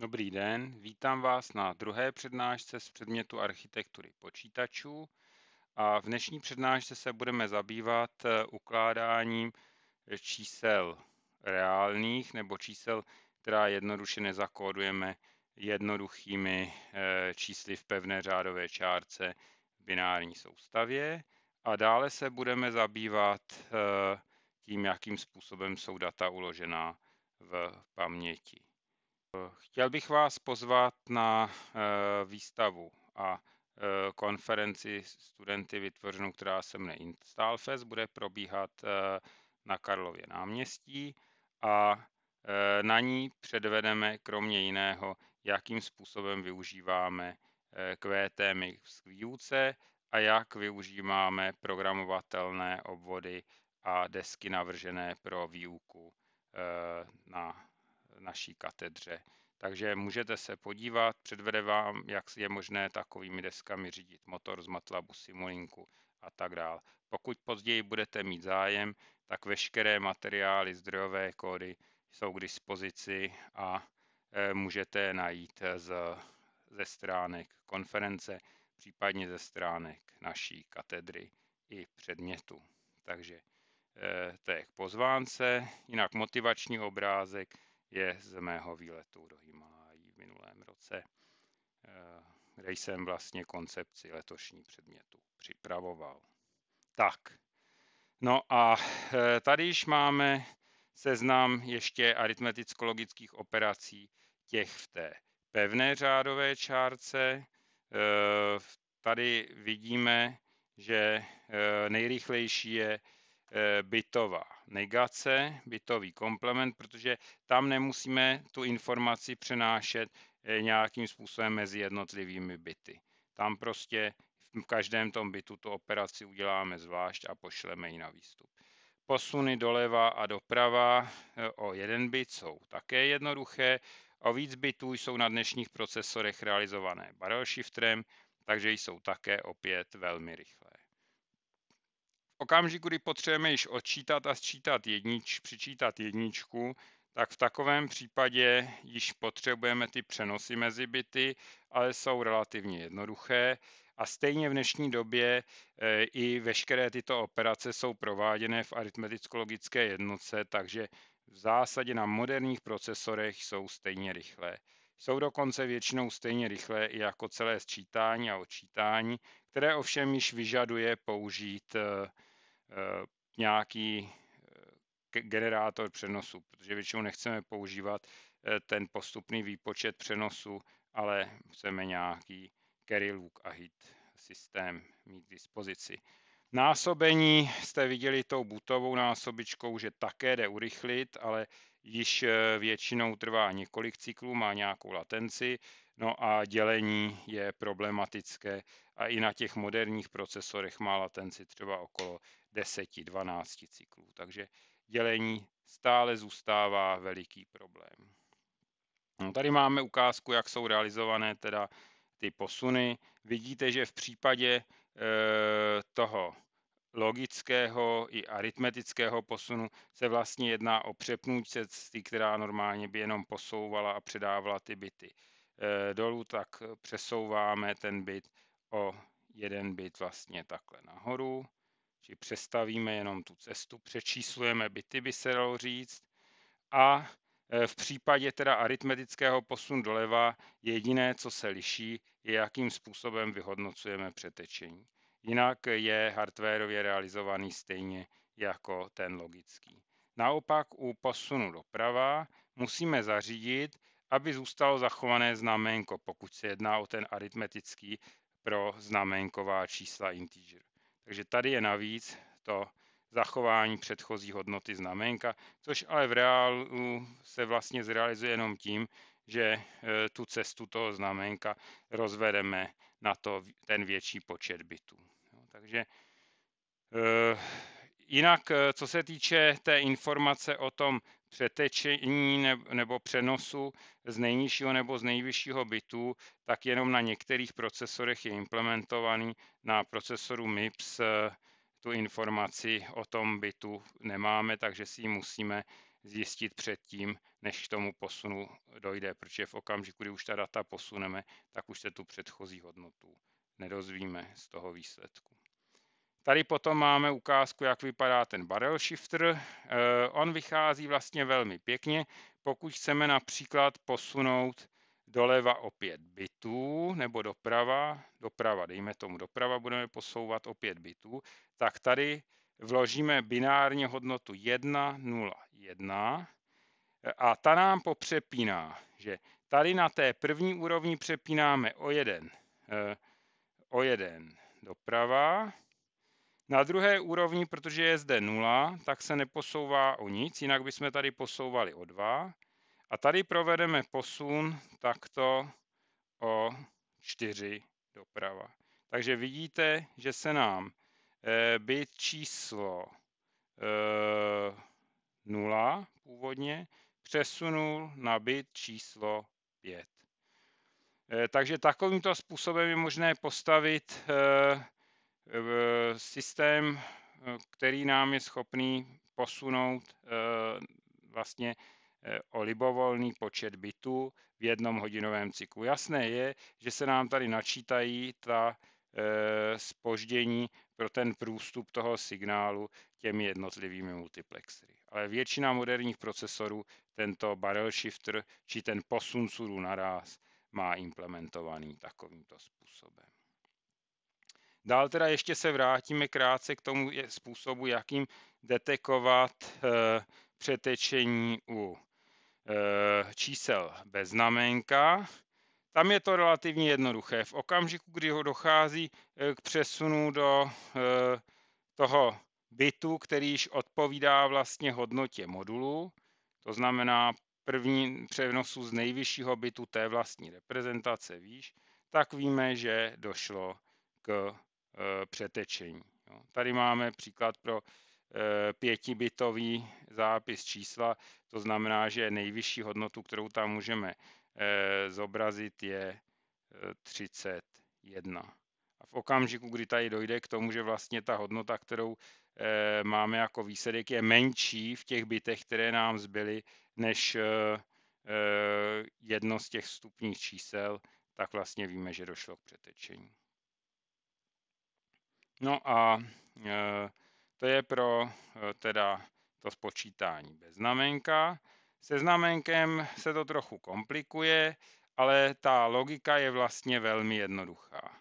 Dobrý den, vítám vás na druhé přednášce z předmětu architektury počítačů. A v dnešní přednášce se budeme zabývat eh, ukládáním eh, čísel reálných nebo čísel, která jednoduše nezakódujeme jednoduchými eh, čísly v pevné řádové čárce v binární soustavě. A dále se budeme zabývat tím, jakým způsobem jsou data uložená v paměti. Chtěl bych vás pozvat na eh, výstavu a eh, konferenci studenty vytvořenou, která se mne Instalfest, bude probíhat eh, na Karlově náměstí a na ní předvedeme kromě jiného, jakým způsobem využíváme QTMX v výuce a jak využíváme programovatelné obvody a desky navržené pro výuku na naší katedře. Takže můžete se podívat, předvede vám, jak je možné takovými deskami řídit motor z Matlabu Simulinku a tak dále. Pokud později budete mít zájem, tak veškeré materiály, zdrojové kódy jsou k dispozici a e, můžete je najít z, ze stránek konference, případně ze stránek naší katedry i předmětu. Takže e, to je k pozvánce, jinak motivační obrázek – je z mého výletu do Himalají v minulém roce, eh, kde jsem vlastně koncepci letošní předmětu připravoval. Tak, no a eh, tady již máme seznam ještě aritmeticko-logických operací těch v té pevné řádové čárce. Eh, tady vidíme, že nejrychlejší je Eh, bytová negace, bytový komplement, protože tam nemusíme tu informaci přenášet eh, nějakým způsobem mezi jednotlivými byty. Tam prostě v každém tom bytu tu operaci uděláme zvlášť a pošleme ji na výstup. Posuny doleva a doprava eh, o jeden byt jsou také jednoduché. O víc bytů jsou na dnešních procesorech realizované barrel shifterem, takže jsou také opět velmi rychlé okamžiku, kdy potřebujeme již odčítat a sčítat jednič, přičítat jedničku, tak v takovém případě již potřebujeme ty přenosy mezi byty, ale jsou relativně jednoduché. A stejně v dnešní době e, i veškeré tyto operace jsou prováděné v aritmeticko-logické jednotce, takže v zásadě na moderních procesorech jsou stejně rychlé. Jsou dokonce většinou stejně rychlé i jako celé sčítání a odčítání, které ovšem již vyžaduje použít e, Eh, nějaký eh, generátor přenosu, protože většinou nechceme používat eh, ten postupný výpočet přenosu, ale chceme nějaký carry look a hit systém mít k dispozici. Násobení jste viděli tou butovou násobičkou, že také jde urychlit, ale již většinou trvá několik cyklů, má nějakou latenci. No a dělení je problematické a i na těch moderních procesorech má latenci třeba okolo 10-12 cyklů. Takže dělení stále zůstává veliký problém. No, tady máme ukázku, jak jsou realizované teda ty posuny. Vidíte, že v případě e, toho logického i aritmetického posunu se vlastně jedná o přepnutí cesty, která normálně by jenom posouvala a předávala ty byty. Eh, dolů, tak přesouváme ten bit o jeden bit vlastně takhle nahoru, či přestavíme jenom tu cestu, přečíslujeme byty by se dalo říct, a eh, v případě teda aritmetického posunu doleva jediné, co se liší, je jakým způsobem vyhodnocujeme přetečení. Jinak je hardwareově realizovaný stejně jako ten logický. Naopak u posunu doprava musíme zařídit, aby zůstalo zachované znaménko, pokud se jedná o ten aritmetický pro znaménková čísla integer. Takže tady je navíc to zachování předchozí hodnoty znaménka, což ale v reálu se vlastně zrealizuje jenom tím, že e, tu cestu toho znaménka rozvedeme na to, ten větší počet bitů. No, takže e, jinak, e, co se týče té informace o tom přetečení nebo přenosu z nejnižšího nebo z nejvyššího bitu, tak jenom na některých procesorech je implementovaný. Na procesoru MIPS eh, tu informaci o tom bitu nemáme, takže si ji musíme zjistit předtím, než k tomu posunu dojde, protože v okamžiku, kdy už ta data posuneme, tak už se tu předchozí hodnotu nedozvíme z toho výsledku. Tady potom máme ukázku, jak vypadá ten barrel shifter. Eh, on vychází vlastně velmi pěkně, pokud chceme například posunout doleva o 5 bitů, nebo doprava, doprava, dejme tomu doprava, budeme posouvat o 5 bitů, tak tady vložíme binárně hodnotu 1, 0, 1 a ta nám popřepíná, že tady na té první úrovni přepínáme o 1, eh, o 1 doprava, na druhé úrovni, protože je zde 0, tak se neposouvá o nic, jinak bychom tady posouvali o 2. A tady provedeme posun takto o 4 doprava. Takže vidíte, že se nám eh, byt číslo 0 eh, původně přesunul na byt číslo 5. Eh, takže takovýmto způsobem je možné postavit Eh, systém, eh, který nám je schopný posunout eh, vlastně o libovolný počet bitů v jednom hodinovém cyklu. Jasné je, že se nám tady načítají ta spoždění pro ten průstup toho signálu těmi jednotlivými multiplexery. Ale většina moderních procesorů tento barrel shifter či ten posun sudů naraz má implementovaný takovýmto způsobem. Dál teda ještě se vrátíme krátce k tomu způsobu, jakým detekovat eh, přetečení u eh, čísel bez znamenka. Tam je to relativně jednoduché. V okamžiku, kdy ho dochází eh, k přesunu do toho bytu, který již odpovídá vlastně hodnotě modulu, to znamená první přenosu z nejvyššího bytu té vlastní reprezentace výš, tak víme, že došlo k Eh, přetečení. Tady máme příklad pro eh, pětibitový zápis čísla, to znamená, že nejvyšší hodnotu, kterou tam můžeme eh, zobrazit, je 31. A v okamžiku, kdy tady dojde k tomu, že vlastně ta hodnota, kterou máme jako výsledek, je menší v těch bytech, které nám zbyly, než jedno z těch vstupních čísel, tak vlastně víme, že došlo k přetečení. No a e, to je pro e, teda to spočítání bez znamenka. Se znamenkem se to trochu komplikuje, ale ta logika je vlastně velmi jednoduchá.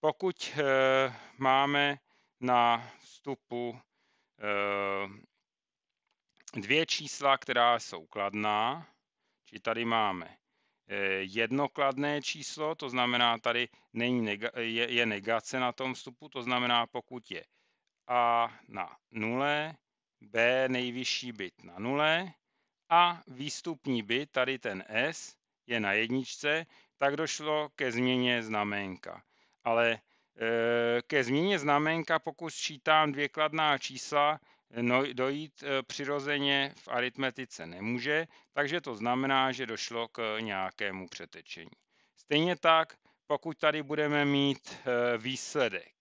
Pokud e, máme na vstupu dvě čísla, která jsou kladná, či tady máme Eh, jednokladné číslo, to znamená, tady není nega, je, je negace na tom vstupu, to znamená, pokud je A na nule, B nejvyšší bit na nule a výstupní bit, tady ten S, je na jedničce, tak došlo ke změně znamenka. Ale e, ke změně znamenka, pokud sčítám dvě kladná čísla, No, dojít eh, přirozeně v aritmetice nemůže, takže to znamená, že došlo k eh, nějakému přetečení. Stejně tak, pokud tady budeme mít eh, výsledek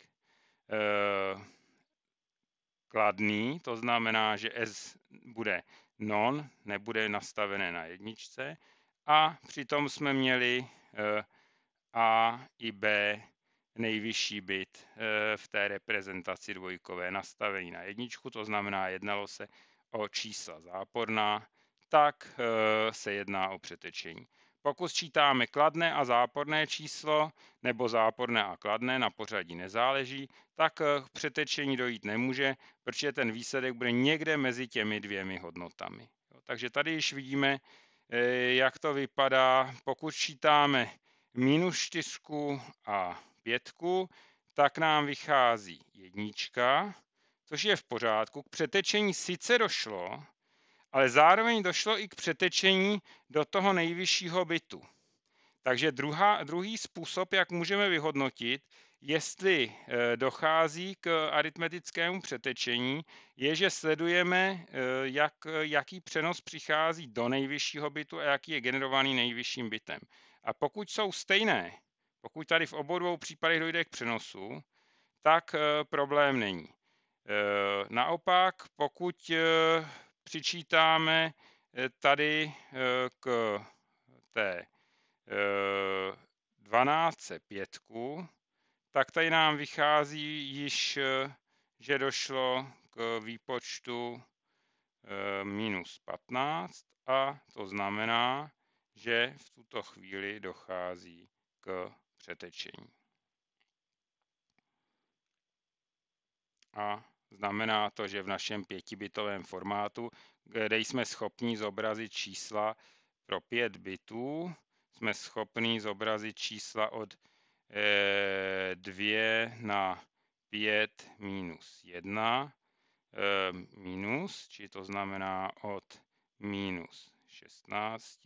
kladný, to znamená, že S bude non, nebude nastavené na jedničce, a přitom jsme měli A i B nejvyšší byt eh, v té reprezentaci dvojkové nastavení na jedničku, to znamená, jednalo se o čísla záporná, tak eh, se jedná o přetečení. Pokud sčítáme kladné a záporné číslo, nebo záporné a kladné, na pořadí nezáleží, tak eh, k přetečení dojít nemůže, protože ten výsledek bude někde mezi těmi dvěmi hodnotami. Takže tady již vidíme, jak to vypadá, pokud čítáme minus čtyřku a pětku, tak nám vychází jednička, což je v pořádku. K přetečení sice došlo, ale zároveň došlo i k přetečení do toho nejvyššího bytu. Takže druhá, druhý způsob, jak můžeme vyhodnotit, jestli eh, dochází k aritmetickému přetečení, je, že sledujeme, eh, jak, jaký přenos přichází do nejvyššího bytu a jaký je generovaný nejvyšším bytem. A pokud jsou stejné, pokud tady v obou dvou případech dojde k přenosu, tak eh, problém není. Eh, naopak, pokud eh, přičítáme tady k té 12 pětku, tak tady nám vychází již, že došlo k výpočtu minus 15 a to znamená, že v tuto chvíli dochází k přetečení. A znamená to, že v našem pětibitovém formátu, kde jsme schopni zobrazit čísla pro pět bitů, jsme schopni zobrazit čísla od 2 eh, e, na 5 minus 1 e, eh, minus, či to znamená od minus 16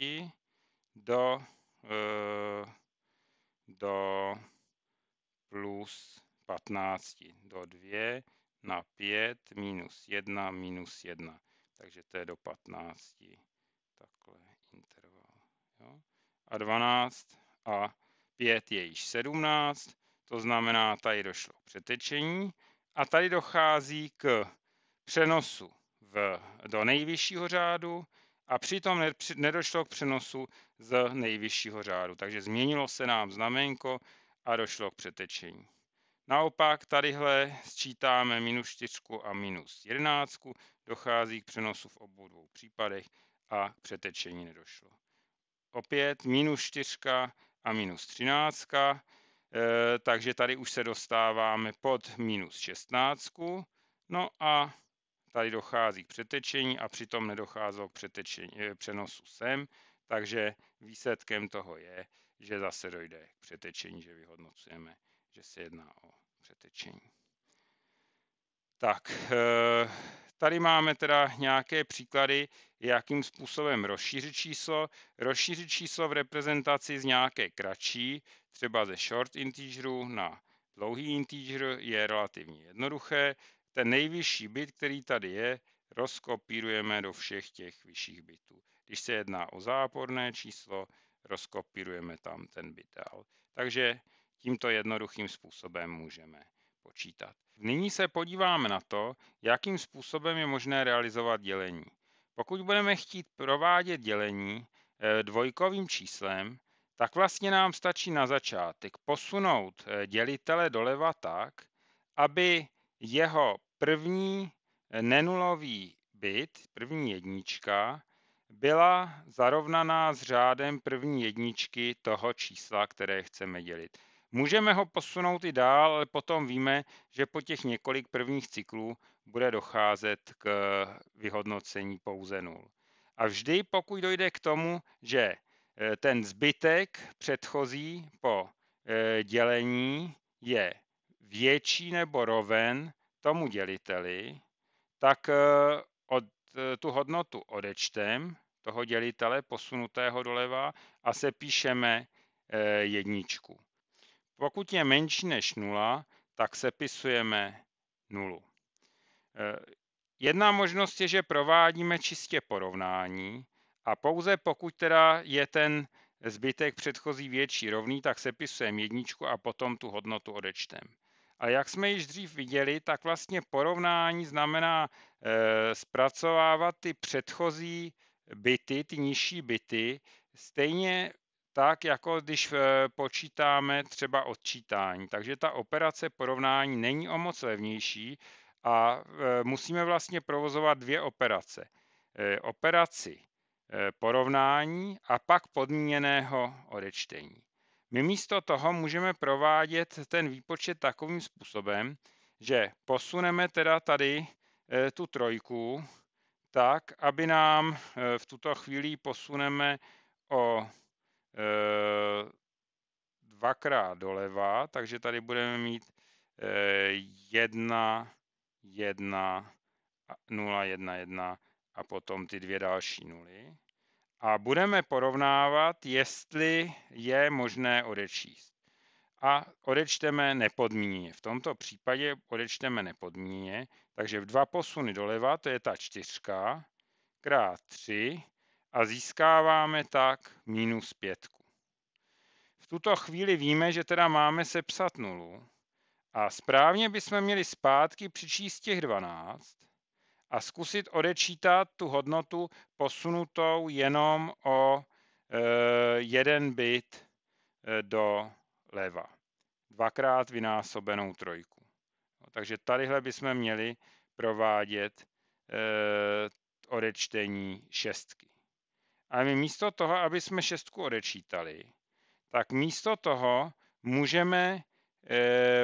do e, do plus 15, do 2 na 5, minus 1, minus 1. Takže to je do 15. Takhle interval. Jo? A 12 a 5 je již 17, to znamená, tady došlo k přetečení a tady dochází k přenosu v, do nejvyššího řádu a přitom nedošlo k přenosu z nejvyššího řádu. Takže změnilo se nám znamenko a došlo k přetečení. Naopak tadyhle sčítáme minus 4 a minus 11, dochází k přenosu v obou dvou případech a k přetečení nedošlo. Opět minus 4 a minus 13, eh, takže tady už se dostáváme pod minus 16, no a Tady dochází k přetečení a přitom nedocházelo k přetečení, eh, přenosu sem, takže výsledkem toho je, že zase dojde k přetečení, že vyhodnocujeme, že se jedná o přetečení. Tak, eh, tady máme teda nějaké příklady, jakým způsobem rozšířit číslo. Rozšířit číslo v reprezentaci z nějaké kratší, třeba ze short integeru na dlouhý integer je relativně jednoduché ten nejvyšší bit, který tady je, rozkopírujeme do všech těch vyšších bitů. Když se jedná o záporné číslo, rozkopírujeme tam ten byt dál. Takže tímto jednoduchým způsobem můžeme počítat. Nyní se podíváme na to, jakým způsobem je možné realizovat dělení. Pokud budeme chtít provádět dělení eh, dvojkovým číslem, tak vlastně nám stačí na začátek posunout eh, dělitele doleva tak, aby jeho první eh, nenulový bit, první jednička, byla zarovnaná s řádem první jedničky toho čísla, které chceme dělit. Můžeme ho posunout i dál, ale potom víme, že po těch několik prvních cyklů bude docházet k vyhodnocení pouze nul. A vždy, pokud dojde k tomu, že eh, ten zbytek předchozí po eh, dělení je větší nebo roven tomu děliteli, tak eh, od, eh, tu hodnotu odečtem toho dělitele posunutého doleva a se píšeme eh, jedničku. Pokud je menší než nula, tak sepisujeme nulu. Jedna možnost je, že provádíme čistě porovnání a pouze pokud teda je ten zbytek předchozí větší rovný, tak sepisujeme jedničku a potom tu hodnotu odečtem. A jak jsme již dřív viděli, tak vlastně porovnání znamená eh, zpracovávat ty předchozí byty, ty nižší byty, stejně tak, jako když eh, počítáme třeba odčítání. Takže ta operace porovnání není o moc levnější a eh, musíme vlastně provozovat dvě operace. Operaci porovnání a pak podmíněného odečtení. My místo toho můžeme provádět ten výpočet takovým způsobem, že posuneme teda tady eh, tu trojku tak, aby nám eh, v tuto chvíli posuneme o eh, dvakrát doleva, takže tady budeme mít 1, 1, 0, 1, 1 a potom ty dvě další nuly a budeme porovnávat, jestli je možné odečíst. A odečteme nepodmíněně. V tomto případě odečteme nepodmíněně, takže v dva posuny doleva, to je ta čtyřka, krát 3 a získáváme tak minus pětku. V tuto chvíli víme, že teda máme sepsat nulu a správně bychom měli zpátky přičíst těch 12 a zkusit odečítat tu hodnotu posunutou jenom o eh, jeden bit eh, do leva. Dvakrát vynásobenou trojku. No, takže tadyhle bychom měli provádět eh, odečtení šestky. A my místo toho, aby jsme šestku odečítali, tak místo toho můžeme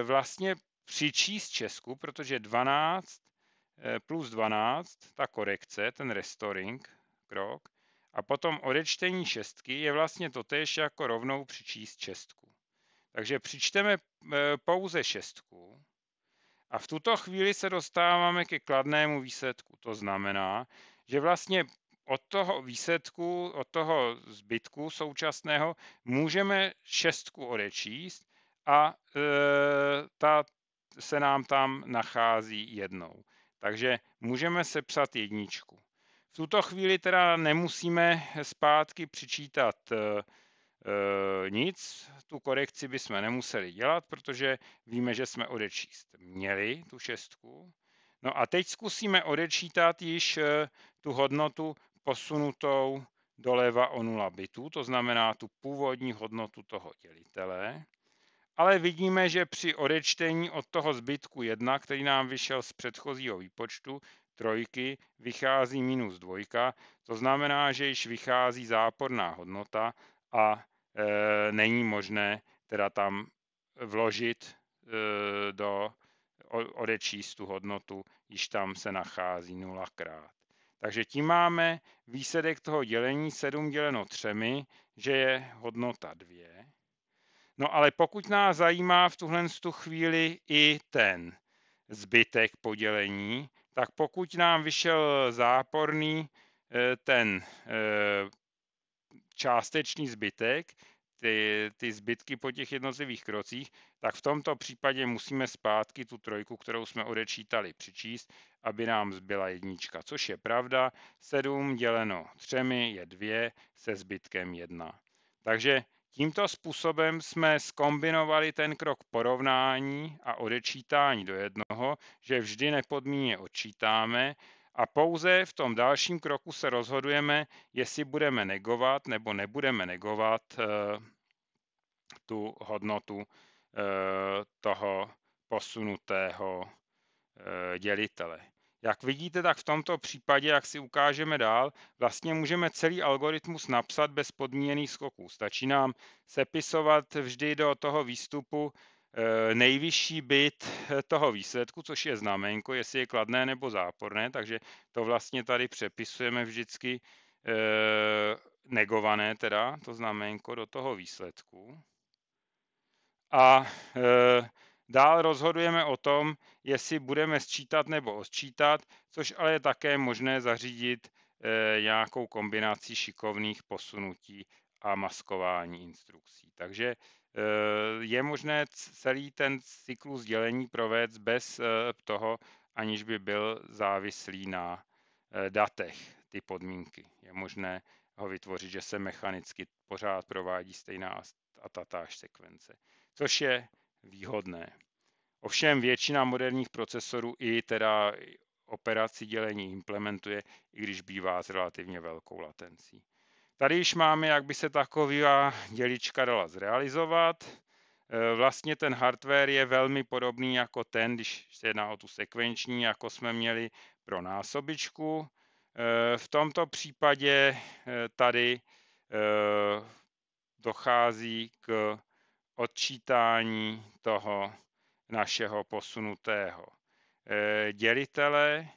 vlastně přičíst šestku, protože 12 Eh, plus 12, ta korekce, ten restoring krok, a potom odečtení šestky je vlastně totéž jako rovnou přičíst šestku. Takže přičteme eh, pouze šestku a v tuto chvíli se dostáváme ke kladnému výsledku. To znamená, že vlastně od toho výsledku, od toho zbytku současného, můžeme šestku odečíst a e, ta se nám tam nachází jednou. Takže můžeme sepsat jedničku. V tuto chvíli teda nemusíme zpátky přičítat e, nic, tu korekci bychom nemuseli dělat, protože víme, že jsme odečíst měli tu šestku. No a teď zkusíme odečítat již eh, tu hodnotu posunutou doleva o 0 bitů, to znamená tu původní hodnotu toho dělitele ale vidíme, že při odečtení od toho zbytku 1, který nám vyšel z předchozího výpočtu, trojky vychází minus dvojka, to znamená, že již vychází záporná hodnota a e, není možné teda tam vložit e, do, odečíst tu hodnotu, již tam se nachází nulakrát. Takže tím máme výsledek toho dělení 7 děleno 3, že je hodnota 2 No ale pokud nás zajímá v tuhle chvíli i ten zbytek podělení, tak pokud nám vyšel záporný eh, ten eh, částečný zbytek, ty, ty zbytky po těch jednotlivých krocích, tak v tomto případě musíme zpátky tu trojku, kterou jsme odečítali, přičíst, aby nám zbyla jednička, což je pravda. 7 děleno třemi je 2 se zbytkem 1. Takže Tímto způsobem jsme skombinovali ten krok porovnání a odečítání do jednoho, že vždy nepodmíně odčítáme a pouze v tom dalším kroku se rozhodujeme, jestli budeme negovat nebo nebudeme negovat eh, tu hodnotu eh, toho posunutého eh, dělitele. Jak vidíte, tak v tomto případě, jak si ukážeme dál, vlastně můžeme celý algoritmus napsat bez podmíněných skoků. Stačí nám sepisovat vždy do toho výstupu eh, nejvyšší bit eh, toho výsledku, což je znamenko, jestli je kladné nebo záporné, takže to vlastně tady přepisujeme vždycky eh, negované, teda to znamenko do toho výsledku. A Dál rozhodujeme o tom, jestli budeme sčítat nebo odčítat, což ale je také možné zařídit e, nějakou kombinací šikovných posunutí a maskování instrukcí. Takže eh, je možné celý ten cyklus dělení provést bez eh, toho, aniž by byl závislý na datech ty podmínky. Je možné ho vytvořit, že se mechanicky pořád provádí stejná a tatáž sekvence, což je výhodné. Ovšem většina moderních procesorů i teda operaci dělení implementuje, i když bývá s relativně velkou latencí. Tady již máme, jak by se taková dělička dala zrealizovat. E, vlastně ten hardware je velmi podobný jako ten, když se jedná o tu sekvenční, jako jsme měli pro násobičku. E, v tomto případě e, tady dochází k odčítání toho našeho posunutého eh, dělitele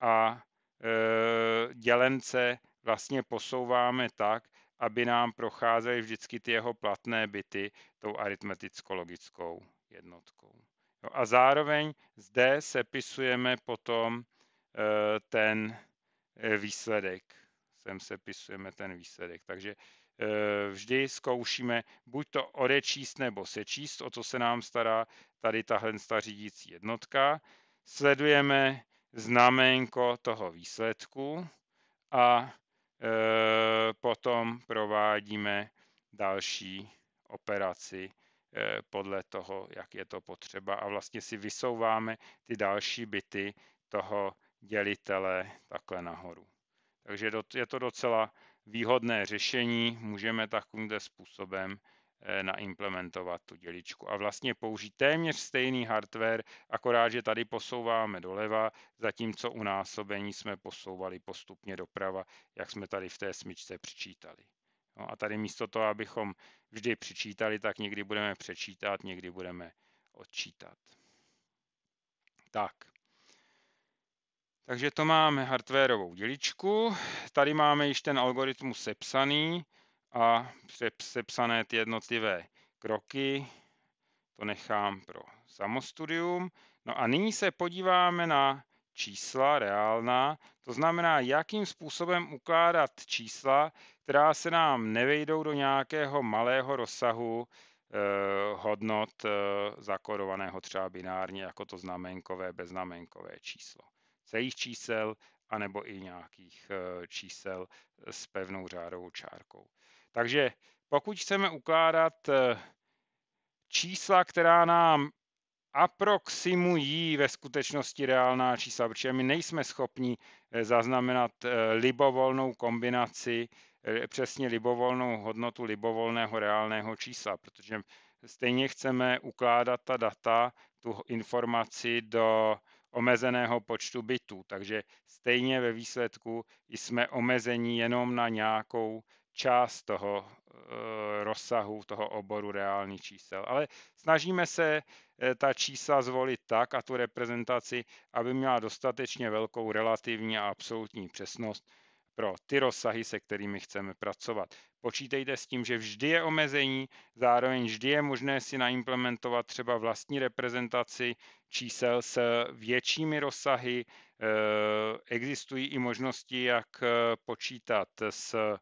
a eh, dělence vlastně posouváme tak, aby nám procházely vždycky ty jeho platné byty tou aritmeticko-logickou jednotkou. No a zároveň zde sepisujeme potom eh, ten výsledek. Sem sepisujeme ten výsledek. Takže Eh, vždy zkoušíme buď to odečíst nebo sečíst, o co se nám stará tady tahle řídící jednotka. Sledujeme znaménko toho výsledku a eh, potom provádíme další operaci eh, podle toho, jak je to potřeba a vlastně si vysouváme ty další byty toho dělitele takhle nahoru. Takže je to docela výhodné řešení můžeme takovýmto způsobem eh, naimplementovat tu děličku. A vlastně použít téměř stejný hardware, akorát, že tady posouváme doleva, zatímco u násobení jsme posouvali postupně doprava, jak jsme tady v té smyčce přičítali. No a tady místo toho, abychom vždy přičítali, tak někdy budeme přečítat, někdy budeme odčítat. Tak. Takže to máme hardwareovou děličku. Tady máme již ten algoritmus sepsaný a sepsané ty jednotlivé kroky. To nechám pro samostudium. No a nyní se podíváme na čísla reálná, to znamená, jakým způsobem ukládat čísla, která se nám nevejdou do nějakého malého rozsahu eh, hodnot eh, zakodovaného třeba binárně, jako to znamenkové, beznamenkové číslo celých čísel, anebo i nějakých eh, čísel eh, s pevnou řádovou čárkou. Takže pokud chceme ukládat eh, čísla, která nám aproximují ve skutečnosti reálná čísla, protože my nejsme schopni zaznamenat libovolnou kombinaci, přesně libovolnou hodnotu libovolného reálného čísla, protože stejně chceme ukládat ta data, tu informaci do omezeného počtu bytů. Takže stejně ve výsledku jsme omezeni jenom na nějakou část toho e, rozsahu, toho oboru reálných čísel. Ale snažíme se e, ta čísla zvolit tak a tu reprezentaci, aby měla dostatečně velkou relativní a absolutní přesnost, pro ty rozsahy, se kterými chceme pracovat. Počítejte s tím, že vždy je omezení, zároveň vždy je možné si naimplementovat třeba vlastní reprezentaci čísel s většími rozsahy. Eh, existují i možnosti, jak eh, počítat s eh,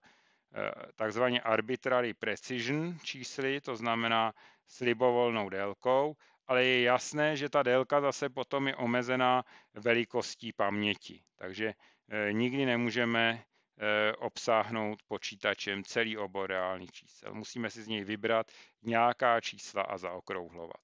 takzvaně arbitrary precision čísly, to znamená s libovolnou délkou, ale je jasné, že ta délka zase potom je omezená velikostí paměti. Takže Eh, nikdy nemůžeme eh, obsáhnout počítačem celý obor reálných čísel. Musíme si z něj vybrat nějaká čísla a zaokrouhlovat.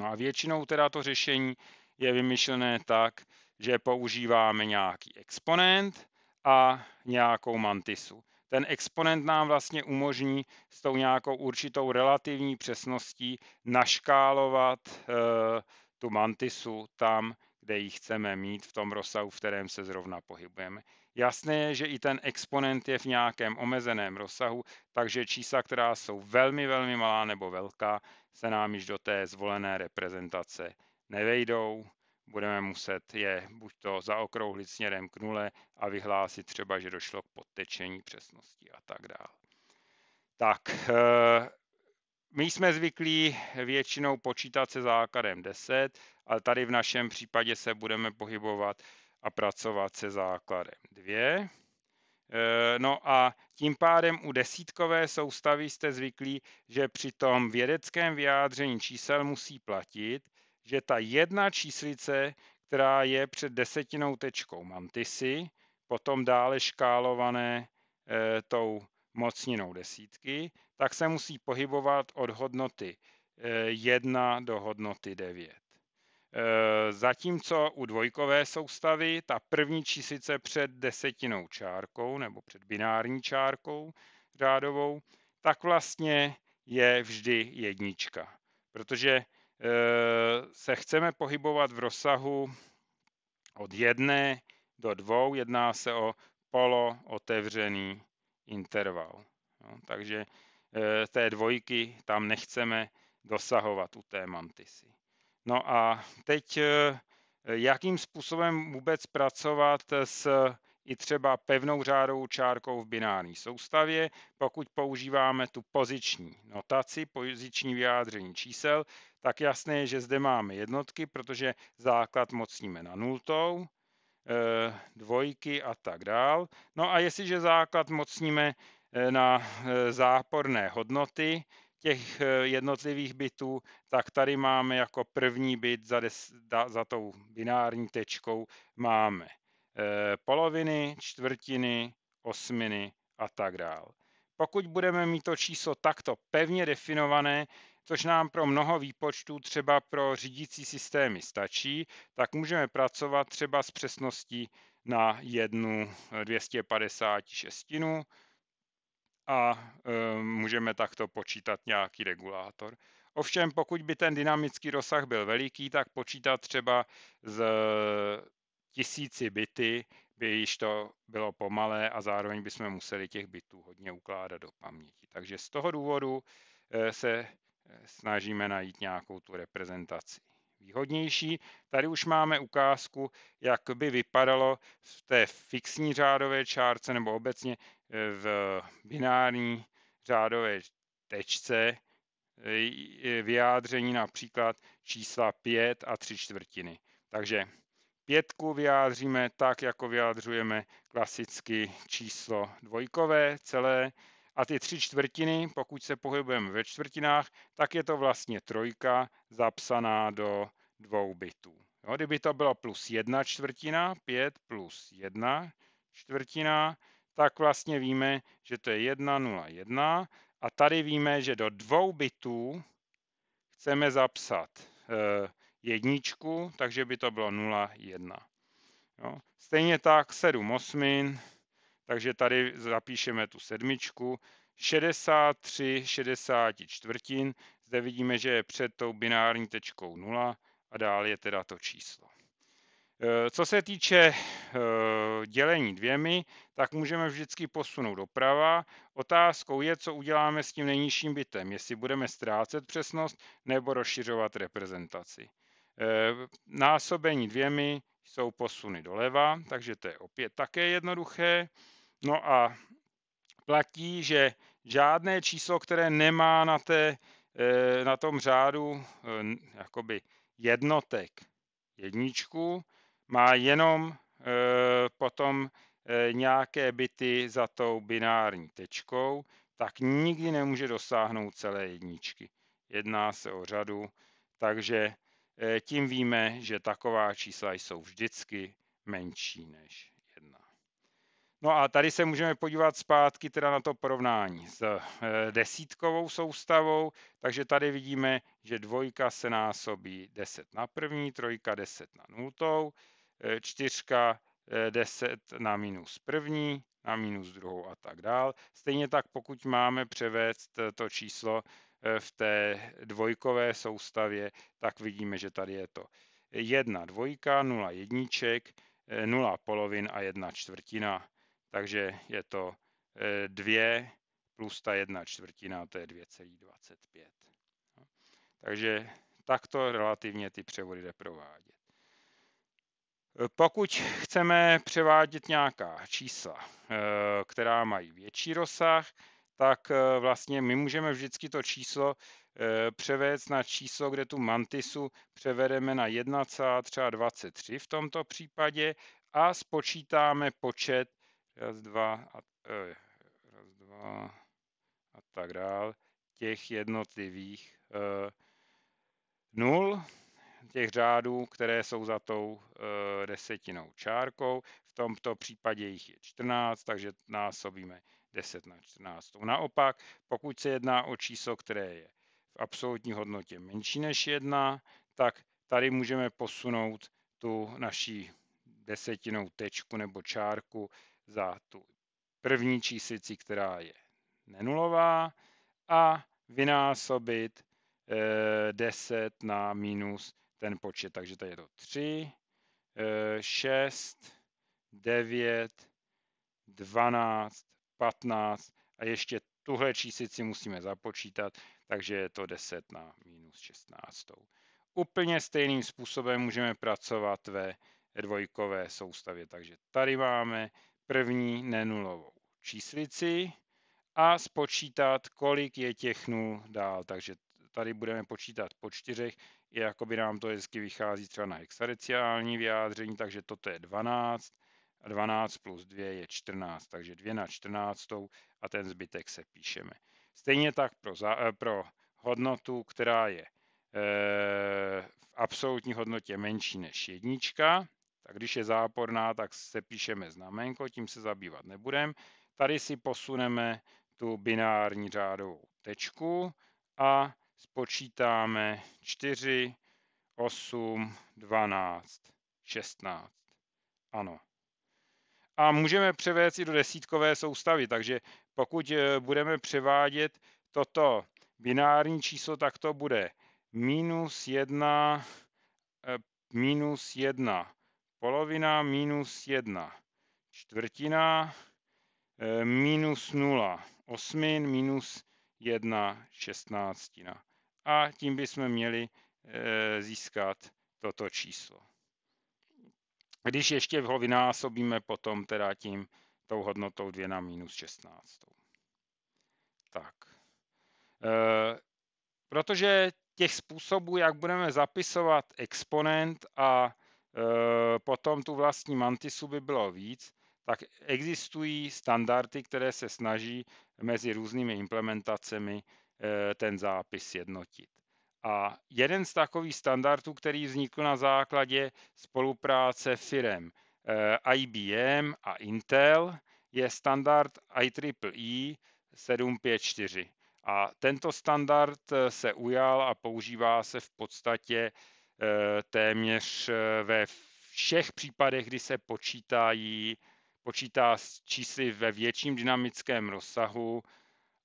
No a většinou teda to řešení je vymyšlené tak, že používáme nějaký exponent a nějakou mantisu. Ten exponent nám vlastně umožní s tou nějakou určitou relativní přesností naškálovat e, tu mantisu tam, kde ji chceme mít v tom rozsahu, v kterém se zrovna pohybujeme. Jasné je, že i ten exponent je v nějakém omezeném rozsahu, takže čísla, která jsou velmi, velmi malá nebo velká, se nám již do té zvolené reprezentace nevejdou. Budeme muset je buď to zaokrouhlit směrem k nule a vyhlásit třeba, že došlo k podtečení přesnosti a tak dále. Tak, eh, my jsme zvyklí většinou počítat se základem 10, ale tady v našem případě se budeme pohybovat a pracovat se základem 2. Eh, no a tím pádem u desítkové soustavy jste zvyklí, že při tom vědeckém vyjádření čísel musí platit, že ta jedna číslice, která je před desetinou tečkou mantisy, potom dále škálované eh, tou mocninou desítky, tak se musí pohybovat od hodnoty 1 eh, do hodnoty 9. Eh, zatímco u dvojkové soustavy ta první číslice před desetinou čárkou nebo před binární čárkou řádovou, tak vlastně je vždy jednička, protože eh, se chceme pohybovat v rozsahu od jedné do dvou, jedná se o polootevřený interval. Jo. Takže eh, té dvojky tam nechceme dosahovat u té mantisy. No a teď, eh, jakým způsobem vůbec pracovat s i třeba pevnou řádovou čárkou v binární soustavě, pokud používáme tu poziční notaci, poziční vyjádření čísel, tak jasné je, že zde máme jednotky, protože základ mocníme na nultou, Eh, dvojky a tak dál. No a jestliže základ mocníme eh, na eh, záporné hodnoty těch jednotlivých bitů, tak tady máme jako první bit za, des, za tou binární tečkou máme poloviny, čtvrtiny, osminy a tak dál. Pokud budeme mít to číslo takto pevně definované, což nám pro mnoho výpočtů třeba pro řídící systémy stačí, tak můžeme pracovat třeba s přesností na jednu 256 eh, a eh, můžeme takto počítat nějaký regulátor. Ovšem, pokud by ten dynamický rozsah byl veliký, tak počítat třeba z tisíci byty by již to bylo pomalé a zároveň bychom museli těch bitů hodně ukládat do paměti. Takže z toho důvodu eh, se snažíme najít nějakou tu reprezentaci výhodnější. Tady už máme ukázku, jak by vypadalo v té fixní řádové čárce nebo obecně eh, v binární řádové tečce eh, vyjádření například čísla 5 a 3 čtvrtiny. Takže pětku vyjádříme tak, jako vyjádřujeme klasicky číslo dvojkové celé, a ty tři čtvrtiny, pokud se pohybujeme ve čtvrtinách, tak je to vlastně trojka zapsaná do dvou bitů. Jo, kdyby to bylo plus jedna čtvrtina, pět plus jedna čtvrtina, tak vlastně víme, že to je jedna nula jedna. A tady víme, že do dvou bitů chceme zapsat eh, jedničku, takže by to bylo nula jedna. Jo. Stejně tak 7 osmin, takže tady zapíšeme tu sedmičku. 63 60 čtvrtin, zde vidíme, že je před tou binární tečkou 0 a dál je teda to číslo. Eh, co se týče eh, dělení dvěmi, tak můžeme vždycky posunout doprava. Otázkou je, co uděláme s tím nejnižším bitem. jestli budeme ztrácet přesnost nebo rozšiřovat reprezentaci. Eh, násobení dvěmi jsou posuny doleva, takže to je opět také jednoduché. No a platí, že žádné číslo, které nemá na, té, eh, na tom řádu eh, jakoby jednotek jedničku, má jenom eh, potom nějaké byty za tou binární tečkou, tak nikdy nemůže dosáhnout celé jedničky. Jedná se o řadu, takže tím víme, že taková čísla jsou vždycky menší než No a tady se můžeme podívat zpátky teda na to porovnání s eh, desítkovou soustavou, takže tady vidíme, že dvojka se násobí 10 na první, trojka 10 na nultou, eh, čtyřka 10 eh, na minus první, na minus druhou a tak dál. Stejně tak pokud máme převést to číslo v té dvojkové soustavě, tak vidíme, že tady je to jedna dvojka, nula jedniček, nula polovin a jedna čtvrtina takže je to 2 eh, plus ta jedna čtvrtina, to je 2,25. No. Takže takto relativně ty převody jde provádět. Eh, pokud chceme převádět nějaká čísla, eh, která mají větší rozsah, tak vlastně my můžeme vždycky to číslo převést na číslo, kde tu mantisu převedeme na 1,23 v tomto případě a spočítáme počet raz, dva a, e, raz, dva a tak dál, těch jednotlivých e, nul, těch řádů, které jsou za tou e, desetinou čárkou. V tomto případě jich je 14, takže násobíme 10 na 14. Naopak, pokud se jedná o číslo, které je v absolutní hodnotě menší než 1, tak tady můžeme posunout tu naší desetinou tečku nebo čárku za tu první číslici, která je nenulová a vynásobit 10 eh, na minus ten počet. Takže tady je to 3, 6, 9, 12, 15 a ještě tuhle číslici musíme započítat, takže je to 10 na minus 16. Úplně stejným způsobem můžeme pracovat ve dvojkové soustavě, takže tady máme první nenulovou číslici a spočítat, kolik je těch nul dál. Takže tady budeme počítat po čtyřech, jako by nám to hezky vychází třeba na hexadeciální vyjádření, takže toto je 12, 12 plus 2 je 14, takže 2 na 14 a ten zbytek se píšeme. Stejně tak pro, za, eh, pro hodnotu, která je e, v absolutní hodnotě menší než jednička, a když je záporná, tak se píšeme znamenko, tím se zabývat nebudeme. Tady si posuneme tu binární řádovou tečku a spočítáme 4, 8, 12, 16. Ano. A můžeme převést i do desítkové soustavy, takže pokud eh, budeme převádět toto binární číslo, tak to bude minus 1, eh, minus 1 polovina minus 1, čtvrtina eh, minus 0, osmin minus 1 šestnáctina. A tím bychom měli eh, získat toto číslo. Když ještě ho vynásobíme potom teda tím tou hodnotou 2 na minus 16. Tak. E, protože těch způsobů, jak budeme zapisovat exponent a Eh, potom tu vlastní mantisu by bylo víc, tak existují standardy, které se snaží mezi různými implementacemi eh, ten zápis jednotit. A jeden z takových standardů, který vznikl na základě spolupráce firem eh, IBM a Intel, je standard IEEE 754. E a tento standard se ujal a používá se v podstatě Eh, téměř eh, ve všech případech, kdy se počítají, počítá s čísly ve větším dynamickém rozsahu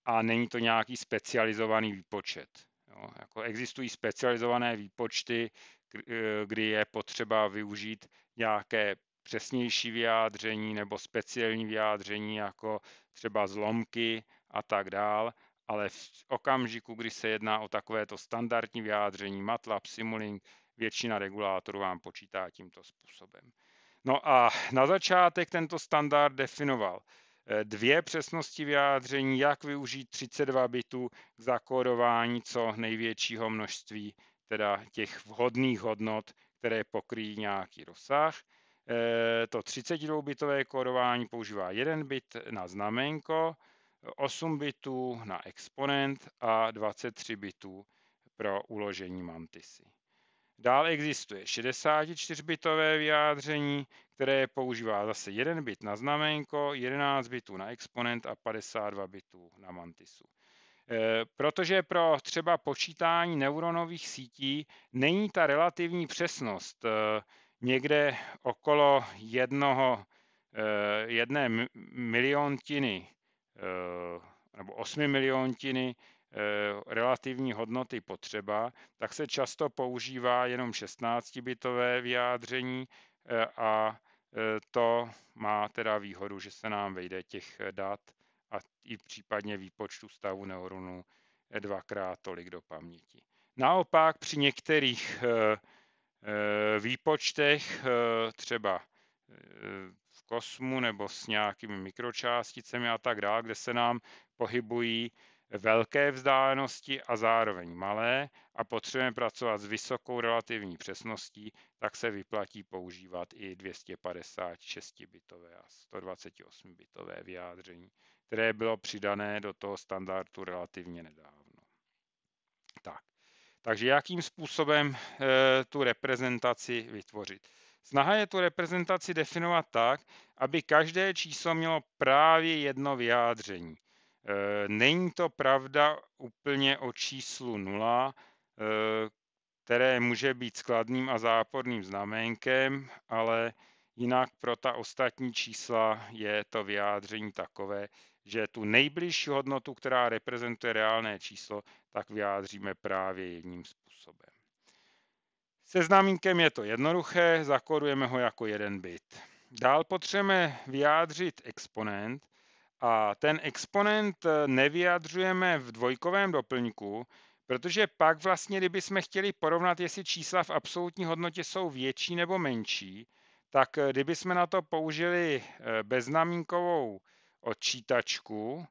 a není to nějaký specializovaný výpočet. Jo, jako existují specializované výpočty, eh, kdy je potřeba využít nějaké přesnější vyjádření nebo speciální vyjádření, jako třeba zlomky a tak dál, ale v okamžiku, kdy se jedná o takovéto standardní vyjádření, MATLAB, Simulink, většina regulátorů vám počítá tímto způsobem. No a na začátek tento standard definoval eh, dvě přesnosti vyjádření, jak využít 32 bitů k zakódování co největšího množství teda těch vhodných hodnot, které pokryjí nějaký rozsah. Eh, to 32-bitové kódování používá 1 bit na znamenko, 8 bitů na exponent a 23 bitů pro uložení mantisy. Dál existuje 64bitové vyjádření, které používá zase 1 bit na znamenko, 11 bitů na exponent a 52 bitů na mantisu. Eh, protože pro třeba počítání neuronových sítí není ta relativní přesnost eh, někde okolo jednoho, eh, jedné miliontiny nebo osmi miliontiny Eh, relativní hodnoty potřeba, tak se často používá jenom 16-bitové vyjádření eh, a eh, to má teda výhodu, že se nám vejde těch dat a i případně výpočtu stavu neuronů dvakrát tolik do paměti. Naopak při některých výpočtech, třeba v kosmu nebo s nějakými mikročásticemi a tak dále, kde se nám pohybují velké vzdálenosti a zároveň malé a potřebujeme pracovat s vysokou relativní přesností, tak se vyplatí používat i 256-bitové a 128-bitové vyjádření, které bylo přidané do toho standardu relativně nedávno. Tak. Takže jakým způsobem e, tu reprezentaci vytvořit? Snaha je tu reprezentaci definovat tak, aby každé číslo mělo právě jedno vyjádření. Eh, není to pravda úplně o číslu 0, eh, které může být skladným a záporným znamenkem, ale jinak pro ta ostatní čísla je to vyjádření takové, že tu nejbližší hodnotu, která reprezentuje reálné číslo, tak vyjádříme právě jedním způsobem. Se znamínkem je to jednoduché, zakodujeme ho jako jeden bit. Dál potřebujeme vyjádřit exponent, a ten exponent eh, nevyjadřujeme v dvojkovém doplňku, protože pak vlastně, kdyby jsme chtěli porovnat, jestli čísla v absolutní hodnotě jsou větší nebo menší, tak eh, kdyby jsme na to použili eh, beznamínkovou odčítačku,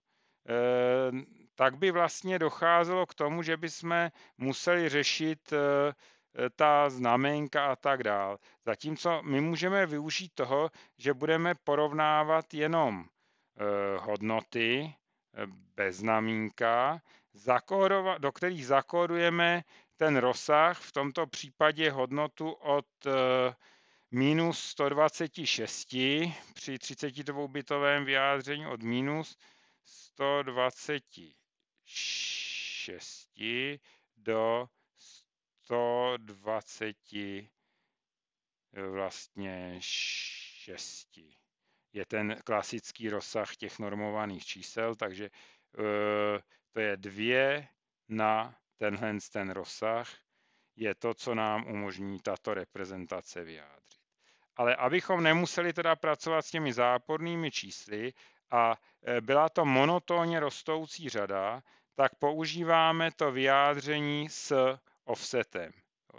tak by vlastně docházelo k tomu, že by jsme museli řešit ta znamenka a tak dál. Zatímco my můžeme využít toho, že budeme porovnávat jenom Eh, hodnoty eh, bez znamínka, do kterých zakódujeme ten rozsah, v tomto případě hodnotu od eh, minus 126 při 32-bitovém vyjádření od minus 126 do 126 vlastně je ten klasický rozsah těch normovaných čísel, takže eh, to je 2 na tenhle ten rozsah, je to, co nám umožní tato reprezentace vyjádřit. Ale abychom nemuseli teda pracovat s těmi zápornými čísly a eh, byla to monotónně rostoucí řada, tak používáme to vyjádření s offsetem,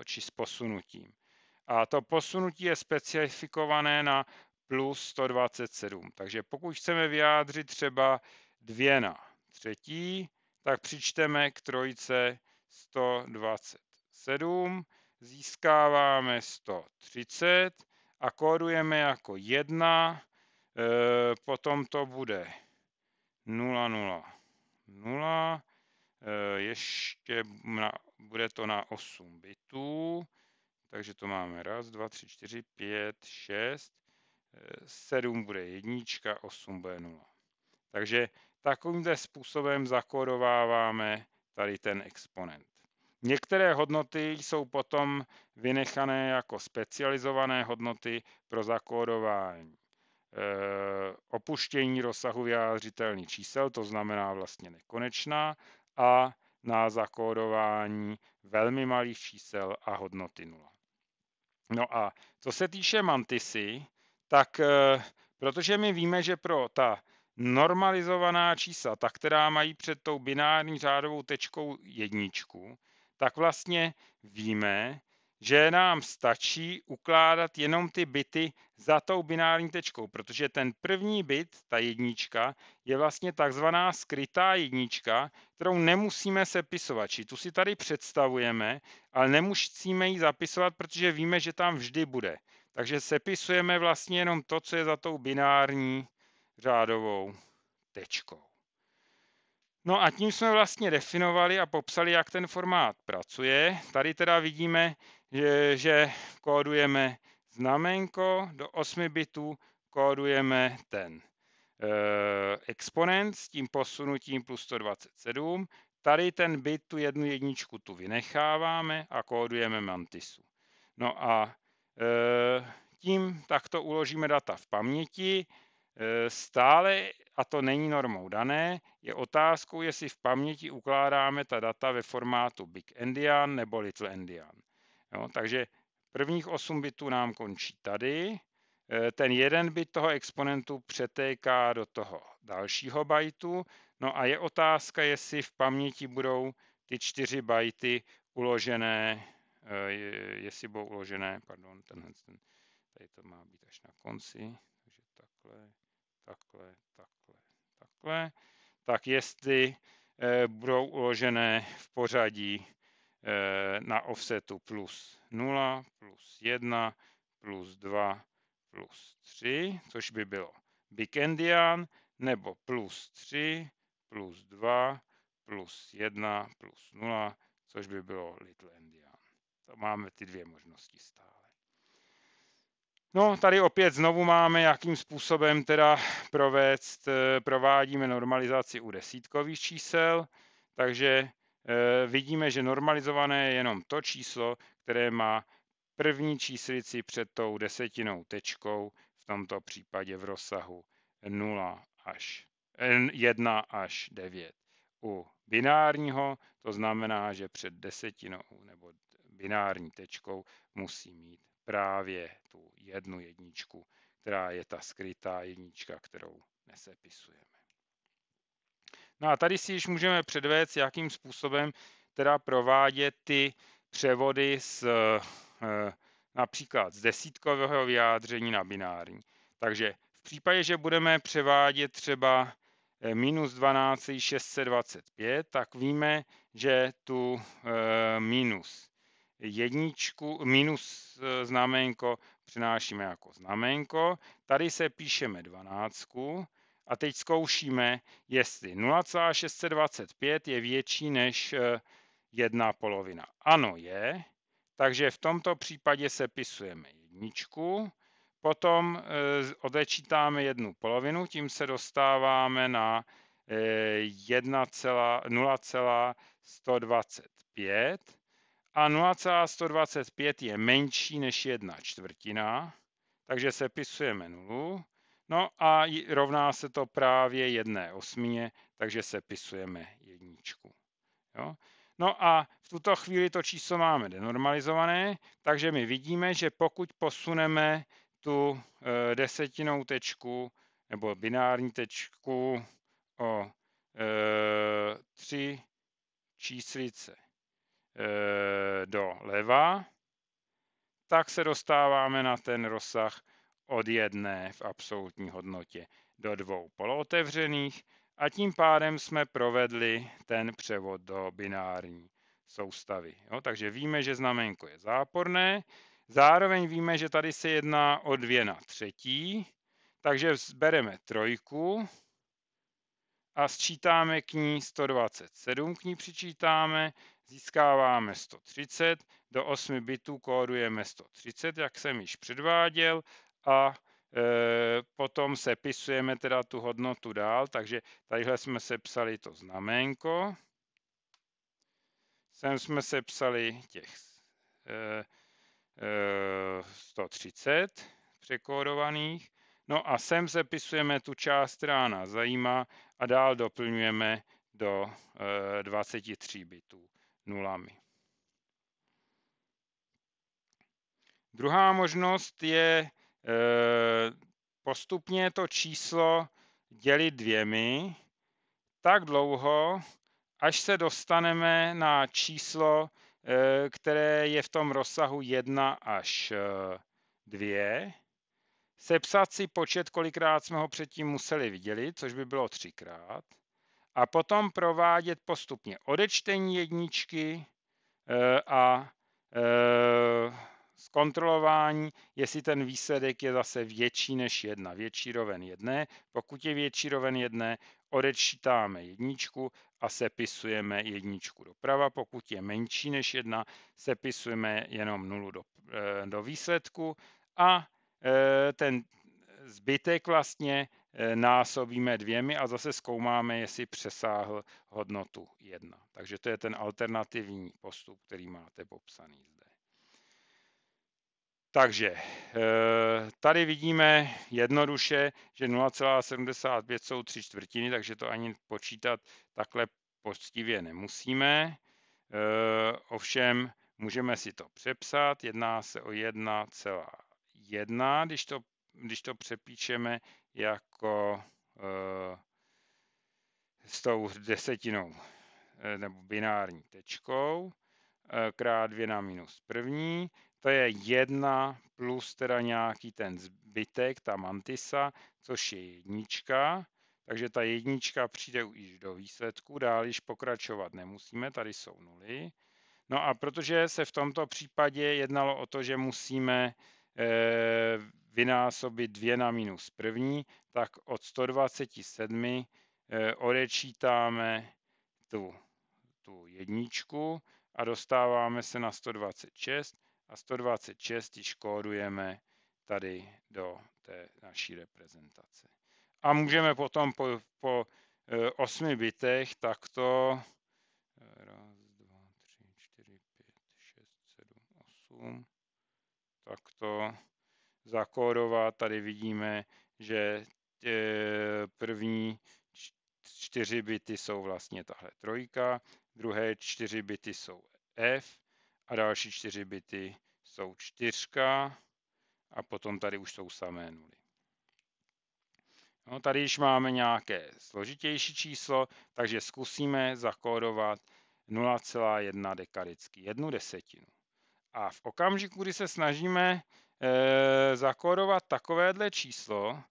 či s posunutím. A to posunutí je specifikované na plus 127. Takže pokud chceme vyjádřit třeba 2 na třetí, tak přičteme k trojce 127, získáváme 130 a kódujeme jako 1, e, eh, potom to bude 0, 0, 0, e, ještě na, bude to na 8 bitů, takže to máme 1, 2, 3, 4, 5, 6, 7 bude jednička, 8 bude 0. Takže takovýmto způsobem zakorováváme tady ten exponent. Některé hodnoty jsou potom vynechané jako specializované hodnoty pro zakódování. E, opuštění rozsahu vyjádřitelných čísel, to znamená vlastně nekonečná, a na zakódování velmi malých čísel a hodnoty 0. No a co se týče mantisy, tak eh, protože my víme, že pro ta normalizovaná čísla, ta, která mají před tou binární řádovou tečkou jedničku, tak vlastně víme, že nám stačí ukládat jenom ty byty za tou binární tečkou, protože ten první bit, ta jednička, je vlastně takzvaná skrytá jednička, kterou nemusíme sepisovat. Či tu si tady představujeme, ale nemusíme ji zapisovat, protože víme, že tam vždy bude. Takže sepisujeme vlastně jenom to, co je za tou binární řádovou tečkou. No a tím jsme vlastně definovali a popsali, jak ten formát pracuje. Tady teda vidíme, že, že kódujeme znamenko, do 8 bitů kódujeme ten eh, exponent s tím posunutím plus 127. Tady ten bit, tu jednu jedničku tu vynecháváme a kódujeme mantisu. No a Eh, tím takto uložíme data v paměti. Eh, stále, a to není normou dané, je otázkou, jestli v paměti ukládáme ta data ve formátu Big Endian nebo Little Endian. Jo, takže prvních 8 bitů nám končí tady. Eh, ten jeden bit toho exponentu přetéká do toho dalšího bajtu. No a je otázka, jestli v paměti budou ty čtyři bajty uložené Eh, jestli je uložené, pardon, tenhle, ten, tady to má být až na konci, takže takhle, takhle, takhle, takhle. Tak jestli eh, budou uložené v pořadí eh, na offsetu plus 0, plus 1, plus 2, plus 3, což by bylo Big Endian, nebo plus 3, plus 2, plus 1, plus 0, což by bylo Little Endian. To máme ty dvě možnosti stále. No, tady opět znovu máme, jakým způsobem teda provést, eh, provádíme normalizaci u desítkových čísel, takže eh, vidíme, že normalizované je jenom to číslo, které má první číslici před tou desetinou tečkou, v tomto případě v rozsahu 0 až 1 eh, až 9. U binárního to znamená, že před desetinou nebo binární tečkou musí mít právě tu jednu jedničku, která je ta skrytá jednička, kterou nesepisujeme. No a tady si již můžeme předvést, jakým způsobem teda provádět ty převody z eh, například z desítkového vyjádření na binární. Takže v případě, že budeme převádět třeba eh, minus 12 625, tak víme, že tu eh, minus jedničku, minus e, znamenko přinášíme jako znamenko. Tady se píšeme dvanáctku a teď zkoušíme, jestli 0,625 je větší než e, jedna polovina. Ano je, takže v tomto případě se pisujeme jedničku, potom e, odečítáme jednu polovinu, tím se dostáváme na 0,125 a 0,125 je menší než 1 čtvrtina, takže sepisujeme nulu. No a rovná se to právě jedné osmině, takže sepisujeme jedničku. Jo? No a v tuto chvíli to číslo máme denormalizované, takže my vidíme, že pokud posuneme tu e, desetinou tečku nebo binární tečku o e, tři číslice Eh, do leva, tak se dostáváme na ten rozsah od jedné v absolutní hodnotě do dvou polootevřených a tím pádem jsme provedli ten převod do binární soustavy. Jo, takže víme, že znamenko je záporné, zároveň víme, že tady se jedná o dvě na třetí, takže bereme trojku a sčítáme k ní 127, k ní přičítáme Získáváme 130, do 8 bitů kódujeme 130, jak jsem již předváděl, a e, potom sepisujeme teda tu hodnotu dál, takže tadyhle jsme sepsali to znamenko, sem jsme sepsali těch 130 e, e, překódovaných, no a sem sepisujeme tu část, která nás zajímá a dál doplňujeme do 23 bitů nulami. Druhá možnost je eh, postupně to číslo dělit dvěmi tak dlouho, až se dostaneme na číslo, eh, které je v tom rozsahu 1 až 2. Eh, Sepsat si počet, kolikrát jsme ho předtím museli vydělit, což by bylo třikrát a potom provádět postupně odečtení jedničky eh, a eh, zkontrolování, jestli ten výsledek je zase větší než jedna, větší roven jedné. Pokud je větší roven jedné, odečítáme jedničku a sepisujeme jedničku doprava. Pokud je menší než jedna, sepisujeme jenom nulu do, eh, do výsledku a ten zbytek vlastně Eh, násobíme dvěmi a zase zkoumáme, jestli přesáhl hodnotu 1. Takže to je ten alternativní postup, který máte popsaný zde. Takže eh, tady vidíme jednoduše, že 0,75 jsou tři čtvrtiny, takže to ani počítat takhle poctivě nemusíme. Eh, ovšem můžeme si to přepsat, jedná se o 1,1, když to, když to přepíčeme jako eh, s tou desetinou eh, nebo binární tečkou eh, krát dvě na minus první, to je jedna plus teda nějaký ten zbytek, ta mantisa, což je jednička, takže ta jednička přijde již do výsledku, dál již pokračovat nemusíme, tady jsou nuly. No a protože se v tomto případě jednalo o to, že musíme Eh, vynásobit 2 na minus první, tak od 127 eh, odečítáme tu, tu jedničku a dostáváme se na 126 a 126 již kódujeme tady do té naší reprezentace. A můžeme potom po, po 8 eh, bitech takto 1, 2, 3, 4, 5, 6, 7, 8, takto zakódovat. Tady vidíme, že e, první čtyři bity jsou vlastně tahle trojka, druhé čtyři bity jsou F a další čtyři bity jsou čtyřka a potom tady už jsou samé nuly. No, tady již máme nějaké složitější číslo, takže zkusíme zakódovat 0,1 dekadický, jednu desetinu. A v okamžiku, kdy se snažíme e, zakódovat takovéhle číslo,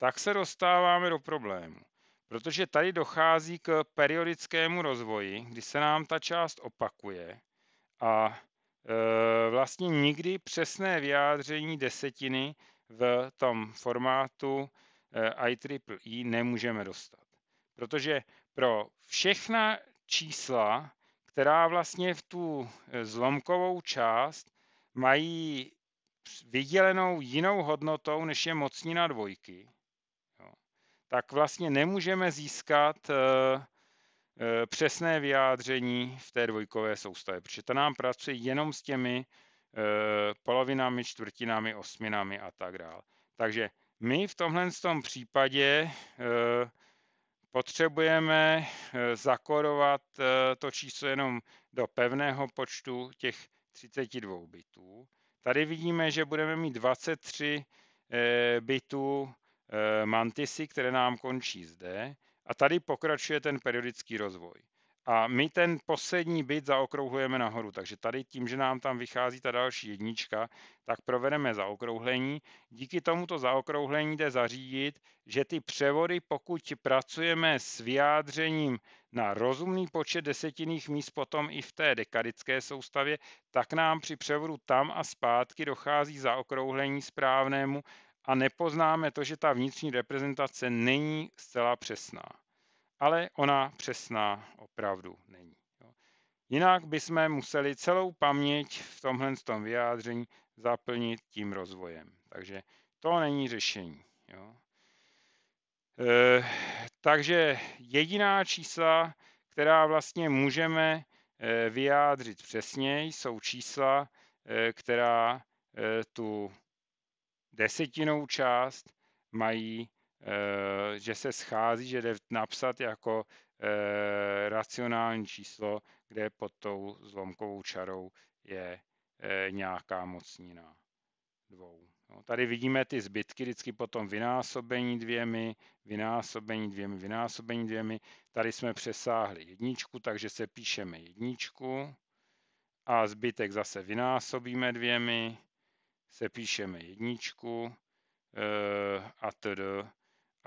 tak se dostáváme do problému. Protože tady dochází k periodickému rozvoji, kdy se nám ta část opakuje a e, vlastně nikdy přesné vyjádření desetiny v tom formátu eh, e, IEEE nemůžeme dostat. Protože pro všechna čísla která vlastně v tu eh, zlomkovou část mají vydělenou jinou hodnotou, než je mocnina dvojky, jo, tak vlastně nemůžeme získat e, e, přesné vyjádření v té dvojkové soustavě, protože ta nám pracuje jenom s těmi e, polovinami, čtvrtinami, osminami a tak dále. Takže my v tomhle tom případě e, potřebujeme eh, zakorovat eh, to číslo jenom do pevného počtu těch 32 bitů. Tady vidíme, že budeme mít 23 eh, bitů mantisy, které nám končí zde. A tady pokračuje ten periodický rozvoj. A my ten poslední byt zaokrouhujeme nahoru, takže tady tím, že nám tam vychází ta další jednička, tak provedeme zaokrouhlení. Díky tomuto zaokrouhlení jde zařídit, že ty převody, pokud pracujeme s vyjádřením na rozumný počet desetinných míst potom i v té dekadické soustavě, tak nám při převodu tam a zpátky dochází zaokrouhlení správnému a nepoznáme to, že ta vnitřní reprezentace není zcela přesná ale ona přesná opravdu není. Jinak bychom museli celou paměť v tomhle tom vyjádření zaplnit tím rozvojem. Takže to není řešení. Jo. E, takže jediná čísla, která vlastně můžeme e, vyjádřit přesně, jsou čísla, e, která e, tu desetinou část mají Eh, že se schází, že jde napsat jako eh, racionální číslo, kde pod tou zlomkovou čarou je eh, nějaká mocnina dvou. No, tady vidíme ty zbytky vždycky potom vynásobení dvěmi, vynásobení dvěmi, vynásobení dvěmi. Tady jsme přesáhli jedničku, takže se píšeme jedničku a zbytek zase vynásobíme dvěmi, se píšeme jedničku a tedy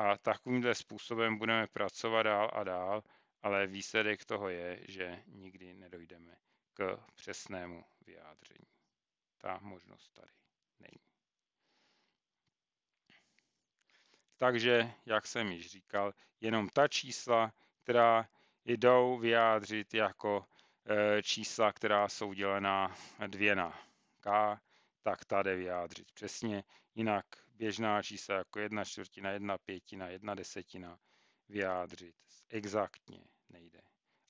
a takovýmhle způsobem budeme pracovat dál a dál, ale výsledek toho je, že nikdy nedojdeme k přesnému vyjádření. Ta možnost tady není. Takže, jak jsem již říkal, jenom ta čísla, která jdou vyjádřit jako e, čísla, která jsou dělená dvě na k, tak tady vyjádřit přesně jinak běžná čísla jako jedna čtvrtina, jedna pětina, jedna desetina vyjádřit exaktně nejde.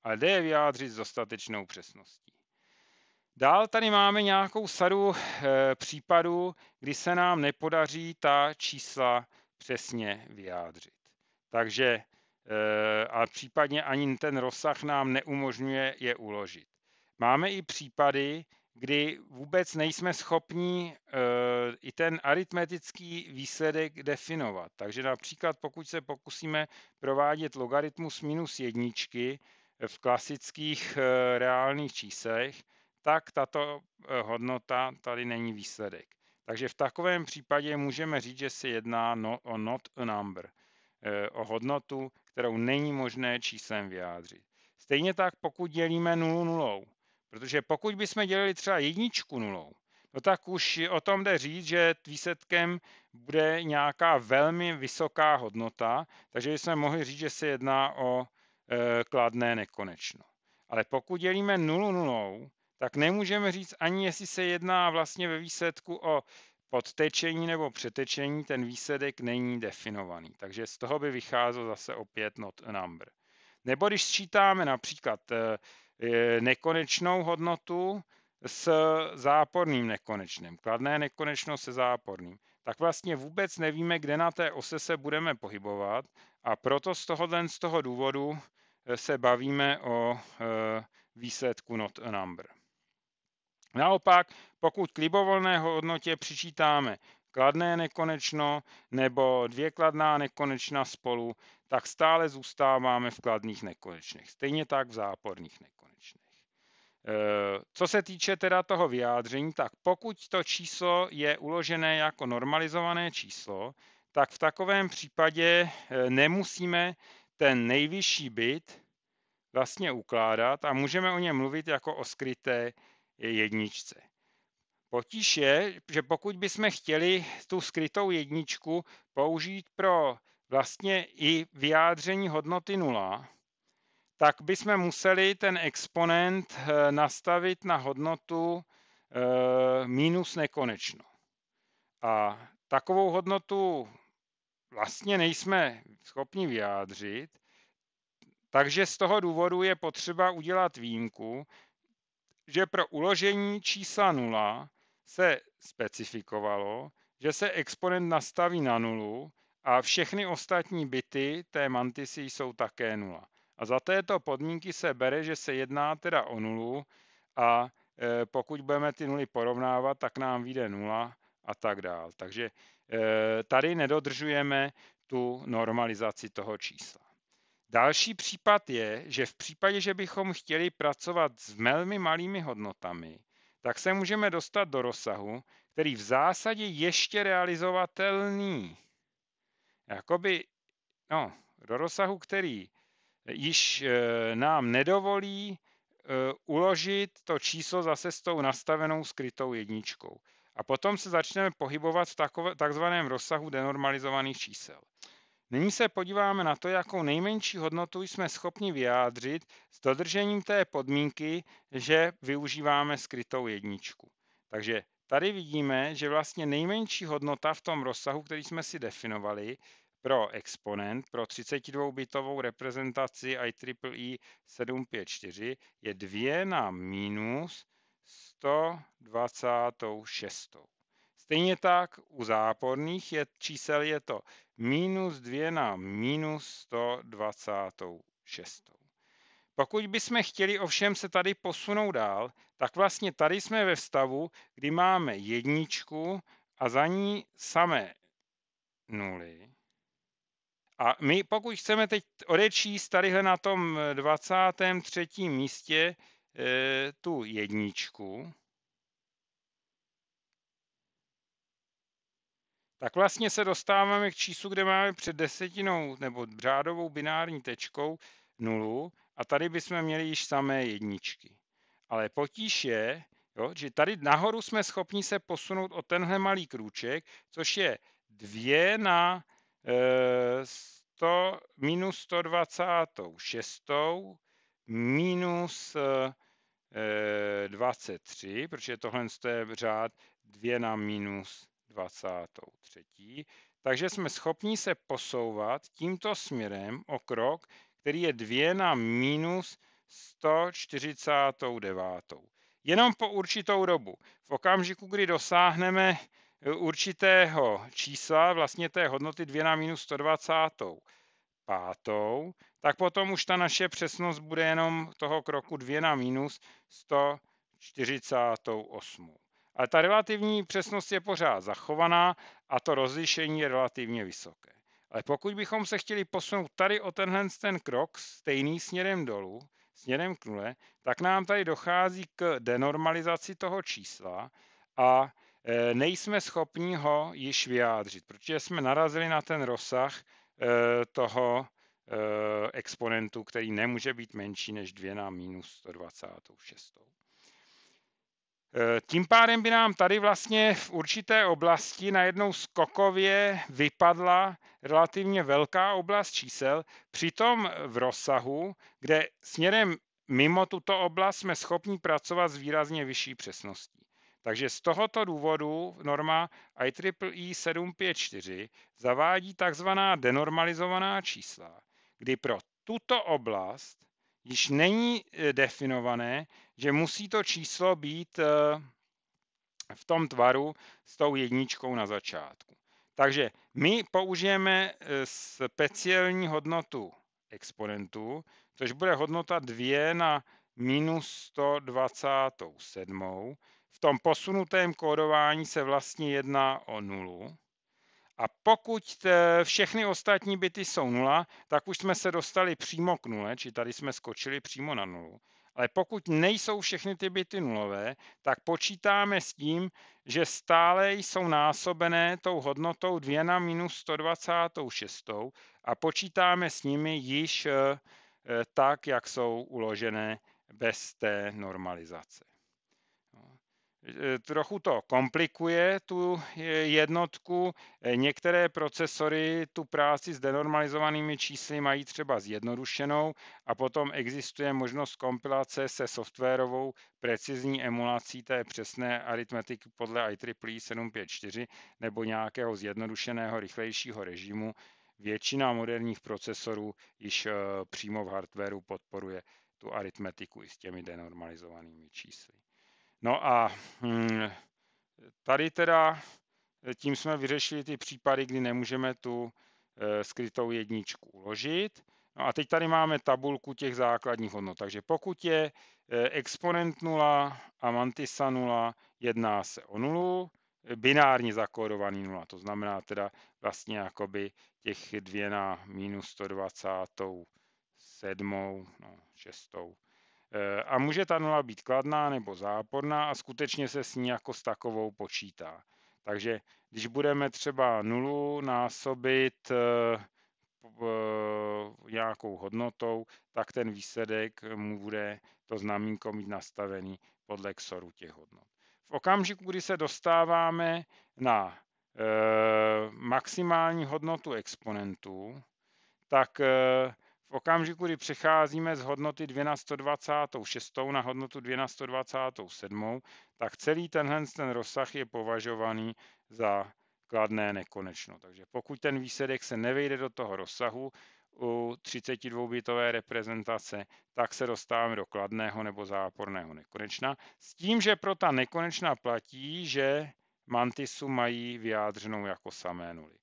Ale jde je vyjádřit s dostatečnou přesností. Dál tady máme nějakou sadu e, případů, kdy se nám nepodaří ta čísla přesně vyjádřit. Takže e, a případně ani ten rozsah nám neumožňuje je uložit. Máme i případy, kdy vůbec nejsme schopni eh, i ten aritmetický výsledek definovat. Takže například pokud se pokusíme provádět logaritmus minus jedničky eh, v klasických eh, reálných číslech, tak tato hodnota tady není výsledek. Takže v takovém případě můžeme říct, že se jedná no, o not a number, o hodnotu, kterou není možné číslem vyjádřit. Stejně tak, pokud dělíme 0 nulou, Protože pokud bychom dělili třeba jedničku nulou, no tak už o tom jde říct, že výsledkem bude nějaká velmi vysoká hodnota, takže jsme mohli říct, že se jedná o e, kladné nekonečno. Ale pokud dělíme nulu nulou, tak nemůžeme říct ani, jestli se jedná vlastně ve výsledku o podtečení nebo přetečení, ten výsledek není definovaný. Takže z toho by vycházel zase opět not a number. Nebo když sčítáme například e, Eh, nekonečnou hodnotu s záporným nekonečným, kladné nekonečno se záporným, tak vlastně vůbec nevíme, kde na té ose se budeme pohybovat a proto z tohohle z toho důvodu eh, se bavíme o eh, výsledku not a number. Naopak, pokud k libovolného hodnotě přičítáme kladné nekonečno nebo dvě kladná nekonečna spolu, tak stále zůstáváme v kladných nekonečných. Stejně tak v záporných nekonečných. Eh, co se týče teda toho vyjádření, tak pokud to číslo je uložené jako normalizované číslo, tak v takovém případě eh, nemusíme ten nejvyšší bit vlastně ukládat a můžeme o něm mluvit jako o skryté jedničce. Potíž je, že pokud bychom chtěli tu skrytou jedničku použít pro vlastně i vyjádření hodnoty nula, tak bychom museli ten exponent eh, nastavit na hodnotu eh, minus nekonečno. A takovou hodnotu vlastně nejsme schopni vyjádřit, takže z toho důvodu je potřeba udělat výjimku, že pro uložení čísla 0 se specifikovalo, že se exponent nastaví na nulu a všechny ostatní byty té mantisy jsou také nula. A za této podmínky se bere, že se jedná teda o nulu a e, pokud budeme ty nuly porovnávat, tak nám vyjde nula a tak dál. Takže e, tady nedodržujeme tu normalizaci toho čísla. Další případ je, že v případě, že bychom chtěli pracovat s velmi malými hodnotami, tak se můžeme dostat do rozsahu, který v zásadě ještě realizovatelný. Jakoby, no, do rozsahu, který již eh, nám nedovolí eh, uložit to číslo zase s tou nastavenou skrytou jedničkou. A potom se začneme pohybovat v takzvaném rozsahu denormalizovaných čísel. Nyní se podíváme na to, jakou nejmenší hodnotu jsme schopni vyjádřit s dodržením té podmínky, že využíváme skrytou jedničku. Takže tady vidíme, že vlastně nejmenší hodnota v tom rozsahu, který jsme si definovali, pro exponent pro 32-bitovou reprezentaci IEEE 754 e je 2 na minus 126. Stejně tak u záporných je, čísel je to minus 2 na minus 126. Pokud bychom chtěli ovšem se tady posunout dál, tak vlastně tady jsme ve stavu, kdy máme jedničku a za ní samé nuly. A my, pokud chceme teď odečíst tadyhle na tom 23. Eh, místě e, tu jedničku, tak vlastně se dostáváme k číslu, kde máme před desetinou nebo řádovou binární tečkou nulu a tady bychom měli již samé jedničky. Ale potíž je, jo, že tady nahoru jsme schopni se posunout o tenhle malý krůček, což je 2 na 100, eh, minus 126, minus 23, eh, protože tohle je řád 2 na minus 23. Takže jsme schopni se posouvat tímto směrem o krok, který je 2 na minus 149. Jenom po určitou dobu. V okamžiku, kdy dosáhneme určitého čísla, vlastně té hodnoty 2 na minus 120 pátou, tak potom už ta naše přesnost bude jenom toho kroku 2 na minus 148. Ale ta relativní přesnost je pořád zachovaná a to rozlišení je relativně vysoké. Ale pokud bychom se chtěli posunout tady o tenhle ten krok stejný směrem dolů, směrem k nule, tak nám tady dochází k denormalizaci toho čísla a Eh, nejsme schopni ho již vyjádřit, protože jsme narazili na ten rozsah eh, toho eh, exponentu, který nemůže být menší než 2 na minus 126. Tím pádem by nám tady vlastně v určité oblasti najednou skokově vypadla relativně velká oblast čísel, přitom v rozsahu, kde směrem mimo tuto oblast jsme schopni pracovat s výrazně vyšší přesností. Takže z tohoto důvodu norma IEEE 754 e zavádí takzvaná denormalizovaná čísla, kdy pro tuto oblast již není eh, definované, že musí to číslo být eh, v tom tvaru s tou jedničkou na začátku. Takže my použijeme eh, speciální hodnotu exponentu, což bude hodnota 2 na minus 127, tom posunutém kódování se vlastně jedná o nulu. A pokud eh, všechny ostatní byty jsou nula, tak už jsme se dostali přímo k nule, či tady jsme skočili přímo na nulu. Ale pokud nejsou všechny ty byty nulové, tak počítáme s tím, že stále jsou násobené tou hodnotou 2 na minus 126 a počítáme s nimi již eh, eh, tak, jak jsou uložené bez té normalizace. E, trochu to komplikuje tu e, jednotku. E, některé procesory tu práci s denormalizovanými čísly mají třeba zjednodušenou a potom existuje možnost kompilace se softwarovou precizní emulací té přesné aritmetiky podle IEEE 754 nebo nějakého zjednodušeného rychlejšího režimu. Většina moderních procesorů již přímo v hardwareu podporuje tu aritmetiku i s těmi denormalizovanými čísly. No a hm, tady teda e, tím jsme vyřešili ty případy, kdy nemůžeme tu e, skrytou jedničku uložit. No a teď tady máme tabulku těch základních hodnot. Takže pokud je e, exponent 0 a mantisa 0, jedná se o 0, binárně zakódovaný 0, to znamená teda vlastně jakoby těch 2 na minus 127, no, 6 Eh, a může ta nula být kladná nebo záporná a skutečně se s ní jako s takovou počítá. Takže když budeme třeba nulu násobit eh, eh, nějakou hodnotou, tak ten výsledek mu bude to znamínko mít nastavený podle XORu těch hodnot. V okamžiku, kdy se dostáváme na maximální hodnotu exponentů, tak v okamžiku, kdy přecházíme z hodnoty 2 na 126 na hodnotu 2 na 127, tak celý tenhle ten rozsah je považovaný za kladné nekonečno. Takže pokud ten výsledek se nevejde do toho rozsahu u 32-bitové reprezentace, tak se dostáváme do kladného nebo záporného nekonečna. S tím, že pro ta nekonečna platí, že mantisu mají vyjádřenou jako samé nuly.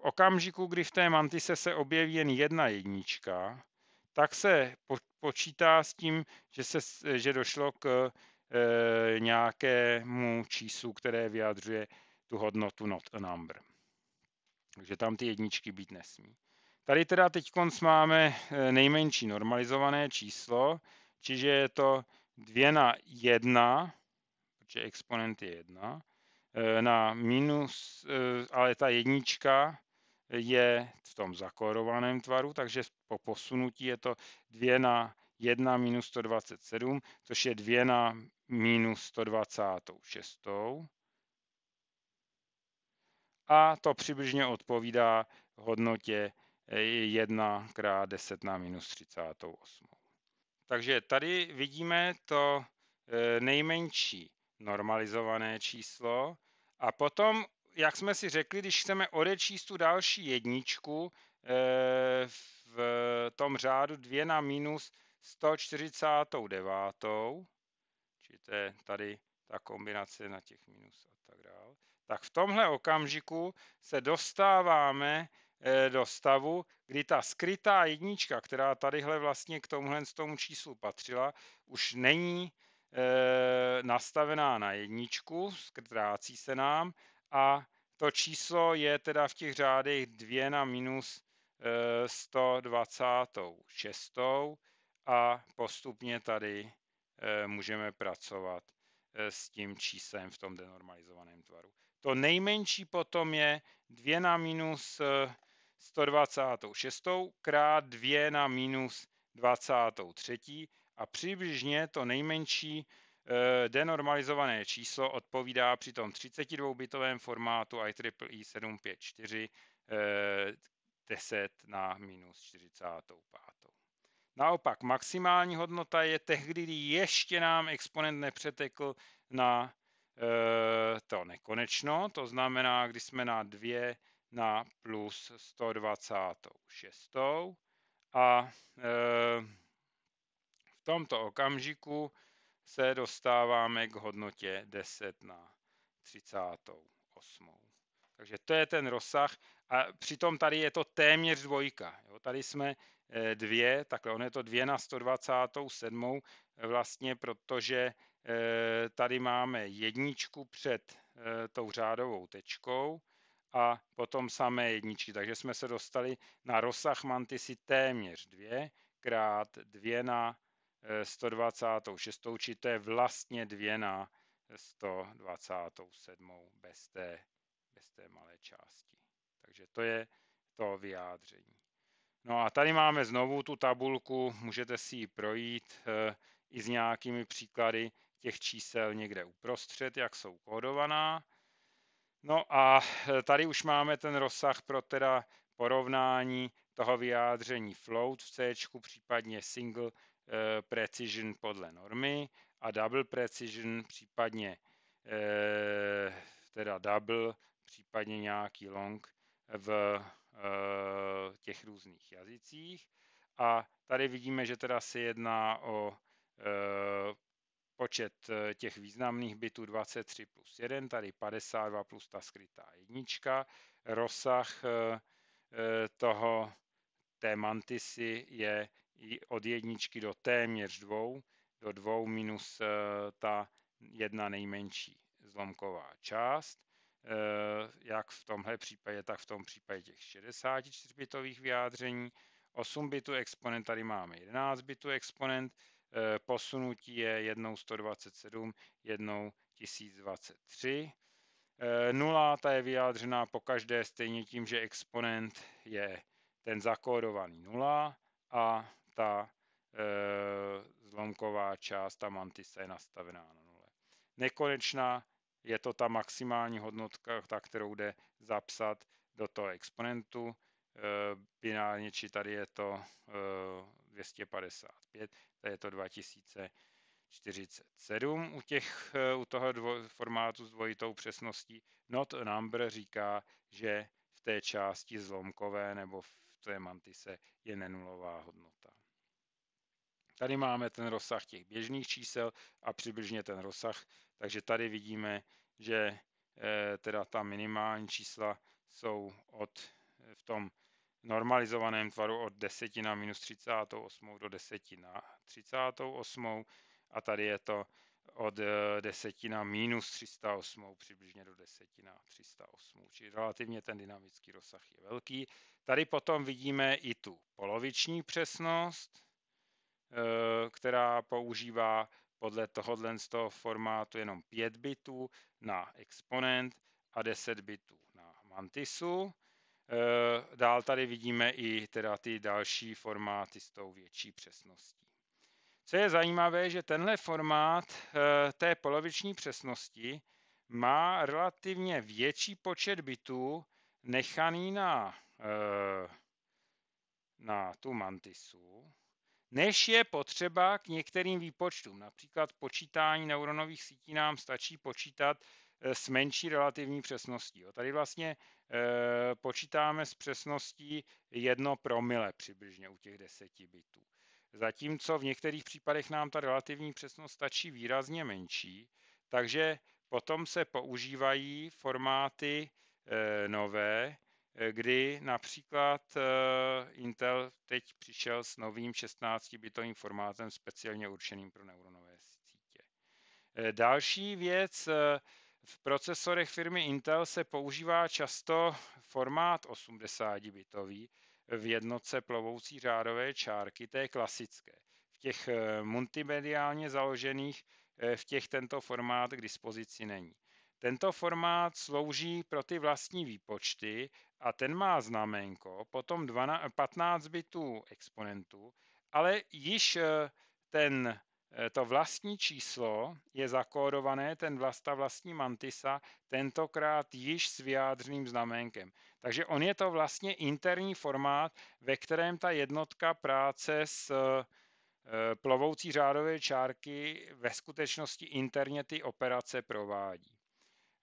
V okamžiku, kdy v té mantise se objeví jen jedna jednička, tak se počítá s tím, že, se, že došlo k e, nějakému číslu, které vyjadřuje tu hodnotu not a number. Takže tam ty jedničky být nesmí. Tady teda teď máme e, nejmenší normalizované číslo, čiže je to 2 na 1, protože exponent je 1, e, na minus, e, ale ta jednička je v tom zakorovaném tvaru, takže po posunutí je to 2 na 1 minus 127, což je 2 na minus 126. A to přibližně odpovídá hodnotě 1 eh, krát 10 na minus 38. Takže tady vidíme to eh, nejmenší normalizované číslo a potom jak jsme si řekli, když chceme odečíst tu další jedničku eh, v tom řádu 2 na minus 149, či to je tady ta kombinace na těch minus a tak dále, tak v tomhle okamžiku se dostáváme eh, do stavu, kdy ta skrytá jednička, která tadyhle vlastně k tomuhle z tomu číslu patřila, už není e, nastavená na jedničku, ztrácí se nám a to číslo je teda v těch řádech 2 na minus 126 eh, a postupně tady eh, můžeme pracovat eh, s tím číslem v tom denormalizovaném tvaru. To nejmenší potom je 2 na minus 126 krát 2 na minus 23 a přibližně to nejmenší Eh, denormalizované číslo odpovídá přitom 32-bitovém formátu IEEE 754 10 na minus 45. Naopak maximální hodnota je tehdy, kdy ještě nám exponent nepřetekl na eh, to nekonečno, to znamená, když jsme na 2 na plus 126. A eh, v tomto okamžiku se dostáváme k hodnotě 10 na 38. Takže to je ten rozsah. A přitom tady je to téměř dvojka. Jo? Tady jsme eh, dvě, takhle on je to dvě na 127. Eh, vlastně, protože eh, tady máme jedničku před tou řádovou tečkou a potom samé jedničky. Takže jsme se dostali na rozsah mantisy téměř dvě krát dvě na 126. či to je vlastně dvě na 127. bez té, bez té malé části. Takže to je to vyjádření. No a tady máme znovu tu tabulku, můžete si ji projít e, i s nějakými příklady těch čísel někde uprostřed, jak jsou kódovaná. No a e, tady už máme ten rozsah pro teda porovnání toho vyjádření float v C, případně single Eh, precision podle normy a double precision případně eh, teda double, případně nějaký long v eh, těch různých jazycích. A tady vidíme, že teda se jedná o počet těch významných bitů 23 plus 1, tady 52 plus ta skrytá jednička, rozsah toho té mantisy je od jedničky do téměř dvou, do dvou minus eh, ta jedna nejmenší zlomková část, eh, jak v tomhle případě, tak v tom případě těch 64-bitových vyjádření. 8 bitů exponent, tady máme 11 bitů exponent, eh, posunutí je jednou 127, jednou 1023. Nula, ta je vyjádřená po každé stejně tím, že exponent je ten zakódovaný nula a ta e, zlomková část, ta mantisa je nastavená na nule. Nekonečná je to ta maximální hodnotka, ta, kterou jde zapsat do toho exponentu. E, binárně, či tady je to e, 255, tady je to 2000. 47 u, těch, e, u toho dvo, formátu s dvojitou přesností. Not a number říká, že v té části zlomkové nebo v té mantise je nenulová hodnota. Tady máme ten rozsah těch běžných čísel a přibližně ten rozsah, takže tady vidíme, že eh, teda ta minimální čísla jsou od, eh, v tom normalizovaném tvaru od na minus 38 do na 38 a tady je to od eh, na minus 308 přibližně do na 308, čili relativně ten dynamický rozsah je velký. Tady potom vidíme i tu poloviční přesnost, Eh, která používá podle tohohle z toho formátu jenom 5 bitů na exponent a 10 bitů na mantisu. Eh, dál tady vidíme i teda ty další formáty s tou větší přesností. Co je zajímavé, že tenhle formát eh, té poloviční přesnosti má relativně větší počet bitů nechaný na, na tu mantisu, než je potřeba k některým výpočtům. Například počítání neuronových sítí nám stačí počítat eh, s menší relativní přesností. Tady vlastně eh, počítáme s přesností jedno promile přibližně u těch deseti bitů. Zatímco v některých případech nám ta relativní přesnost stačí výrazně menší, takže potom se používají formáty eh, nové, Eh, kdy například eh, Intel teď přišel s novým 16-bitovým formátem speciálně určeným pro neuronové sítě. Eh, další věc, v procesorech firmy Intel se používá často formát 80-bitový v jednotce plovoucí řádové čárky, té klasické. V těch multimediálně založených, v těch tento formát k dispozici není. Tento formát slouží pro ty vlastní výpočty a ten má znaménko, potom 12, 15 bitů exponentů, ale již eh, ten, eh, to vlastní číslo je zakódované, ten vlast, ta vlastní mantisa, tentokrát již s vyjádřeným znaménkem. Takže on je to vlastně interní formát, ve kterém ta jednotka práce s eh, plovoucí řádové čárky ve skutečnosti interně ty operace provádí.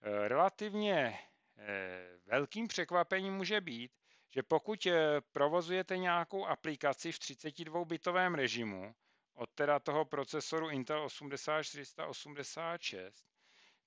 Relativně eh, velkým překvapením může být, že pokud eh, provozujete nějakou aplikaci v 32-bitovém režimu, od teda toho procesoru Intel 8486,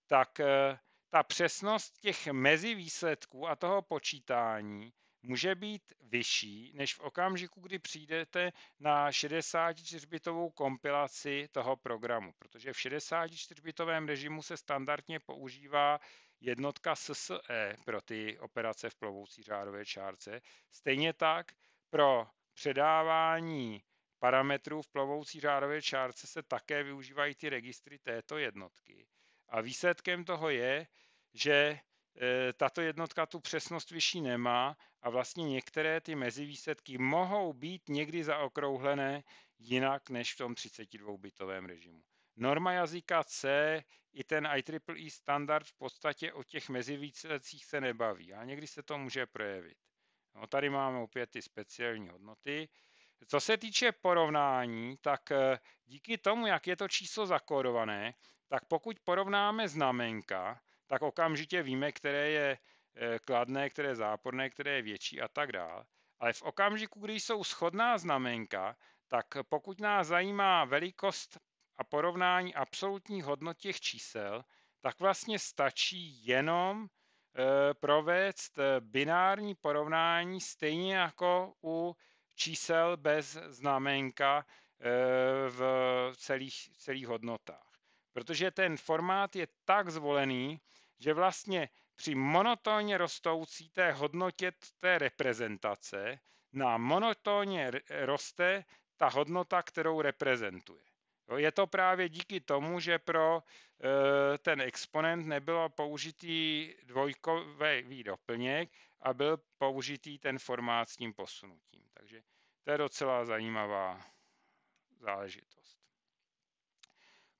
tak eh, ta přesnost těch mezi výsledků a toho počítání může být vyšší než v okamžiku, kdy přijdete na 64-bitovou kompilaci toho programu, protože v 64-bitovém režimu se standardně používá jednotka SSE pro ty operace v plovoucí řádové čárce. Stejně tak pro předávání parametrů v plovoucí řádové čárce se také využívají ty registry této jednotky. A výsledkem toho je, že E, tato jednotka tu přesnost vyšší nemá a vlastně některé ty mezivýsledky mohou být někdy zaokrouhlené jinak než v tom 32-bitovém režimu. Norma jazyka C i ten IEEE e standard v podstatě o těch mezivýsledcích se nebaví a někdy se to může projevit. No, tady máme opět ty speciální hodnoty. Co se týče porovnání, tak e, díky tomu, jak je to číslo zakódované, tak pokud porovnáme znamenka, tak okamžitě víme, které je eh, kladné, které je záporné, které je větší a tak dále. Ale v okamžiku, kdy jsou shodná znamenka, tak pokud nás zajímá velikost a porovnání absolutních hodnot těch čísel, tak vlastně stačí jenom eh, provést eh, binární porovnání stejně jako u čísel bez znamenka v celých, celých hodnotách. Protože ten formát je tak zvolený, že vlastně při monotónně rostoucí té hodnotě té reprezentace na monotónně roste ta hodnota, kterou reprezentuje. Je to právě díky tomu, že pro eh, ten exponent nebylo použitý dvojkový doplněk a byl použitý ten formát s tím posunutím. Takže to je docela zajímavá záležitost.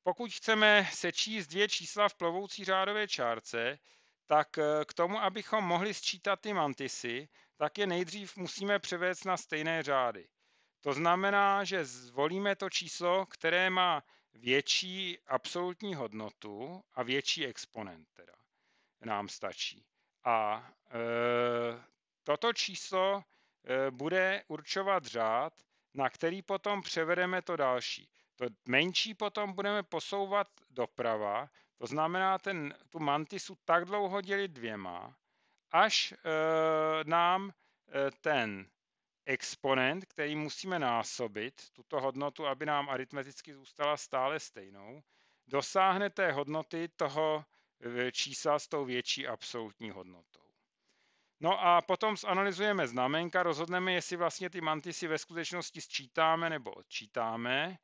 Pokud chceme sečíst dvě čísla v plovoucí řádové čárce, tak eh, k tomu, abychom mohli sčítat ty mantisy, tak je nejdřív musíme převést na stejné řády. To znamená, že zvolíme to číslo, které má větší absolutní hodnotu a větší exponent teda nám stačí. A e, toto číslo e, bude určovat řád, na který potom převedeme to další menší potom budeme posouvat doprava, to znamená ten, tu mantisu tak dlouho dělit dvěma, až e, nám e, ten exponent, který musíme násobit, tuto hodnotu, aby nám aritmeticky zůstala stále stejnou, dosáhne té hodnoty toho eh, čísla s tou větší absolutní hodnotou. No a potom zanalizujeme znamenka, rozhodneme, jestli vlastně ty mantisy ve skutečnosti sčítáme nebo odčítáme.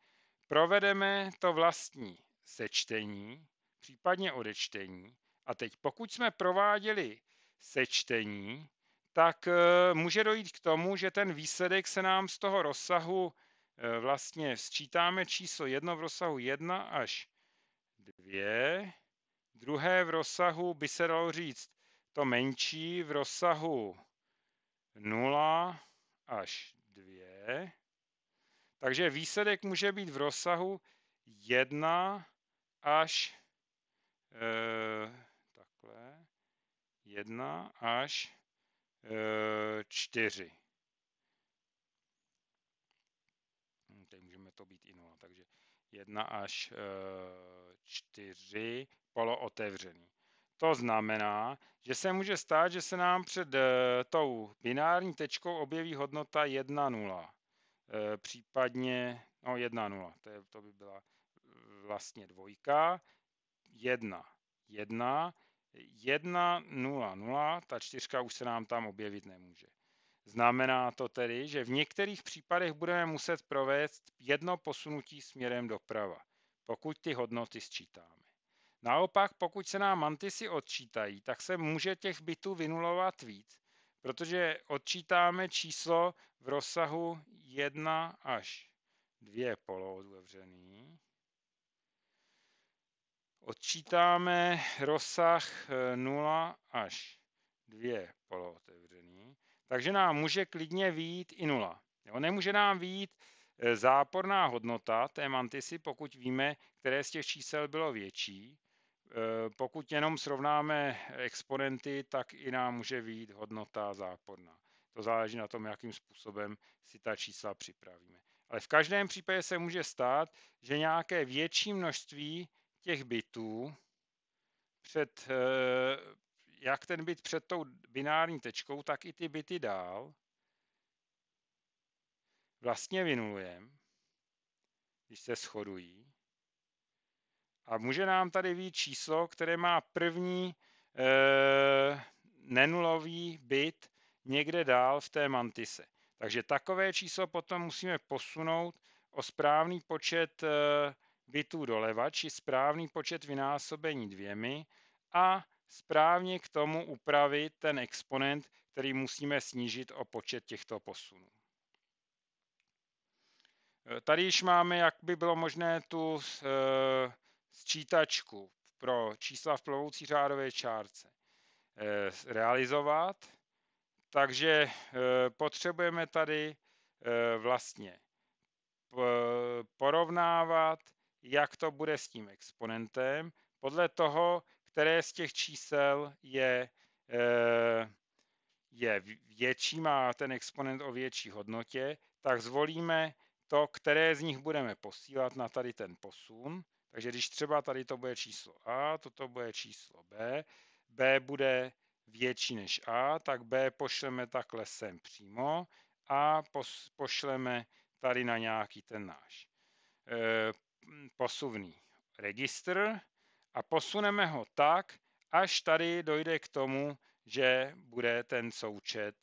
Provedeme to vlastní sečtení, případně odečtení. A teď pokud jsme prováděli sečtení, tak eh, může dojít k tomu, že ten výsledek se nám z toho rozsahu eh, vlastně sčítáme číslo 1 v rozsahu 1 až 2, druhé v rozsahu by se dalo říct to menší v rozsahu 0 až 2, takže výsledek může být v rozsahu 1 až e, takhle, 1 až e, 4. Teď můžeme to být i 0, takže 1 až e, eh, 4 polootevřený. To znamená, že se může stát, že se nám před e, tou binární tečkou objeví hodnota 1, Eh, případně no 1-0, to, je, to by byla eh, vlastně dvojka, 1, 1, 1, 0, 0, ta čtyřka už se nám tam objevit nemůže. Znamená to tedy, že v některých případech budeme muset provést jedno posunutí směrem doprava, pokud ty hodnoty sčítáme. Naopak, pokud se nám mantisy odčítají, tak se může těch bytů vynulovat víc, protože odčítáme číslo v rozsahu 1 až 2 poloodevřený. Odčítáme rozsah 0 eh, až 2 polootevřený, takže nám může klidně výjít i 0. Jo, nemůže nám výjít eh, záporná hodnota té mantisy, pokud víme, které z těch čísel bylo větší, Eh, pokud jenom srovnáme exponenty, tak i nám může výjít hodnota záporná. To záleží na tom, jakým způsobem si ta čísla připravíme. Ale v každém případě se může stát, že nějaké větší množství těch bitů před, eh, jak ten bit před tou binární tečkou, tak i ty bity dál vlastně vynulujeme, když se shodují a může nám tady být číslo, které má první e, nenulový bit někde dál v té mantise. Takže takové číslo potom musíme posunout o správný počet e, eh, bitů doleva, či správný počet vynásobení dvěmi a správně k tomu upravit ten exponent, který musíme snížit o počet těchto posunů. Eh, tady již máme, jak by bylo možné tu e, sčítačku pro čísla v plovoucí řádové čárce eh, realizovat. Takže eh, potřebujeme tady eh, vlastně porovnávat, jak to bude s tím exponentem, podle toho, které z těch čísel je, je větší, má ten exponent o větší hodnotě, tak zvolíme to, které z nich budeme posílat na tady ten posun. Takže když třeba tady to bude číslo A, toto bude číslo B, B bude větší než A, tak B pošleme takhle sem přímo a pošleme tady na nějaký ten náš e, posuvný registr a posuneme ho tak, až tady dojde k tomu, že bude ten součet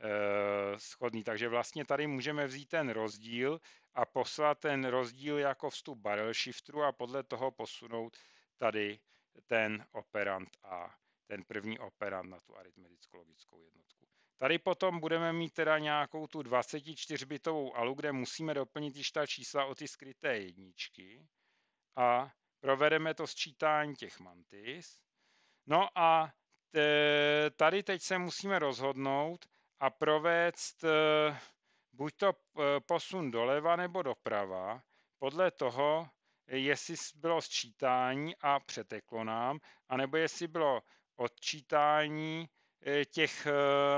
Eh, schodný. Takže vlastně tady můžeme vzít ten rozdíl a poslat ten rozdíl jako vstup barrel shifteru a podle toho posunout tady ten operant A, ten první operant na tu aritmetickou logickou jednotku. Tady potom budeme mít teda nějakou tu 24-bitovou alu, kde musíme doplnit již ta čísla o ty skryté jedničky a provedeme to sčítání těch mantis. No a tady teď se musíme rozhodnout, a provést eh, buď to eh, posun doleva nebo doprava, podle toho, jestli bylo sčítání a přeteklo nám, anebo jestli bylo odčítání eh, těch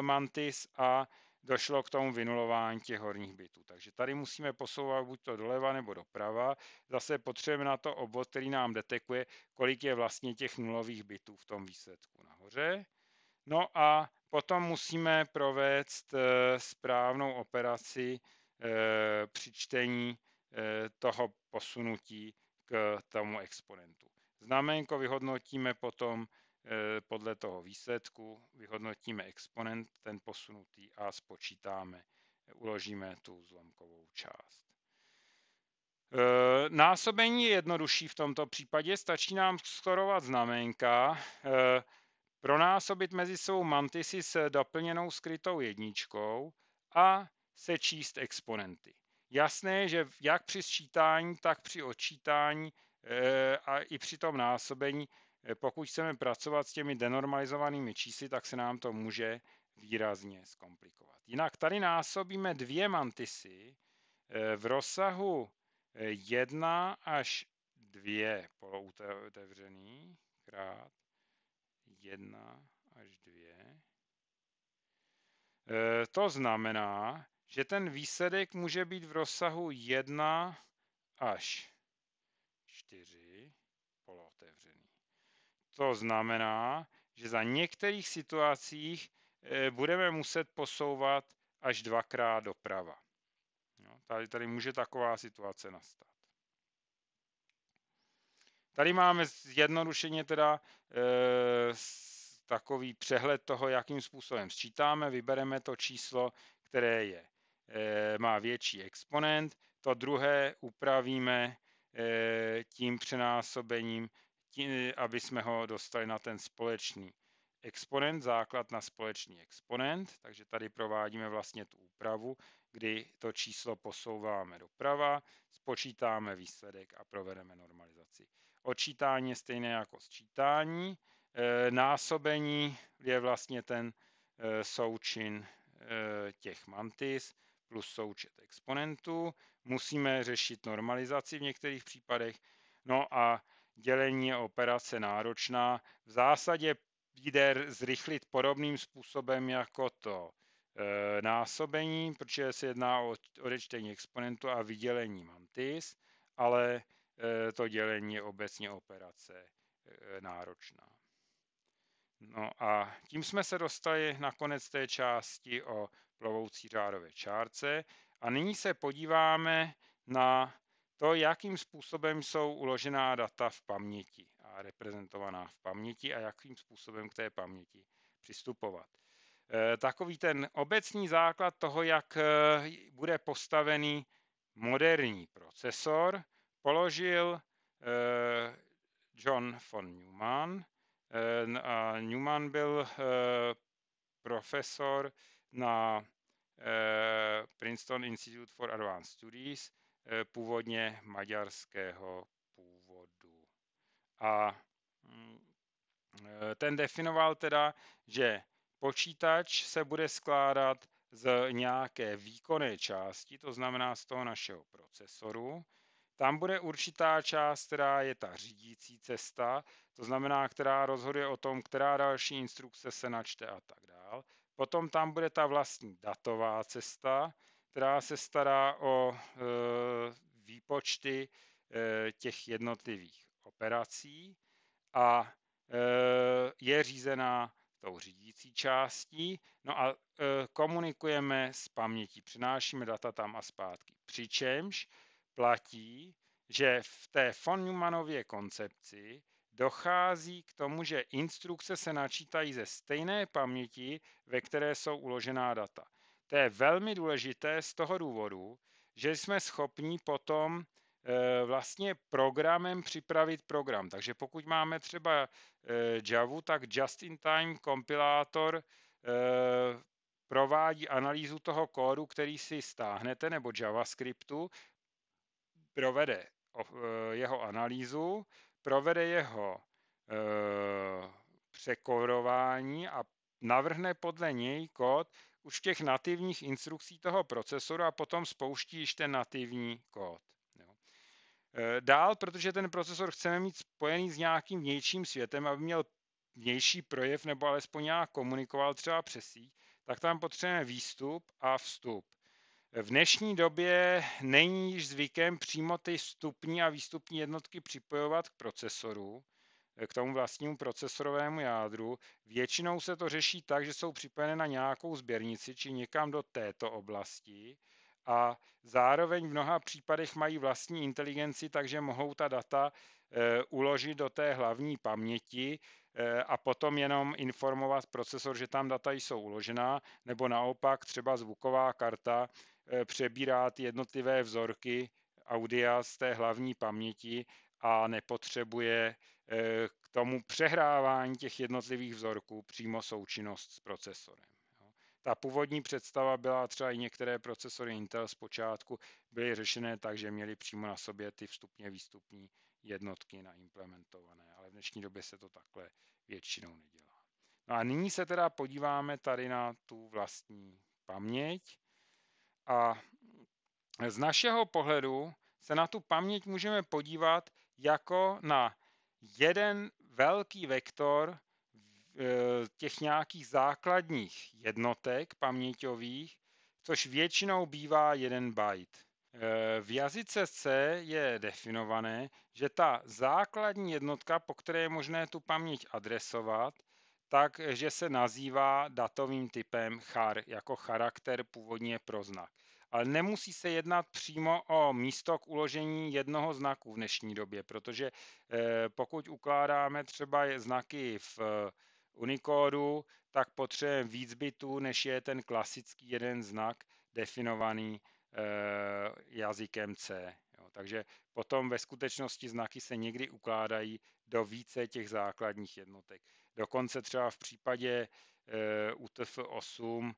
mantis a došlo k tomu vynulování těch horních bytů. Takže tady musíme posouvat buď to doleva nebo doprava. Zase potřebujeme na to obvod, který nám detekuje, kolik je vlastně těch nulových bytů v tom výsledku nahoře. No a Potom musíme provést eh, správnou operaci eh, při čtení eh, toho posunutí k tomu exponentu. Znaménko vyhodnotíme potom podle toho výsledku, vyhodnotíme exponent, ten posunutý a spočítáme, uložíme tu zlomkovou část. Násobení je jednodušší v tomto případě, stačí nám skorovat znaménka, pronásobit mezi svou mantisy s doplněnou skrytou jedničkou a sečíst exponenty. Jasné, že jak při sčítání, tak při odčítání eh, a i při tom násobení, eh, pokud chceme pracovat s těmi denormalizovanými čísly, tak se nám to může výrazně zkomplikovat. Jinak tady násobíme dvě mantisy eh, v rozsahu 1 až 2 polootevřený krát jedna až dvě. E, to znamená, že ten výsledek může být v rozsahu 1 až 4 polootevřený. To znamená, že za některých situacích e, budeme muset posouvat až dvakrát doprava. tady, tady může taková situace nastat. Tady máme zjednodušeně teda e, takový přehled toho, jakým způsobem sčítáme. Vybereme to číslo, které je, e, má větší exponent. To druhé upravíme e, tím přenásobením, tím, aby jsme ho dostali na ten společný exponent, základ na společný exponent, takže tady provádíme vlastně tu úpravu, kdy to číslo posouváme doprava, spočítáme výsledek a provedeme normalizaci. Odčítání je stejné jako sčítání. Eh, násobení je vlastně ten eh, součin eh, těch mantis plus součet exponentů. Musíme řešit normalizaci v některých případech. No a dělení je operace náročná. V zásadě jde zrychlit podobným způsobem jako to násobení, protože se jedná o odečtení exponentu a vydělení mantis, ale Eh, to dělení je obecně operace eh, náročná. No a tím jsme se dostali na konec té části o plovoucí řádové čárce a nyní se podíváme na to, jakým způsobem jsou uložená data v paměti a reprezentovaná v paměti a jakým způsobem k té paměti přistupovat. Eh, takový ten obecný základ toho, jak bude postavený moderní procesor – položil eh, John von Neumann. Eh, a Neumann byl eh, profesor na Princeton Institute for Advanced Studies, původně maďarského původu. A mm, ten definoval teda, že počítač se bude skládat z nějaké výkonné části, to znamená z toho našeho procesoru, tam bude určitá část, která je ta řídící cesta, to znamená, která rozhoduje o tom, která další instrukce se načte a tak dál. Potom tam bude ta vlastní datová cesta, která se stará o e, výpočty e, těch jednotlivých operací a e, je řízená tou řídící částí. No a e, komunikujeme s pamětí, přinášíme data tam a zpátky. Přičemž Platí, že v té von Neumannově koncepci dochází k tomu, že instrukce se načítají ze stejné paměti, ve které jsou uložená data. To je velmi důležité z toho důvodu, že jsme schopni potom eh, vlastně programem připravit program. Takže pokud máme třeba eh, Java, tak just-in-time kompilátor eh, provádí analýzu toho kódu, který si stáhnete, nebo JavaScriptu, provede eh, jeho analýzu, provede jeho eh, překorování a navrhne podle něj kód už těch nativních instrukcí toho procesoru a potom spouští již ten nativní kód. Eh, dál, protože ten procesor chceme mít spojený s nějakým vnějším světem, aby měl vnější projev nebo alespoň nějak komunikoval třeba přes síť, tak tam potřebujeme výstup a vstup. V dnešní době není již zvykem přímo ty vstupní a výstupní jednotky připojovat k procesoru, k tomu vlastnímu procesorovému jádru. Většinou se to řeší tak, že jsou připojené na nějakou sběrnici či někam do této oblasti a zároveň v mnoha případech mají vlastní inteligenci, takže mohou ta data eh, uložit do té hlavní paměti eh, a potom jenom informovat procesor, že tam data jsou uložená, nebo naopak třeba zvuková karta Eh, přebírat jednotlivé vzorky audia z té hlavní paměti a nepotřebuje eh, k tomu přehrávání těch jednotlivých vzorků přímo součinnost s procesorem. Ta původní představa byla třeba i některé procesory Intel zpočátku byly řešené tak, že měly přímo na sobě ty vstupně výstupní jednotky naimplementované, ale v dnešní době se to takhle většinou nedělá. No a nyní se teda podíváme tady na tu vlastní paměť a z našeho pohledu se na tu paměť můžeme podívat jako na jeden velký vektor e, těch nějakých základních jednotek paměťových, což většinou bývá jeden byte. E, v jazyce C je definované, že ta základní jednotka, po které je možné tu paměť adresovat, takže se nazývá datovým typem char jako charakter původně pro znak. Ale nemusí se jednat přímo o místo k uložení jednoho znaku v dnešní době, protože eh, pokud ukládáme třeba znaky v eh, Unicodu, tak potřebujeme víc bitů, než je ten klasický jeden znak definovaný eh, jazykem C. takže potom ve skutečnosti znaky se někdy ukládají do více těch základních jednotek dokonce třeba v případě eh, UTF-8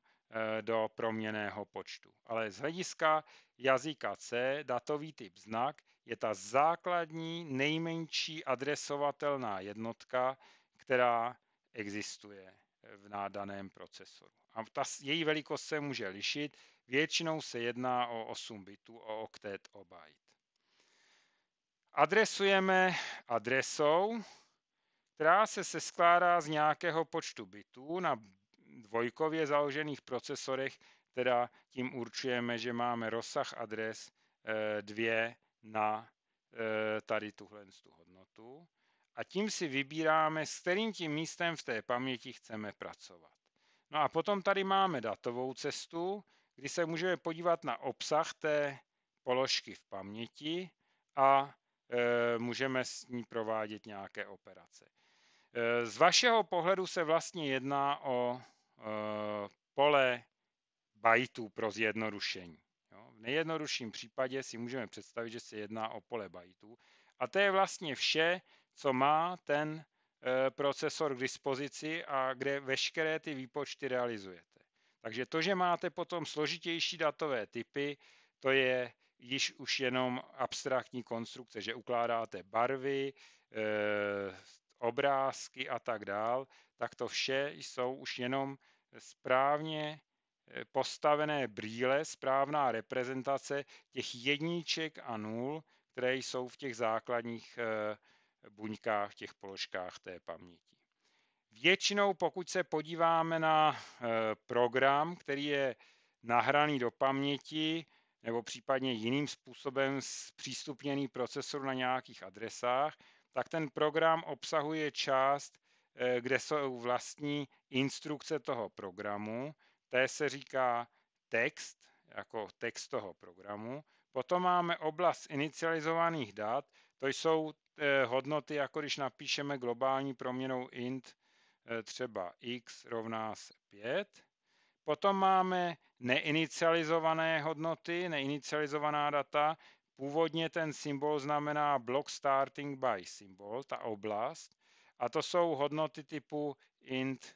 eh, do proměného počtu. Ale z hlediska jazyka C datový typ znak je ta základní nejmenší adresovatelná jednotka, která existuje eh, v nádaném procesoru. A ta, její velikost se může lišit, většinou se jedná o 8 bitů, o octet, o byte. Adresujeme adresou, která se seskládá z nějakého počtu bitů na dvojkově založených procesorech, teda tím určujeme, že máme rozsah adres 2 eh, na eh, tady tuhle tu hodnotu a tím si vybíráme, s kterým tím místem v té paměti chceme pracovat. No a potom tady máme datovou cestu, kdy se můžeme podívat na obsah té položky v paměti a e, můžeme s ní provádět nějaké operace. Eh, z vašeho pohledu se vlastně jedná o eh, pole bajtů pro zjednodušení. V nejjednodušším případě si můžeme představit, že se jedná o pole bajtů. A to je vlastně vše, co má ten eh, procesor k dispozici a kde veškeré ty výpočty realizujete. Takže to, že máte potom složitější datové typy, to je již už jenom abstraktní konstrukce, že ukládáte barvy, obrázky a tak dál, tak to vše jsou už jenom správně eh, postavené brýle, správná reprezentace těch jedniček a nul, které jsou v těch základních eh, buňkách, těch položkách té paměti. Většinou, pokud se podíváme na eh, program, který je nahraný do paměti nebo případně jiným způsobem zpřístupněný procesor na nějakých adresách, tak ten program obsahuje část, eh, kde jsou vlastní instrukce toho programu. Té se říká text, jako text toho programu. Potom máme oblast inicializovaných dat, to jsou eh, hodnoty, jako když napíšeme globální proměnou int, eh, třeba x rovná se 5. Potom máme neinicializované hodnoty, neinicializovaná data, Původně ten symbol znamená block starting by symbol, ta oblast, a to jsou hodnoty typu int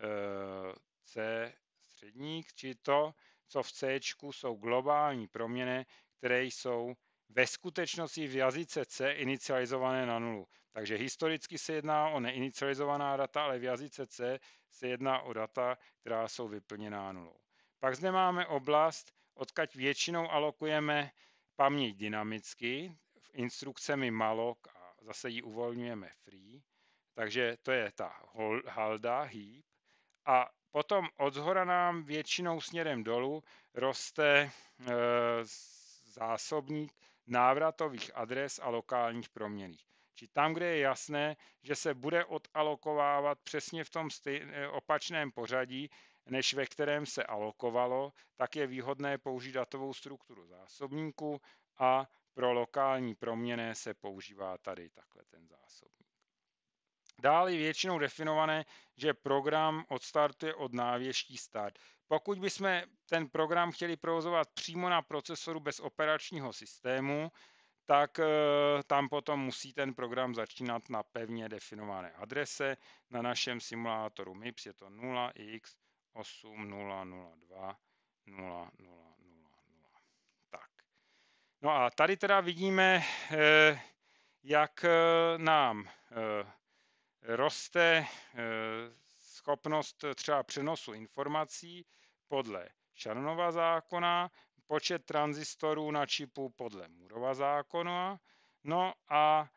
eh, C středník, či to, co v C jsou globální proměny, které jsou ve skutečnosti v jazyce C inicializované na nulu. Takže historicky se jedná o neinicializovaná data, ale v jazyce C se jedná o data, která jsou vyplněná nulou. Pak zde máme oblast, odkaď většinou alokujeme paměť dynamicky, instrukcemi malok a zase ji uvolňujeme free, takže to je ta halda, heap. A potom od zhora nám většinou směrem dolů roste e, zásobník návratových adres a lokálních proměných. Či tam, kde je jasné, že se bude odalokovávat přesně v tom opačném pořadí, než ve kterém se alokovalo, tak je výhodné použít datovou strukturu zásobníku a pro lokální proměné se používá tady takhle ten zásobník. Dále je většinou definované, že program odstartuje od návěští start. Pokud bychom ten program chtěli provozovat přímo na procesoru bez operačního systému, tak eh, tam potom musí ten program začínat na pevně definované adrese. Na našem simulátoru MIPS je to 0x 8002 Tak. No a tady teda vidíme, eh, jak eh, nám eh, roste schopnost třeba přenosu informací podle Shannonova zákona, počet tranzistorů na čipu podle Murova zákona, no a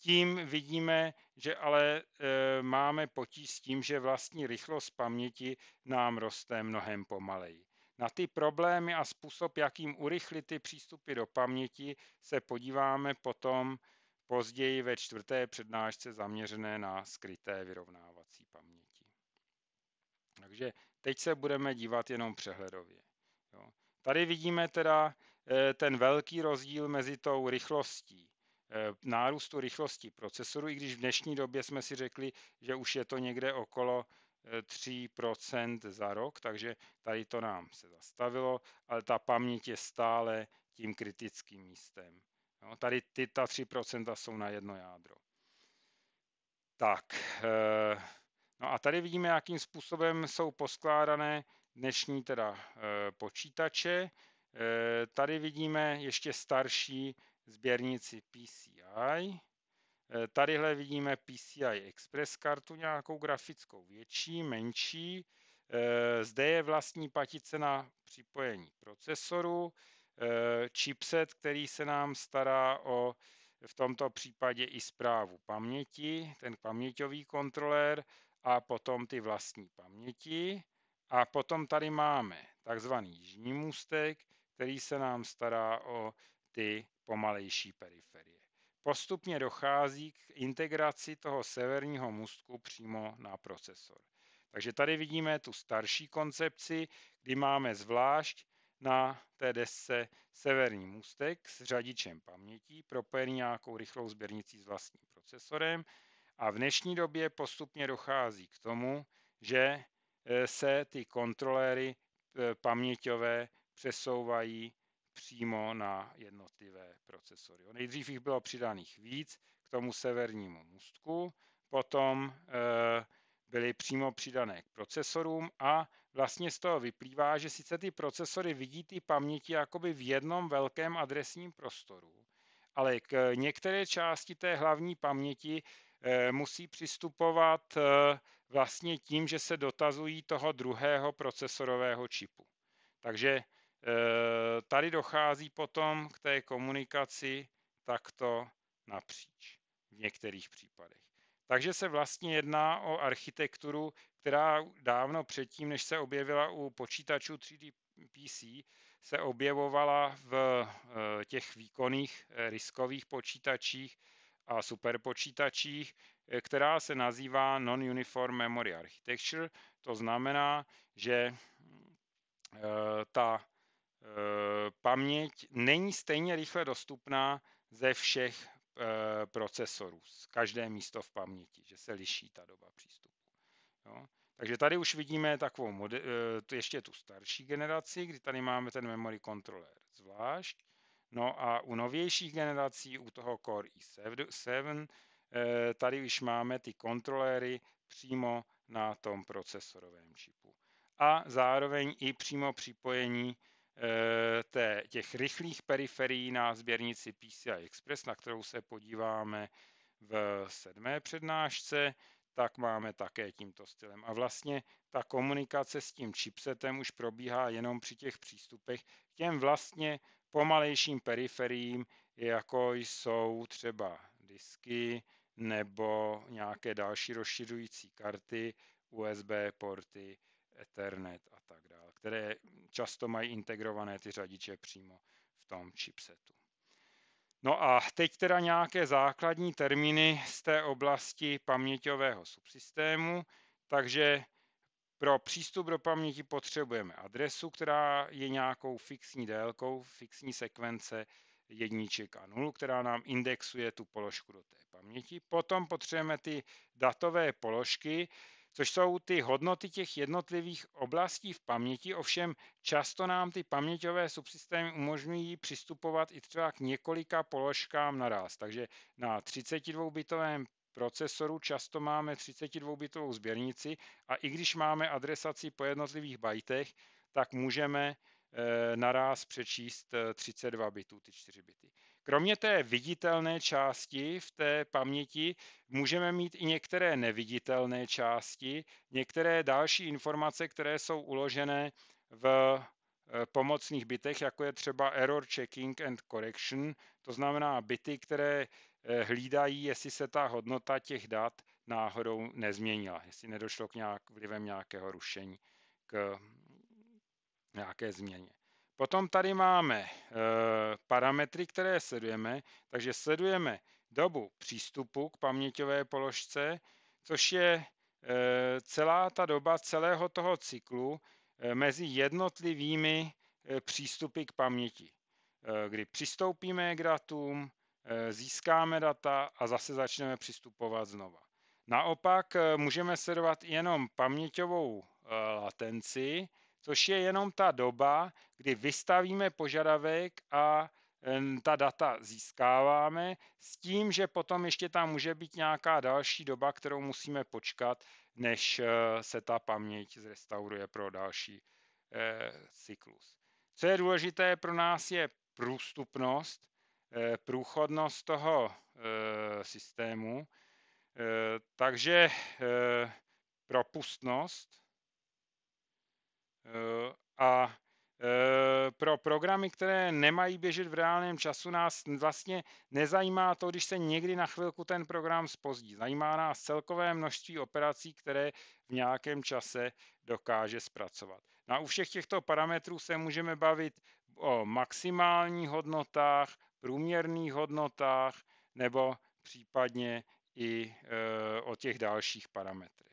tím vidíme, že ale e, máme potíž s tím, že vlastní rychlost paměti nám roste mnohem pomaleji. Na ty problémy a způsob, jakým urychlit ty přístupy do paměti, se podíváme potom později ve čtvrté přednášce zaměřené na skryté vyrovnávací paměti. Takže teď se budeme dívat jenom přehledově. Jo. Tady vidíme teda eh, ten velký rozdíl mezi tou rychlostí nárůstu rychlosti procesoru, i když v dnešní době jsme si řekli, že už je to někde okolo 3% eh, za rok, takže tady to nám se zastavilo, ale ta paměť je stále tím kritickým místem. Jo, no, tady ty, ta 3% jsou na jedno jádro. Tak, eh, no a tady vidíme, jakým způsobem jsou poskládané dnešní teda eh, počítače. Tady vidíme ještě starší sběrnici PCI. Eh, tadyhle vidíme PCI Express kartu, nějakou grafickou, větší, menší. Eh, zde je vlastní patice na připojení procesoru, eh, chipset, který se nám stará o v tomto případě i zprávu paměti, ten paměťový kontroler a potom ty vlastní paměti. A potom tady máme takzvaný jižní můstek, který se nám stará o ty pomalejší periferie. Postupně dochází k integraci toho severního můstku přímo na procesor. Takže tady vidíme tu starší koncepci, kdy máme zvlášť na té desce severní můstek s řadičem paměti, propojený nějakou rychlou sběrnicí s vlastním procesorem. A v dnešní době postupně dochází k tomu, že eh, se ty kontroléry eh, paměťové přesouvají přímo na jednotlivé procesory. Nejdřív jich bylo přidaných víc k tomu severnímu můstku, potom eh, byly přímo přidané k procesorům a vlastně z toho vyplývá, že sice ty procesory vidí ty paměti jakoby v jednom velkém adresním prostoru, ale k některé části té hlavní paměti eh, musí přistupovat eh, vlastně tím, že se dotazují toho druhého procesorového čipu. Takže Eh, tady dochází potom k té komunikaci takto napříč v některých případech. Takže se vlastně jedná o architekturu, která dávno předtím, než se objevila u počítačů 3D PC, se objevovala v eh, těch výkonných eh, riskových počítačích a superpočítačích, která se nazývá Non-Uniform Memory Architecture. To znamená, že ta Eh, paměť není stejně rychle dostupná ze všech eh, procesorů, z každé místo v paměti, že se liší ta doba přístupu. Jo? Takže tady už vidíme takovou eh, ještě tu starší generaci, kdy tady máme ten memory controller zvlášť. No a u novějších generací, u toho Core i7, tady už máme ty kontroléry přímo na tom procesorovém čipu. A zároveň i přímo připojení Eh, té, těch rychlých periferií na sběrnici PCI Express, na kterou se podíváme v sedmé přednášce, tak máme také tímto stylem. A vlastně ta komunikace s tím chipsetem už probíhá jenom při těch přístupech k těm vlastně pomalejším periferiím, jako jsou třeba disky nebo nějaké další rozšiřující karty, USB porty Ethernet a tak dále, které často mají integrované ty řadiče přímo v tom chipsetu. No a teď teda nějaké základní termíny z té oblasti paměťového subsystému, takže pro přístup do paměti potřebujeme adresu, která je nějakou fixní délkou, fixní sekvence jedniček a nul, která nám indexuje tu položku do té paměti. Potom potřebujeme ty datové položky, což jsou ty hodnoty těch jednotlivých oblastí v paměti, ovšem často nám ty paměťové subsystémy umožňují přistupovat i třeba k několika položkám naraz. Takže na 32-bitovém procesoru často máme 32-bitovou sběrnici a i když máme adresaci po jednotlivých bajtech, tak můžeme eh, naraz přečíst 32 eh, bitů, ty 4 bity. Kromě té viditelné části v té paměti můžeme mít i některé neviditelné části, některé další informace, které jsou uložené v eh, pomocných bitech, jako je třeba error checking and correction, to znamená byty, které eh, hlídají, jestli se ta hodnota těch dat náhodou nezměnila, jestli nedošlo k nějak, vlivem nějakého rušení k nějaké změně. Potom tady máme e, parametry, které sledujeme, takže sledujeme dobu přístupu k paměťové položce, což je e, celá ta doba celého toho cyklu e, mezi jednotlivými e, přístupy k paměti, e, kdy přistoupíme k datům, e, získáme data a zase začneme přistupovat znova. Naopak můžeme sledovat jenom paměťovou latenci, což je jenom ta doba, kdy vystavíme požadavek a ta data získáváme s tím, že potom ještě tam může být nějaká další doba, kterou musíme počkat, než eh, se ta paměť zrestauruje pro další eh, cyklus. Co je důležité pro nás je průstupnost, eh, průchodnost toho eh, systému, eh, takže eh, propustnost, Eh, a eh, pro programy, které nemají běžet v reálném času, nás vlastně nezajímá to, když se někdy na chvilku ten program spozdí. Zajímá nás celkové množství operací, které v nějakém čase dokáže zpracovat. Na no u všech těchto parametrů se můžeme bavit o maximálních hodnotách, průměrných hodnotách nebo případně i eh, o těch dalších parametrech.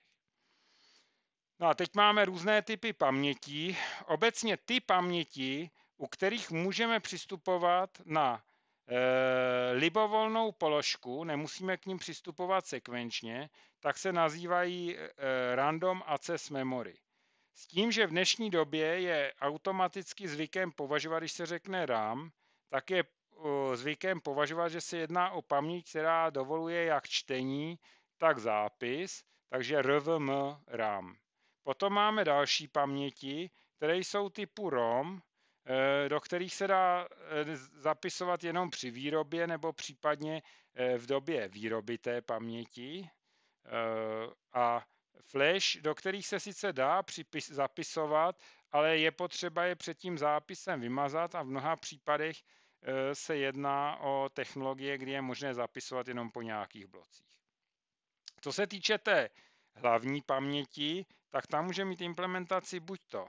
No a teď máme různé typy paměti. Obecně ty paměti, u kterých můžeme přistupovat na e, libovolnou položku, nemusíme k ním přistupovat sekvenčně, tak se nazývají e, random access memory. S tím, že v dnešní době je automaticky zvykem považovat, když se řekne RAM, tak je zvykem považovat, že se jedná o paměť, která dovoluje jak čtení, tak zápis, takže RVM RAM. Potom máme další paměti, které jsou typu ROM, eh, do kterých se dá eh, zapisovat jenom při výrobě nebo případně eh, v době výroby té paměti. A flash, do kterých se sice dá připis, zapisovat, ale je potřeba je před tím zápisem vymazat a v mnoha případech se jedná o technologie, kdy je možné zapisovat jenom po nějakých blocích. Co se týče té hlavní paměti, tak tam může mít implementaci buď to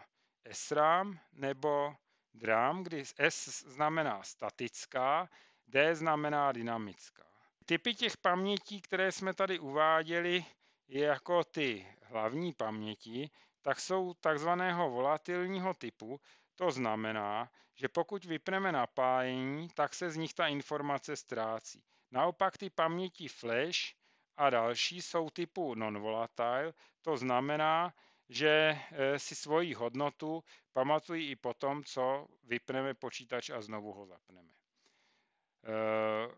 SRAM nebo DRAM, kdy S znamená statická, D znamená dynamická. Typy těch pamětí, které jsme tady uváděli, je jako ty hlavní paměti, tak jsou takzvaného volatilního typu. To znamená, že pokud vypneme napájení, tak se z nich ta informace ztrácí. Naopak ty paměti flash a další jsou typu non-volatile, to znamená, že eh, si svoji hodnotu pamatují i po tom, co vypneme počítač a znovu ho zapneme. Eh,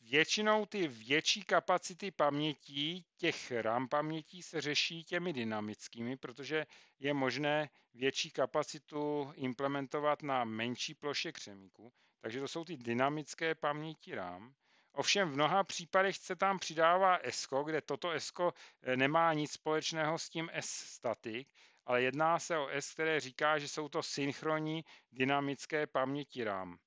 většinou ty větší kapacity pamětí, těch RAM pamětí, se řeší těmi dynamickými, protože je možné větší kapacitu implementovat na menší ploše křemíku. Takže to jsou ty dynamické paměti RAM. Ovšem v mnoha případech se tam přidává ESCO, kde toto ESCO e, nemá nic společného s tím S-static, ale jedná se o S, které říká, že jsou to synchronní dynamické paměti RAM.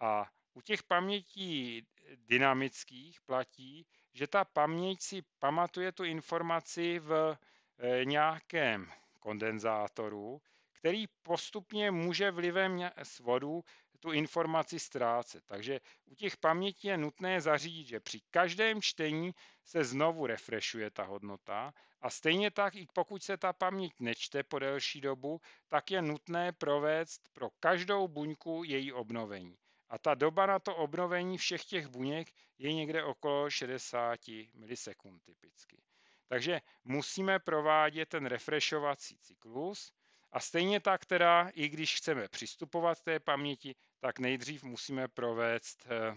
A u těch pamětí e, dynamických platí, že ta paměť si pamatuje tu informaci v e, nějakém kondenzátoru, který postupně může vlivem svodu tu informaci ztrácet. Takže u těch pamětí je nutné zařídit, že při každém čtení se znovu refreshuje ta hodnota a stejně tak i pokud se ta paměť nečte po delší dobu, tak je nutné provést pro každou buňku její obnovení. A ta doba na to obnovení všech těch buněk je někde okolo 60 milisekund typicky. Takže musíme provádět ten refreshovací cyklus, a stejně tak teda, i když chceme přistupovat k té paměti, tak nejdřív musíme provést eh,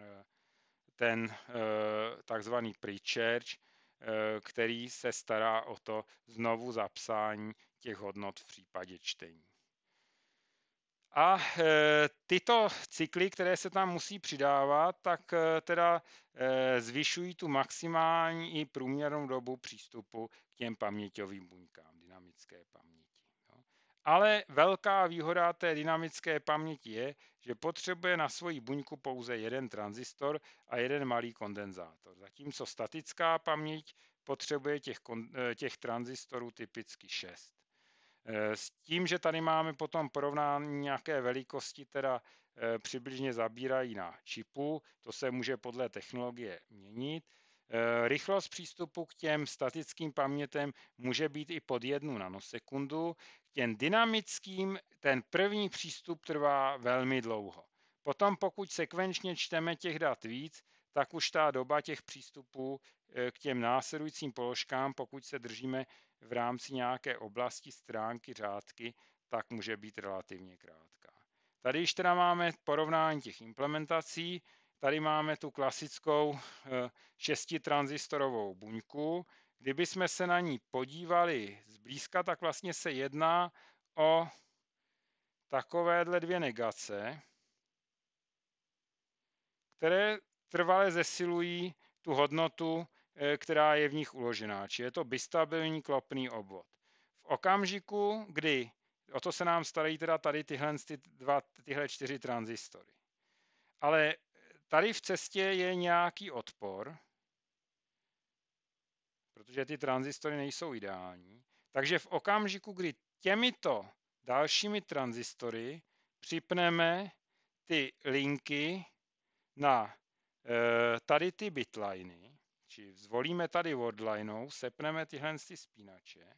eh, ten eh, takzvaný pre-church, který se stará o to znovu zapsání těch hodnot v případě čtení. A tyto cykly, které se tam musí přidávat, tak teda zvyšují tu maximální i průměrnou dobu přístupu k těm paměťovým buňkám dynamické paměti. Jo. Ale velká výhoda té dynamické paměti je, že potřebuje na svoji buňku pouze jeden tranzistor a jeden malý kondenzátor. Zatímco statická paměť potřebuje těch, eh, těch tranzistorů typicky 6. Eh, s tím, že tady máme potom porovnání nějaké velikosti, teda eh, přibližně zabírají na čipu, to se může podle technologie měnit, Eh, rychlost přístupu k těm statickým pamětem může být i pod jednu nanosekundu. K těm dynamickým ten první přístup trvá velmi dlouho. Potom pokud sekvenčně čteme těch dat víc, tak už ta doba těch přístupů eh, k těm následujícím položkám, pokud se držíme v rámci nějaké oblasti stránky, řádky, tak může být relativně krátká. Tady již teda máme porovnání těch implementací, Tady máme tu klasickou eh, šestitranzistorovou buňku. Kdyby jsme se na ní podívali zblízka, tak vlastně se jedná o takovéhle dvě negace, které trvale zesilují tu hodnotu, eh, která je v nich uložená. Či je to bistabilní klopný obvod. V okamžiku, kdy, o to se nám starají teda tady tyhle, ty dva, tyhle čtyři tranzistory, ale Tady v cestě je nějaký odpor, protože ty tranzistory nejsou ideální. Takže v okamžiku, kdy těmito dalšími tranzistory připneme ty linky na e, tady ty bitliny, či zvolíme tady wordlinou, sepneme tyhle ty spínače,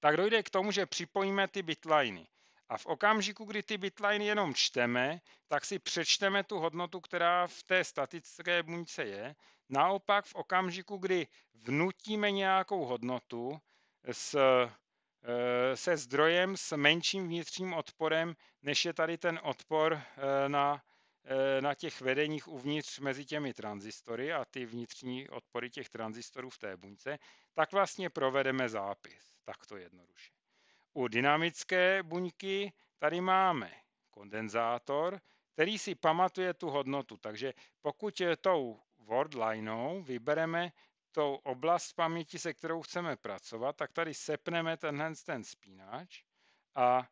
tak dojde k tomu, že připojíme ty bitliny. A v okamžiku, kdy ty bitline jenom čteme, tak si přečteme tu hodnotu, která v té statické buňce je. Naopak v okamžiku, kdy vnutíme nějakou hodnotu s, e, se zdrojem s menším vnitřním odporem, než je tady ten odpor e, na, e, na těch vedeních uvnitř mezi těmi tranzistory a ty vnitřní odpory těch tranzistorů v té buňce, tak vlastně provedeme zápis. Tak to jednoduše. U dynamické buňky tady máme kondenzátor, který si pamatuje tu hodnotu. Takže pokud je tou word lineou vybereme tou oblast paměti, se kterou chceme pracovat, tak tady sepneme tenhle ten spínač a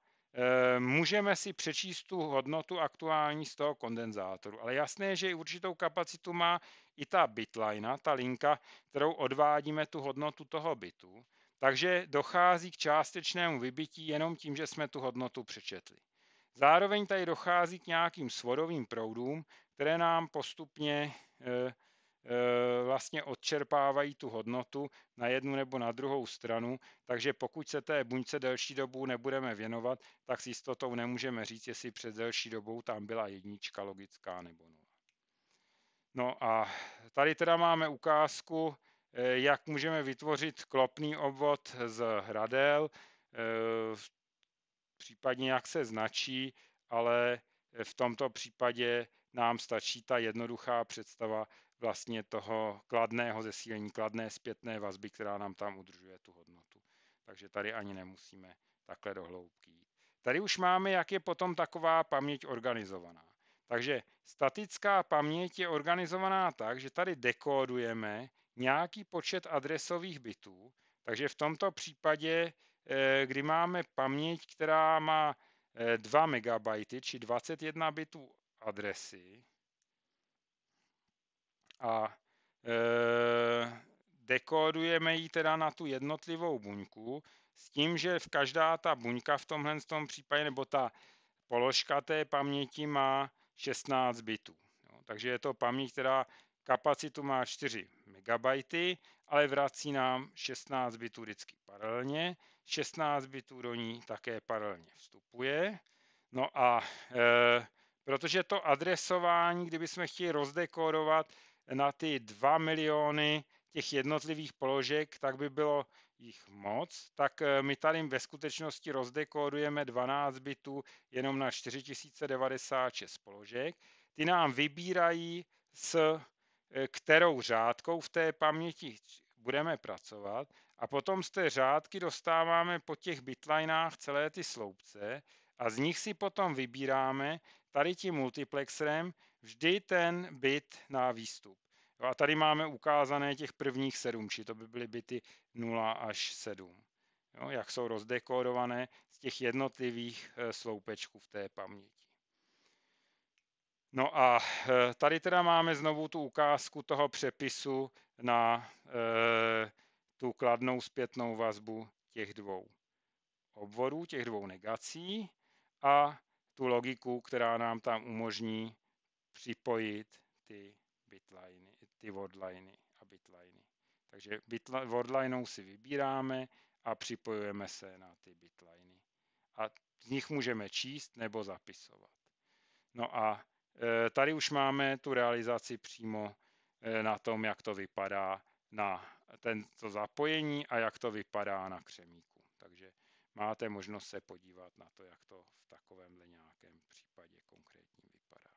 e, můžeme si přečíst tu hodnotu aktuální z toho kondenzátoru. Ale jasné je, že určitou kapacitu má i ta bitline, ta linka, kterou odvádíme tu hodnotu toho bitu. Takže dochází k částečnému vybití jenom tím, že jsme tu hodnotu přečetli. Zároveň tady dochází k nějakým svodovým proudům, které nám postupně e, vlastně odčerpávají tu hodnotu na jednu nebo na druhou stranu, takže pokud se té buňce delší dobu nebudeme věnovat, tak s jistotou nemůžeme říct, jestli před delší dobou tam byla jednička logická nebo nula. No a tady teda máme ukázku Eh, jak můžeme vytvořit klopný obvod z hradel, eh, případně jak se značí, ale eh, v tomto případě nám stačí ta jednoduchá představa vlastně toho kladného zesílení, kladné zpětné vazby, která nám tam udržuje tu hodnotu. Takže tady ani nemusíme takhle do hloubky jít. Tady už máme, jak je potom taková paměť organizovaná. Takže statická paměť je organizovaná tak, že tady dekodujeme nějaký počet adresových bitů, takže v tomto případě, eh, kdy máme paměť, která má 2 eh, MB, či 21 bitů adresy, a eh, dekodujeme ji teda na tu jednotlivou buňku s tím, že v každá ta buňka v tomhle tom případě, nebo ta položka té paměti má 16 bitů. Takže je to paměť, která Kapacitu má 4 MB, ale vrací nám 16 bitů vždycky paralelně. 16 bitů do ní také paralelně vstupuje. No a e, protože to adresování, kdybychom chtěli rozdekorovat na ty 2 miliony těch jednotlivých položek, tak by bylo jich moc, tak e, my tady ve skutečnosti rozdekódujeme 12 bitů jenom na 4096 položek. Ty nám vybírají z E, kterou řádkou v té paměti budeme pracovat a potom z té řádky dostáváme po těch bitlinách celé ty sloupce a z nich si potom vybíráme tady tím multiplexerem vždy ten bit na výstup. A tady máme ukázané těch prvních sedm, či to by byly byty 0 až 7. Jo, jak jsou rozdekódované z těch jednotlivých e, sloupečků v té paměti. No a eh, tady teda máme znovu tu ukázku toho přepisu na e, tu kladnou zpětnou vazbu těch dvou obvodů, těch dvou negací a tu logiku, která nám tam umožní připojit ty bitliny, ty wordliny a bitliny. Takže wordlinou si vybíráme a připojujeme se na ty bitliny. A z nich můžeme číst nebo zapisovat. No a Eh, tady už máme tu realizaci přímo eh, na tom, jak to vypadá na tento zapojení a jak to vypadá na křemíku. Takže máte možnost se podívat na to, jak to v takovémhle nějakém případě konkrétně vypadá.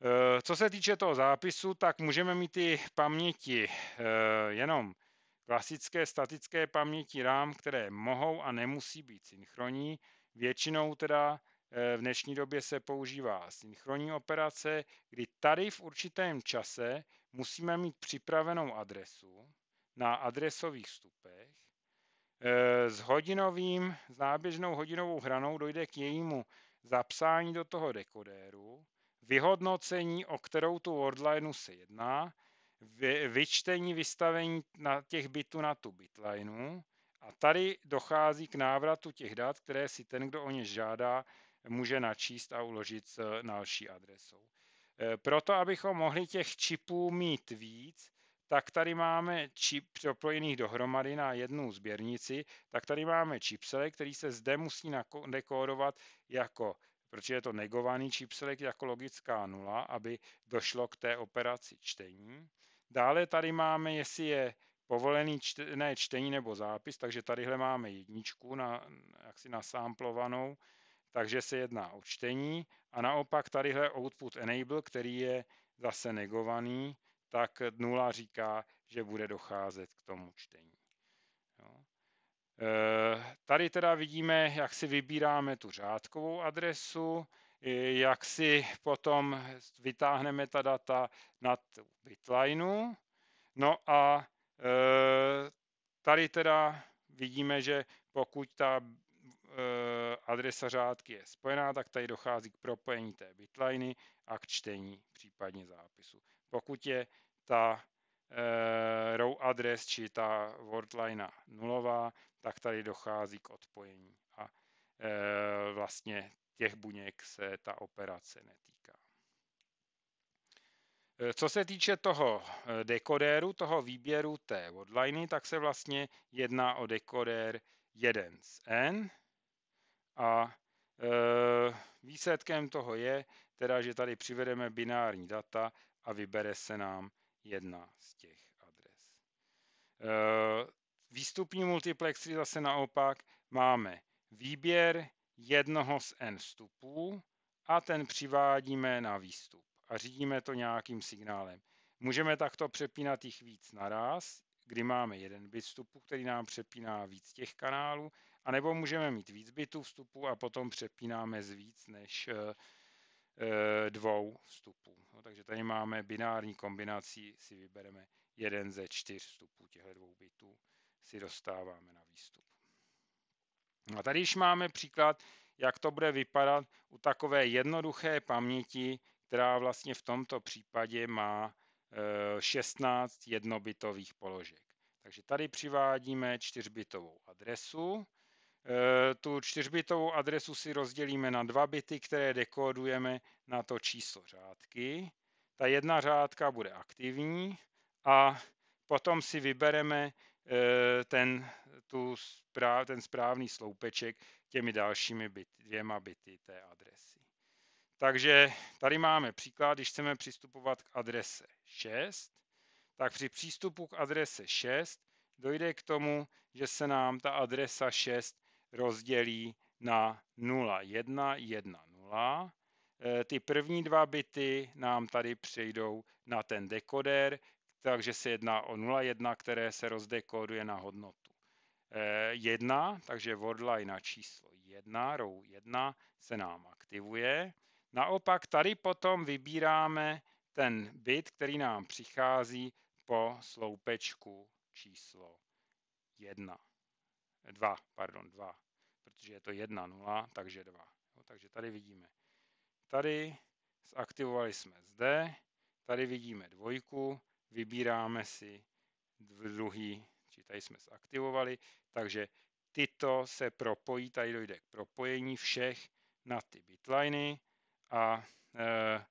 Eh, co se týče toho zápisu, tak můžeme mít ty paměti jenom klasické statické paměti RAM, které mohou a nemusí být synchronní. Většinou teda Eh, v dnešní době se používá synchronní operace, kdy tady v určitém čase musíme mít připravenou adresu na adresových vstupech. Eh, s hodinovým, s náběžnou hodinovou hranou dojde k jejímu zapsání do toho dekodéru, vyhodnocení, o kterou tu wordlineu se jedná, vyčtení, vystavení na těch bitů na tu bitlineu a tady dochází k návratu těch dat, které si ten, kdo o ně žádá, může načíst a uložit s další adresou. E, proto, abychom mohli těch čipů mít víc, tak tady máme čip propojených dohromady na jednu sběrnici, tak tady máme chipselek, který se zde musí dekódovat jako, protože je to negovaný chipselek, jako logická nula, aby došlo k té operaci čtení. Dále tady máme, jestli je povolený čte, ne, čtení nebo zápis, takže tadyhle máme jedničku na, jaksi nasámplovanou takže se jedná o čtení a naopak tadyhle output enable, který je zase negovaný, tak nula říká, že bude docházet k tomu čtení. Jo. Eh, tady teda vidíme, jak si vybíráme tu řádkovou adresu, jak si potom vytáhneme ta data na tu bitlineu. No a eh, tady teda vidíme, že pokud ta Eh, adresa řádky je spojená, tak tady dochází k propojení té bitliny a k čtení případně zápisu. Pokud je ta e, row adres či ta wordline nulová, tak tady dochází k odpojení a e, vlastně těch buněk se ta operace netýká. Co se týče toho dekodéru, toho výběru té wordliny, tak se vlastně jedná o dekodér 1 z N, a e, výsledkem toho je, teda, že tady přivedeme binární data a vybere se nám jedna z těch adres. E, výstupní multiplexy zase naopak máme výběr jednoho z n vstupů a ten přivádíme na výstup a řídíme to nějakým signálem. Můžeme takto přepínat jich víc naraz, kdy máme jeden bit vstupu, který nám přepíná víc těch kanálů a nebo můžeme mít víc bytů vstupu a potom přepínáme z víc než eh, eh, dvou vstupů. No, takže tady máme binární kombinací, si vybereme jeden ze čtyř vstupů těchto dvou bytů, si dostáváme na výstup. A tady již máme příklad, jak to bude vypadat u takové jednoduché paměti, která vlastně v tomto případě má 16 eh, jednobitových položek. Takže tady přivádíme čtyřbitovou adresu, Eh, tu čtyřbitovou adresu si rozdělíme na dva bity, které dekodujeme na to číslo řádky. Ta jedna řádka bude aktivní a potom si vybereme eh, ten, tu správ, ten správný sloupeček těmi dalšími byty dvěma byty té adresy. Takže tady máme příklad, když chceme přistupovat k adrese 6, tak při přístupu k adrese 6 dojde k tomu, že se nám ta adresa 6 rozdělí na 0, 1, 1, 0. Ty první dva bity nám tady přejdou na ten dekoder, takže se jedná o 0,1, které se rozdekoduje na hodnotu 1, eh, takže wordline na číslo 1, row 1 se nám aktivuje. Naopak tady potom vybíráme ten bit, který nám přichází po sloupečku číslo 1. 2, pardon, 2, protože je to 1, 0, takže 2. Jo, takže tady vidíme. Tady zaktivovali jsme zde, tady vidíme dvojku, vybíráme si druhý, či tady jsme zaktivovali, takže tyto se propojí, tady dojde k propojení všech na ty bitliny a e,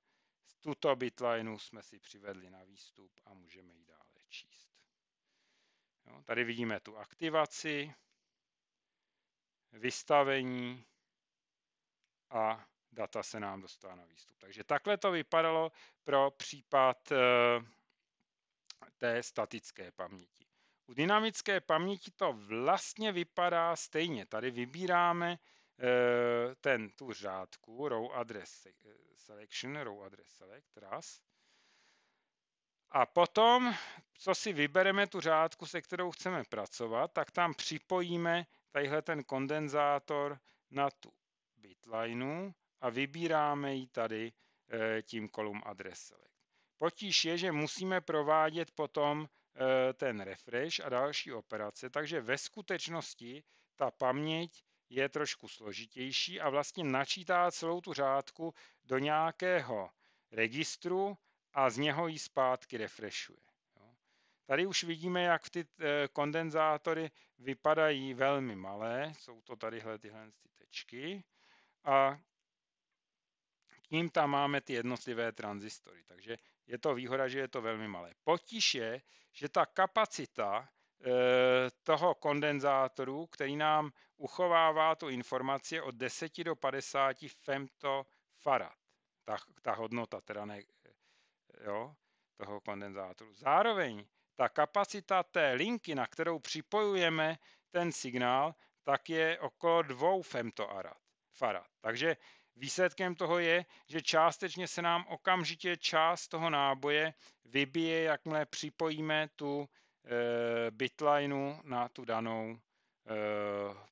tuto bitlinu jsme si přivedli na výstup a můžeme ji dále číst. Jo, tady vidíme tu aktivaci, vystavení a data se nám dostala na výstup. Takže takhle to vypadalo pro případ eh, té statické paměti. U dynamické paměti to vlastně vypadá stejně. Tady vybíráme eh, ten, tu řádku row address eh, selection, row address select, raz. A potom, co si vybereme tu řádku, se kterou chceme pracovat, tak tam připojíme tadyhle ten kondenzátor na tu bitlineu a vybíráme ji tady eh, tím kolum address select. Potíž je, že musíme provádět potom eh, ten refresh a další operace, takže ve skutečnosti ta paměť je trošku složitější a vlastně načítá celou tu řádku do nějakého registru a z něho ji zpátky refreshuje. Tady už vidíme, jak ty eh, kondenzátory vypadají velmi malé, jsou to tadyhle tyhle ty tečky a k ním tam máme ty jednotlivé transistory, takže je to výhoda, že je to velmi malé. Potíž je, že ta kapacita eh, toho kondenzátoru, který nám uchovává tu informaci od 10 do 50 femtofarad. Ta, ta hodnota teda ne, eh, jo, toho kondenzátoru. Zároveň ta kapacita té linky, na kterou připojujeme ten signál, tak je okolo 2 femtofarad. Takže výsledkem toho je, že částečně se nám okamžitě část toho náboje vybije, jakmile připojíme tu e, eh, bitlineu na tu danou e,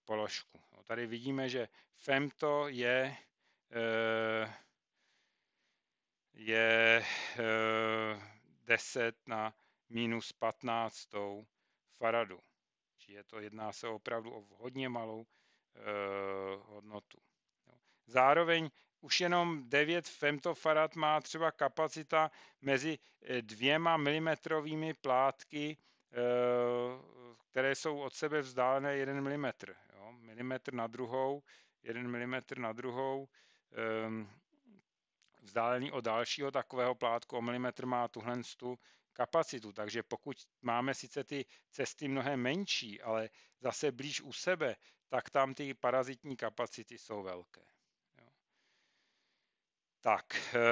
položku. No, tady vidíme, že femto je e, je e, 10 na minus 15 faradu. Čili je to, jedná se opravdu o hodně malou e, hodnotu. Jo. Zároveň už jenom 9 femtofarad má třeba kapacita mezi eh, dvěma milimetrovými plátky, eh, které jsou od sebe vzdálené 1 mm. Jo? Milimetr na druhou, 1 mm na druhou, ehm, vzdálený od dalšího takového plátku o milimetr má tuhle tu kapacitu. Takže pokud máme sice ty cesty mnohem menší, ale zase blíž u sebe, tak tam ty parazitní kapacity jsou velké. Jo. Tak, e,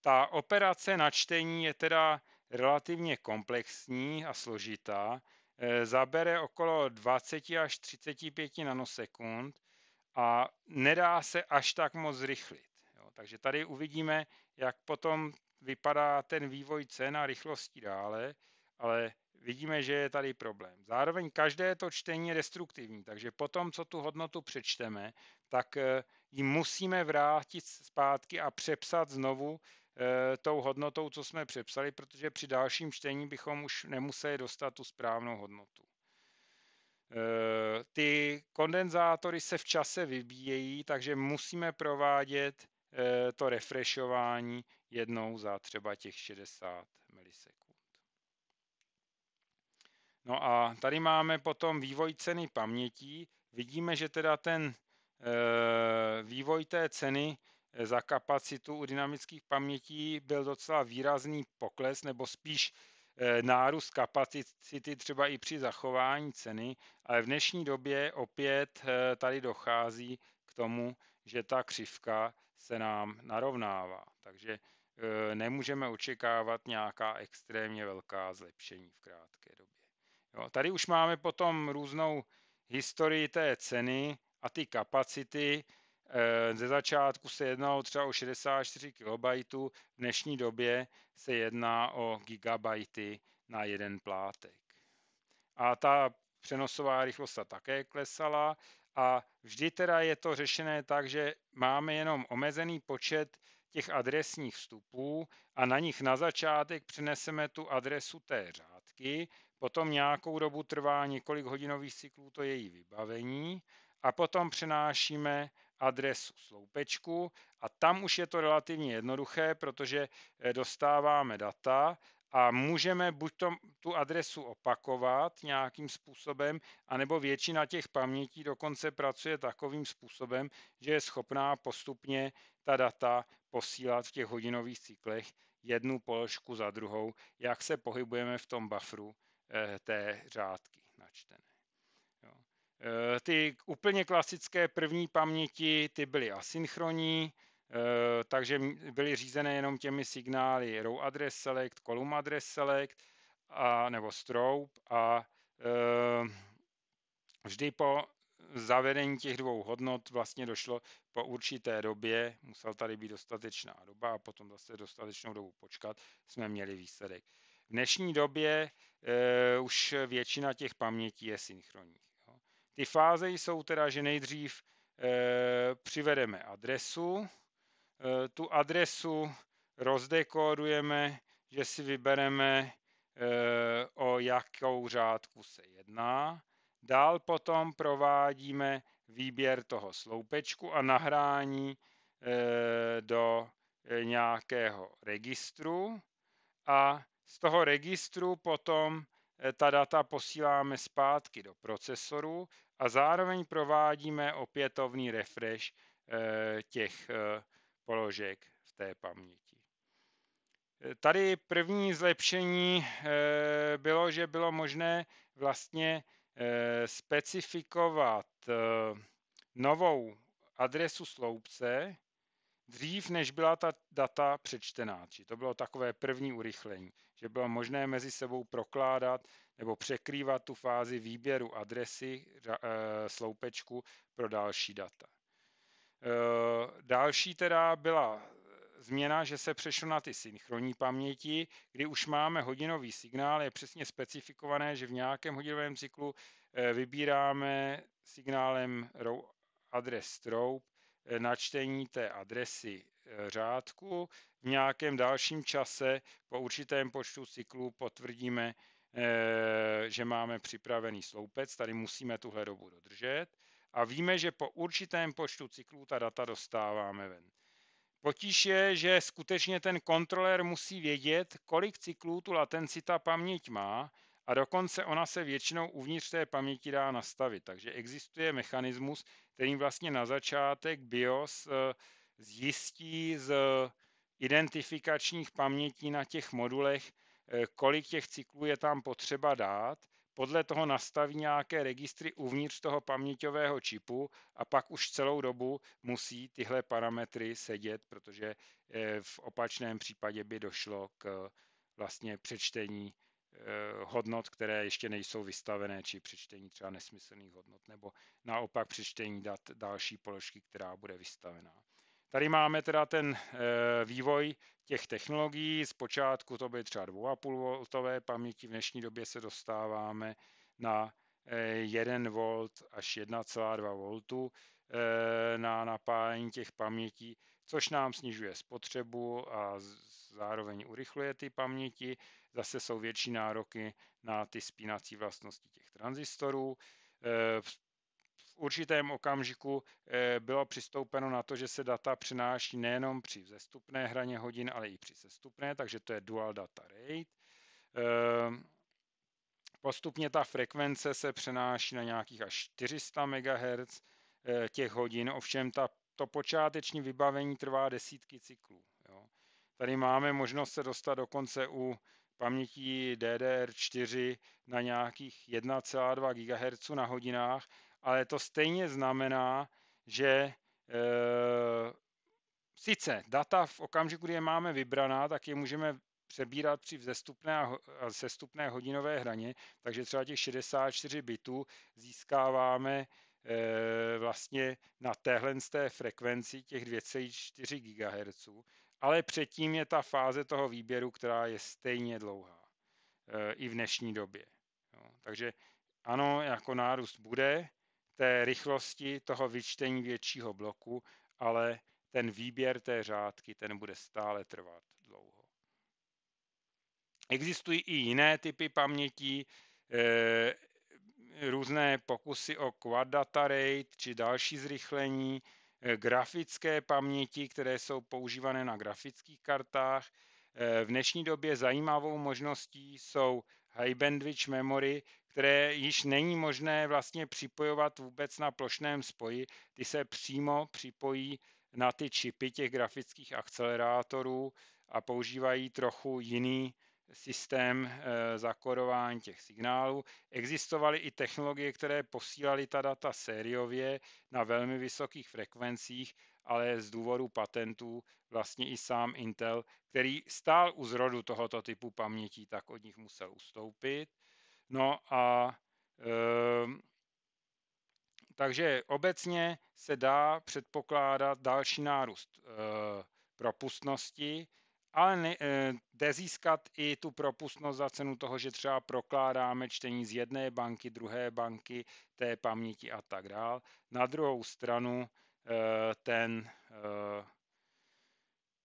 ta operace načtení je teda relativně komplexní a složitá. E, zabere okolo 20 až 35 nanosekund a nedá se až tak moc zrychlit. Jo. Takže tady uvidíme, jak potom vypadá ten vývoj cen a rychlostí dále, ale vidíme, že je tady problém. Zároveň každé to čtení je destruktivní, takže potom, co tu hodnotu přečteme, tak eh, ji musíme vrátit zpátky a přepsat znovu eh, tou hodnotou, co jsme přepsali, protože při dalším čtení bychom už nemuseli dostat tu správnou hodnotu. Eh, ty kondenzátory se v čase vybíjejí, takže musíme provádět to refreshování jednou za třeba těch 60 milisekund. No a tady máme potom vývoj ceny pamětí. Vidíme, že teda ten eh, vývoj té ceny eh, za kapacitu u dynamických pamětí byl docela výrazný pokles, nebo spíš eh, nárůst kapacity třeba i při zachování ceny, ale v dnešní době opět tady dochází k tomu, že ta křivka se nám narovnává. Takže Eh, nemůžeme očekávat nějaká extrémně velká zlepšení v krátké době. Jo, tady už máme potom různou historii té ceny a ty kapacity. Eh, ze začátku se jednalo třeba o 64 KB, v dnešní době se jedná o gigabajty na jeden plátek. A ta přenosová rychlost také klesala a vždy teda je to řešené tak, že máme jenom omezený počet těch adresních vstupů a na nich na začátek přeneseme tu adresu té řádky, potom nějakou dobu trvá několik hodinových cyklů to její vybavení a potom přenášíme adresu sloupečku a tam už je to relativně jednoduché, protože eh, dostáváme data a můžeme buď to, tu adresu opakovat nějakým způsobem, anebo většina těch pamětí dokonce pracuje takovým způsobem, že je schopná postupně ta data posílat v těch hodinových cyklech jednu položku za druhou, jak se pohybujeme v tom buffru eh, té řádky načtené. Jo. Eh, ty úplně klasické první paměti, ty byly asynchronní, eh, takže byly řízené jenom těmi signály row address select, column address select, a, nebo strobe a vždy po zavedení těch dvou hodnot vlastně došlo po určité době, musel tady být dostatečná doba a potom zase dostatečnou dobu počkat, jsme měli výsledek. V dnešní době e, už většina těch pamětí je synchronních. Jo. Ty fáze jsou teda, že nejdřív e, přivedeme adresu, e, tu adresu rozdekodujeme, že si vybereme, e, o jakou řádku se jedná, Dál potom provádíme výběr toho sloupečku a nahrání eh, do eh, nějakého registru a z toho registru potom eh, ta data posíláme zpátky do procesoru a zároveň provádíme opětovný refresh těch položek v té paměti. Tady první zlepšení bylo, že bylo možné vlastně Eh, specifikovat eh, novou adresu sloupce dřív, než byla ta data přečtená. Či to bylo takové první urychlení, že bylo možné mezi sebou prokládat nebo překrývat tu fázi výběru adresy eh, sloupečku pro další data. Další teda byla změna, že se přešlo na ty synchronní paměti, kdy už máme hodinový signál, je přesně specifikované, že v nějakém hodinovém cyklu eh, vybíráme signálem row address eh, na načtení té adresy eh, řádku. V nějakém dalším čase po určitém počtu cyklů potvrdíme, že máme připravený sloupec, tady musíme tuhle dobu dodržet a víme, že po určitém počtu cyklů ta data dostáváme ven. Potíž je, že skutečně ten kontroler musí vědět, kolik cyklů tu latencita paměť má a dokonce ona se většinou uvnitř té paměti dá nastavit. Takže existuje mechanismus, kterým vlastně na začátek BIOS eh, zjistí z identifikačních pamětí na těch modulech, eh, kolik těch cyklů je tam potřeba dát – podle toho nastaví nějaké registry uvnitř toho paměťového čipu a pak už celou dobu musí tyhle parametry sedět, protože eh, v opačném případě by došlo k vlastně přečtení eh, hodnot, které ještě nejsou vystavené, či přečtení třeba nesmyslných hodnot, nebo naopak přečtení dat další položky, která bude vystavená. Tady máme teda ten eh, vývoj těch technologií. Zpočátku to byly třeba 2,5 V paměti, v dnešní době se dostáváme na 1 eh, V až 1,2 V eh, na napájení těch pamětí, což nám snižuje spotřebu a zároveň urychluje ty paměti. Zase jsou větší nároky na ty spínací vlastnosti těch tranzistorů. Eh, určitém okamžiku eh, bylo přistoupeno na to, že se data přenáší nejenom při vzestupné hraně hodin, ale i při sestupné, takže to je dual data rate. Ehm, postupně ta frekvence se přenáší na nějakých až 400 MHz eh, těch hodin, ovšem ta, to počáteční vybavení trvá desítky cyklů. Jo. Tady máme možnost se dostat dokonce u paměti DDR4 na nějakých 1,2 GHz na hodinách ale to stejně znamená, že e, sice data v okamžiku, kdy je máme vybraná, tak je můžeme přebírat při vzestupné a sestupné hodinové hraně, takže třeba těch 64 bitů získáváme e, vlastně na téhle z té frekvenci těch 2,4 GHz, ale předtím je ta fáze toho výběru, která je stejně dlouhá e, i v dnešní době. Jo. Takže ano, jako nárůst bude, té rychlosti toho vyčtení většího bloku, ale ten výběr té řádky, ten bude stále trvat dlouho. Existují i jiné typy paměti, eh, různé pokusy o quad data rate či další zrychlení, eh, grafické paměti, které jsou používané na grafických kartách. Eh, v dnešní době zajímavou možností jsou high bandwidth memory, které již není možné vlastně připojovat vůbec na plošném spoji, ty se přímo připojí na ty čipy těch grafických akcelerátorů a používají trochu jiný systém eh, zakorování těch signálů. Existovaly i technologie, které posílaly ta data sériově na velmi vysokých frekvencích, ale z důvodu patentů vlastně i sám Intel, který stál u zrodu tohoto typu pamětí, tak od nich musel ustoupit. No a ehm, takže obecně se dá předpokládat další nárůst eh, propustnosti, ale ne, eh, jde získat i tu propustnost za cenu toho, že třeba prokládáme čtení z jedné banky, druhé banky, té paměti a tak dál. Na druhou stranu eh, ten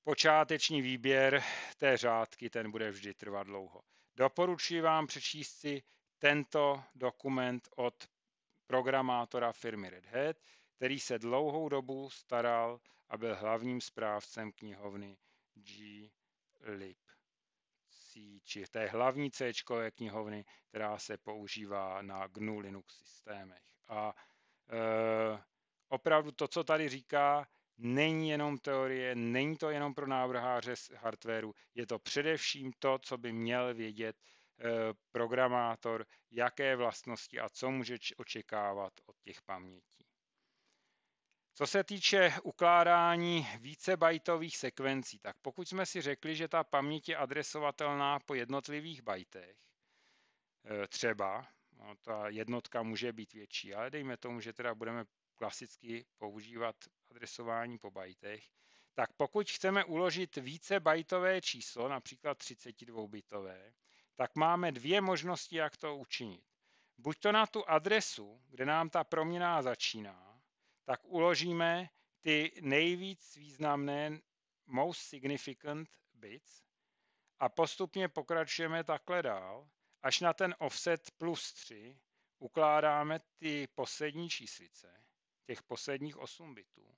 počáteční výběr té řádky, ten bude vždy trvat dlouho. Doporučuji vám přečíst si tento dokument od programátora firmy Red Hat, který se dlouhou dobu staral a byl hlavním správcem knihovny G. Lib. či té hlavní C knihovny, která se používá na GNU Linux systémech. A e, opravdu to, co tady říká, není jenom teorie, není to jenom pro návrháře z hardwareu, je to především to, co by měl vědět eh, programátor, jaké vlastnosti a co může očekávat od těch pamětí. Co se týče ukládání vícebajtových sekvencí, tak pokud jsme si řekli, že ta paměť je adresovatelná po jednotlivých bajtech, eh, třeba, no ta jednotka může být větší, ale dejme tomu, že teda budeme klasicky používat adresování po bajtech, tak pokud chceme uložit více bajtové číslo, například 32-bitové, tak máme dvě možnosti, jak to učinit. Buď to na tu adresu, kde nám ta proměna začíná, tak uložíme ty nejvíc významné most significant bits a postupně pokračujeme takhle dál, až na ten offset plus 3 ukládáme ty poslední číslice, těch posledních 8 bitů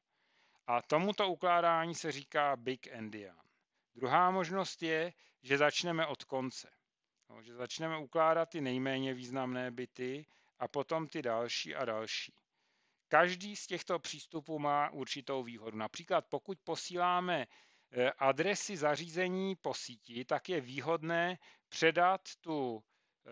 a tomuto ukládání se říká Big Endian. Druhá možnost je, že začneme od konce. No, že začneme ukládat ty nejméně významné byty a potom ty další a další. Každý z těchto přístupů má určitou výhodu. Například pokud posíláme eh, adresy zařízení po síti, tak je výhodné předat tu eh,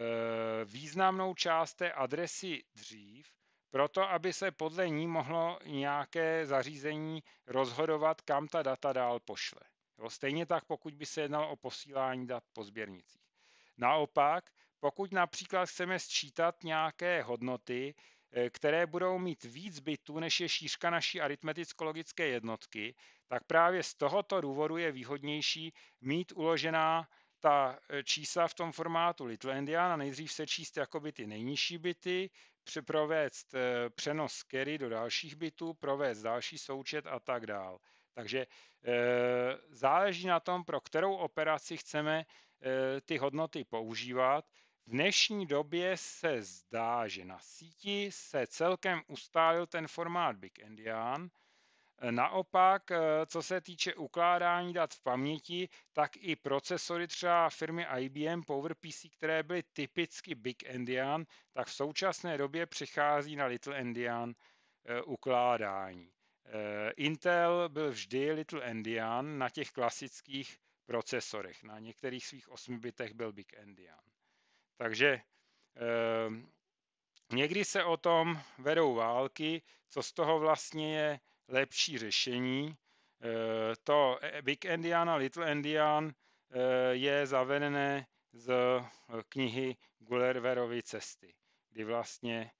významnou část té adresy dřív, proto aby se podle ní mohlo nějaké zařízení rozhodovat, kam ta data dál pošle. Jo, stejně tak, pokud by se jednalo o posílání dat po sběrnicích. Naopak, pokud například chceme sčítat nějaké hodnoty, eh, které budou mít víc bitů, než je šířka naší aritmeticko-logické jednotky, tak právě z tohoto důvodu je výhodnější mít uložená ta eh, čísla v tom formátu Little endian a nejdřív se číst jako by ty nejnižší byty, provést eh, přenos carry do dalších bitů, provést další součet a tak dál. Takže eh, záleží na tom, pro kterou operaci chceme eh, ty hodnoty používat. V dnešní době se zdá, že na síti se celkem ustálil ten formát Big Endian, Eh, naopak, eh, co se týče ukládání dat v paměti, tak i procesory třeba firmy IBM PowerPC, které byly typicky Big Endian, tak v současné době přichází na Little Endian eh, ukládání. Intel byl vždy Little Endian na těch klasických procesorech. Na některých svých 8 byl Big Endian. Takže Někdy se o tom vedou války, co z toho vlastně je lepší řešení. Eh, to eh, Big Indian a Little Indian eh, je zavedené z knihy Gulliverovy cesty, kdy vlastně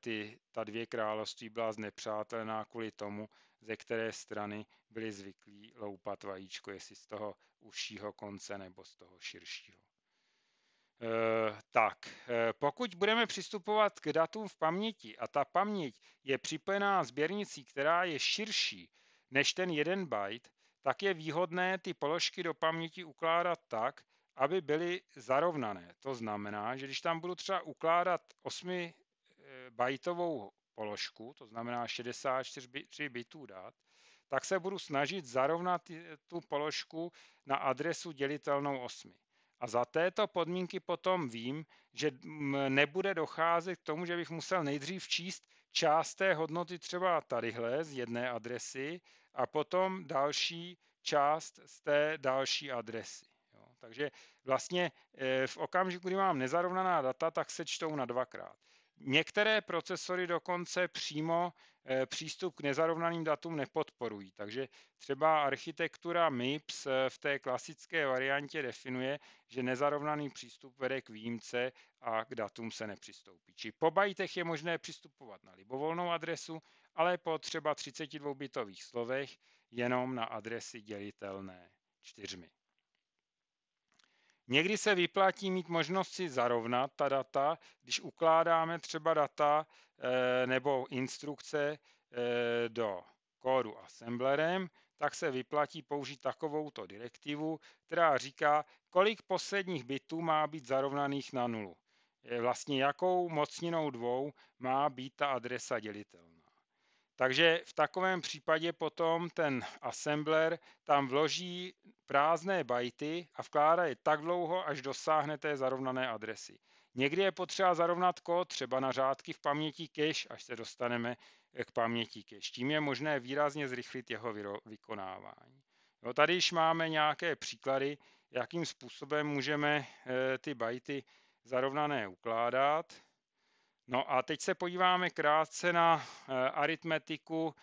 ty, ta dvě království byla znepřátelná kvůli tomu, ze které strany byli zvyklí loupat vajíčko, jestli z toho užšího konce nebo z toho širšího. Eh, tak, eh, pokud budeme přistupovat k datům v paměti a ta paměť je připojená sběrnicí, která je širší než ten jeden byte, tak je výhodné ty položky do paměti ukládat tak, aby byly zarovnané. To znamená, že když tam budu třeba ukládat 8 eh, bajtovou položku, to znamená 64 bitů dat, tak se budu snažit zarovnat tu položku na adresu dělitelnou 8. A za této podmínky potom vím, že nebude docházet k tomu, že bych musel nejdřív číst část té hodnoty třeba tadyhle z jedné adresy a potom další část z té další adresy. Jo. Takže vlastně eh, v okamžiku, kdy mám nezarovnaná data, tak se čtou na dvakrát. Některé procesory dokonce přímo eh, přístup k nezarovnaným datům nepodporují, takže třeba architektura MIPS eh, v té klasické variantě definuje, že nezarovnaný přístup vede k výjimce a k datům se nepřistoupí. Či po bajtech je možné přistupovat na libovolnou adresu, ale po třeba 32-bitových slovech jenom na adresy dělitelné čtyřmi. Někdy se vyplatí mít možnost si zarovnat ta data, když ukládáme třeba data eh, nebo instrukce eh, do kódu assemblerem, tak se vyplatí použít takovouto direktivu, která říká, kolik posledních bitů má být zarovnaných na nulu. Eh, vlastně jakou mocninou dvou má být ta adresa dělitelná. Takže v takovém případě potom ten assembler tam vloží prázdné bajty a vkládá je tak dlouho, až dosáhne té zarovnané adresy. Někdy je potřeba zarovnat kód, třeba na řádky v paměti cache, až se dostaneme eh, k paměti cache. Tím je možné výrazně zrychlit jeho vykonávání. No, tady již máme nějaké příklady, jakým způsobem můžeme eh, ty bajty zarovnané ukládat. No a teď se podíváme krátce na eh, aritmetiku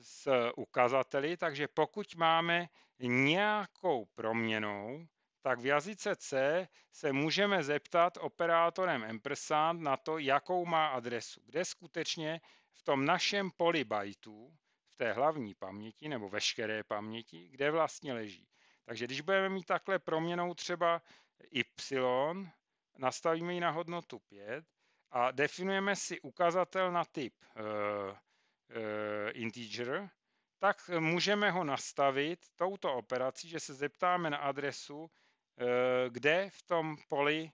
s eh, ukazateli, takže pokud máme nějakou proměnou, tak v jazyce C se můžeme zeptat operátorem ampersand na to, jakou má adresu, kde skutečně v tom našem poli bajtů, v té hlavní paměti nebo veškeré paměti, kde vlastně leží. Takže když budeme mít takhle proměnou třeba y, nastavíme ji na hodnotu 5, a definujeme si ukazatel na typ e, integer, tak můžeme ho nastavit touto operací, že se zeptáme na adresu, eh, kde v tom poli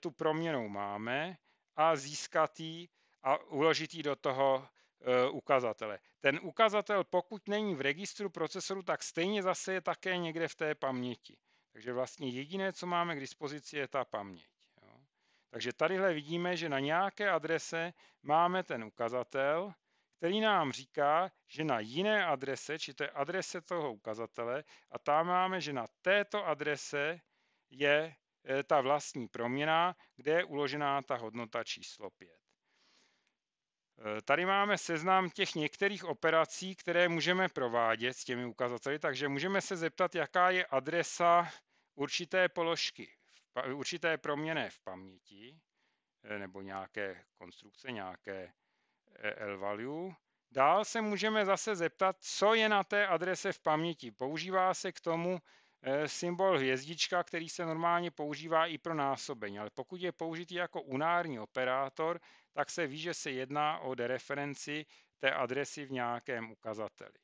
tu proměnou máme a získat ji a uložit ji do toho ukazatele. Ten ukazatel, pokud není v registru procesoru, tak stejně zase je také někde v té paměti. Takže vlastně jediné, co máme k dispozici, je ta paměť. Takže tadyhle vidíme, že na nějaké adrese máme ten ukazatel, který nám říká, že na jiné adrese, či je adrese toho ukazatele, a tam máme, že na této adrese je e, ta vlastní proměna, kde je uložená ta hodnota číslo 5. E, tady máme seznam těch některých operací, které můžeme provádět s těmi ukazateli, takže můžeme se zeptat, jaká je adresa určité položky určité proměny v paměti eh, nebo nějaké konstrukce, nějaké eh, L value. Dál se můžeme zase zeptat, co je na té adrese v paměti. Používá se k tomu eh, symbol hvězdička, který se normálně používá i pro násobení, ale pokud je použitý jako unární operátor, tak se ví, že se jedná o dereferenci té adresy v nějakém ukazateli.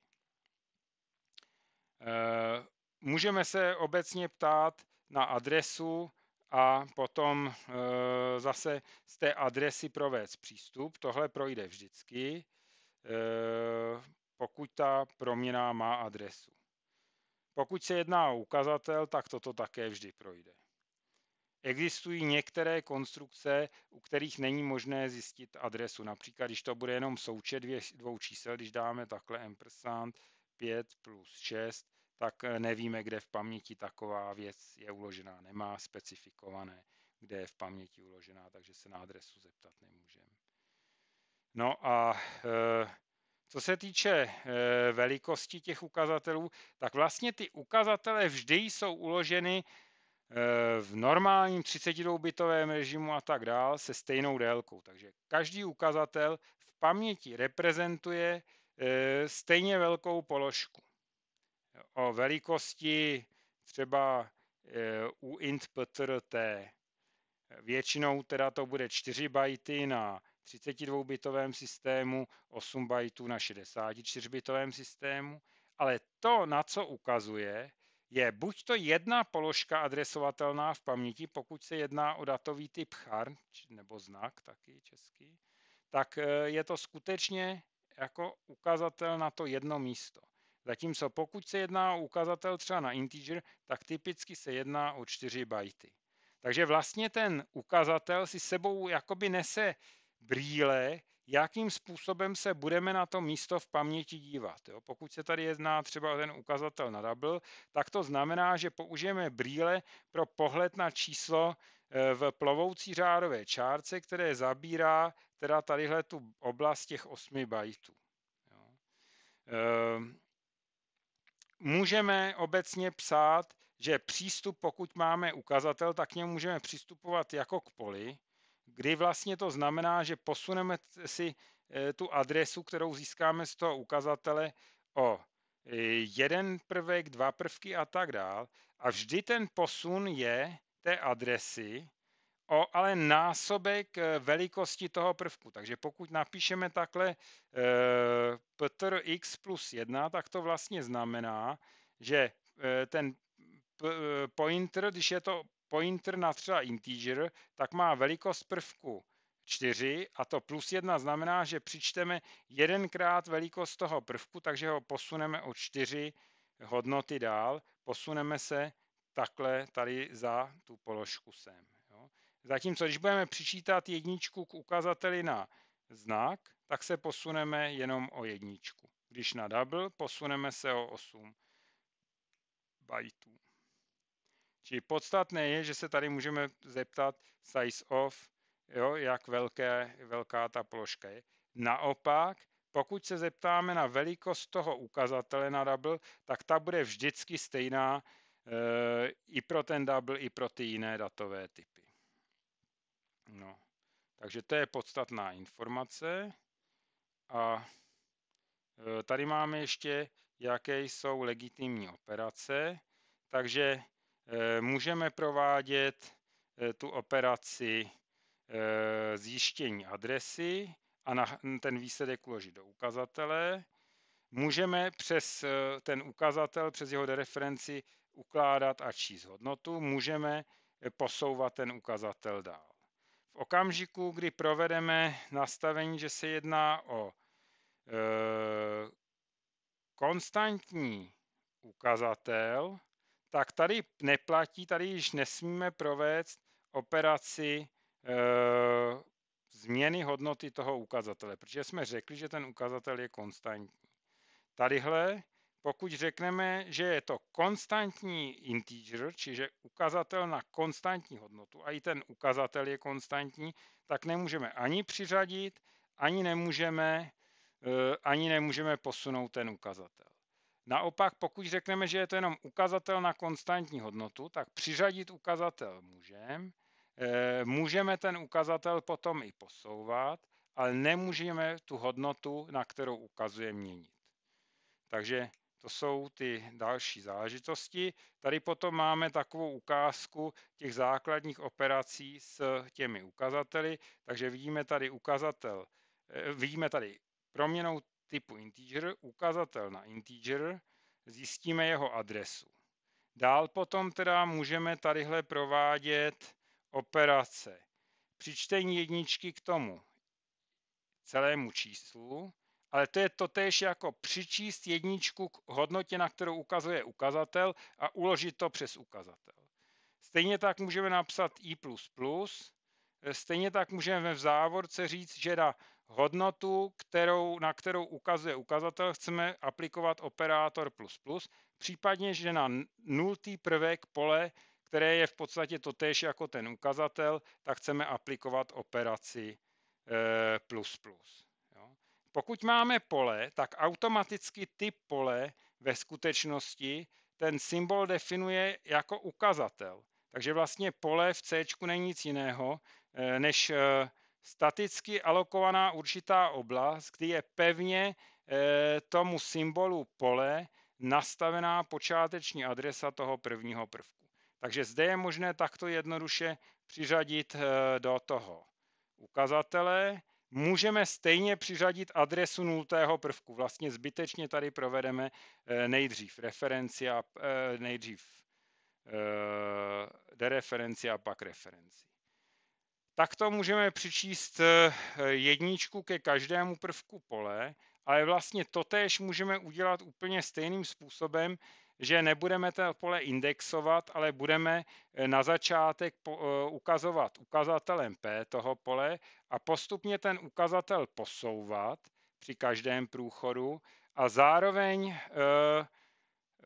Můžeme se obecně ptát na adresu a potom eh, zase z té adresy provést přístup. Tohle projde vždycky, eh, pokud ta proměna má adresu. Pokud se jedná o ukazatel, tak toto také vždy projde. Existují některé konstrukce, u kterých není možné zjistit adresu. Například, když to bude jenom součet dvě, dvou čísel, když dáme takhle ampersand 5 plus 6, tak eh, nevíme, kde v paměti taková věc je uložená. Nemá specifikované, kde je v paměti uložená, takže se na adresu zeptat nemůžeme. No a eh, co se týče eh, velikosti těch ukazatelů, tak vlastně ty ukazatele vždy jsou uloženy v normálním 32-bitovém režimu a tak dál se stejnou délkou. Takže každý ukazatel v paměti reprezentuje stejně velkou položku o velikosti třeba eh, u int ptrt. Většinou teda to bude 4 bajty na 32-bitovém systému, 8 bajtů na 64-bitovém systému, ale to, na co ukazuje, je buď to jedna položka adresovatelná v paměti, pokud se jedná o datový typ charn, nebo znak taky český, tak eh, je to skutečně jako ukazatel na to jedno místo. Zatímco pokud se jedná o ukazatel třeba na integer, tak typicky se jedná o 4 bajty. Takže vlastně ten ukazatel si sebou jakoby nese brýle, jakým způsobem se budeme na to místo v paměti dívat. Jo? Pokud se tady jedná třeba o ten ukazatel na double, tak to znamená, že použijeme brýle pro pohled na číslo eh, v plovoucí řádové čárce, které zabírá teda tadyhle tu oblast těch 8 bajtů můžeme obecně psát, že přístup, pokud máme ukazatel, tak k němu můžeme přistupovat jako k poli, kdy vlastně to znamená, že posuneme si eh, tu adresu, kterou získáme z toho ukazatele o eh, jeden prvek, dva prvky a tak dál. A vždy ten posun je té adresy o ale násobek eh, velikosti toho prvku. Takže pokud napíšeme takhle eh, ptr x plus 1, tak to vlastně znamená, že eh, ten pointer, když je to pointer na třeba integer, tak má velikost prvku 4 a to plus 1 znamená, že přičteme jedenkrát velikost toho prvku, takže ho posuneme o 4 hodnoty dál, posuneme se takhle tady za tu položku sem. Zatímco když budeme přičítat jedničku k ukazateli na znak, tak se posuneme jenom o jedničku. Když na double, posuneme se o 8 bajtů. Čili podstatné je, že se tady můžeme zeptat size of, jo, jak velké, velká ta ploška je. Naopak, pokud se zeptáme na velikost toho ukazatele na double, tak ta bude vždycky stejná e, i pro ten double, i pro ty jiné datové typy. No, takže to je podstatná informace. A e, tady máme ještě, jaké jsou legitimní operace. Takže e, můžeme provádět e, tu operaci zjištění adresy a na ten výsledek uložit do ukazatele. Můžeme přes ten ukazatel, přes jeho dereferenci ukládat a číst hodnotu. Můžeme posouvat ten ukazatel dál. V okamžiku, kdy provedeme nastavení, že se jedná o e, konstantní ukazatel, tak tady neplatí, tady již nesmíme provést operaci e, změny hodnoty toho ukazatele, protože jsme řekli, že ten ukazatel je konstantní. Tadyhle pokud řekneme, že je to konstantní integer, čiže ukazatel na konstantní hodnotu, a i ten ukazatel je konstantní, tak nemůžeme ani přiřadit, ani nemůžeme, eh, ani nemůžeme posunout ten ukazatel. Naopak, pokud řekneme, že je to jenom ukazatel na konstantní hodnotu, tak přiřadit ukazatel můžeme, eh, můžeme ten ukazatel potom i posouvat, ale nemůžeme tu hodnotu, na kterou ukazuje, měnit. Takže to jsou ty další záležitosti. Tady potom máme takovou ukázku těch základních operací s těmi ukazateli, takže vidíme tady ukazatel, eh, vidíme tady proměnou typu integer, ukazatel na integer, zjistíme jeho adresu. Dál potom teda můžeme tadyhle provádět operace přičtení jedničky k tomu celému číslu, ale to je totéž jako přičíst jedničku k hodnotě, na kterou ukazuje ukazatel a uložit to přes ukazatel. Stejně tak můžeme napsat i++, e, stejně tak můžeme v závorce říct, že na hodnotu, kterou, na kterou ukazuje ukazatel, chceme aplikovat operátor plus plus, případně, že na nultý prvek pole, které je v podstatě totéž jako ten ukazatel, tak chceme aplikovat operaci e, plus plus. Pokud máme pole, tak automaticky typ pole ve skutečnosti ten symbol definuje jako ukazatel. Takže vlastně pole v C není nic jiného eh, než eh, staticky alokovaná určitá oblast, kdy je pevně eh, tomu symbolu pole nastavená počáteční adresa toho prvního prvku. Takže zde je možné takto jednoduše přiřadit do toho ukazatele můžeme stejně přiřadit adresu nultého prvku. Vlastně zbytečně tady provedeme eh, nejdřív referenci a eh, nejdřív eh, dereferenci a pak referenci. Takto můžeme přičíst jedničku ke každému prvku pole, ale vlastně totéž můžeme udělat úplně stejným způsobem, že nebudeme to pole indexovat, ale budeme na začátek ukazovat ukazatelem P toho pole a postupně ten ukazatel posouvat při každém průchodu a zároveň e,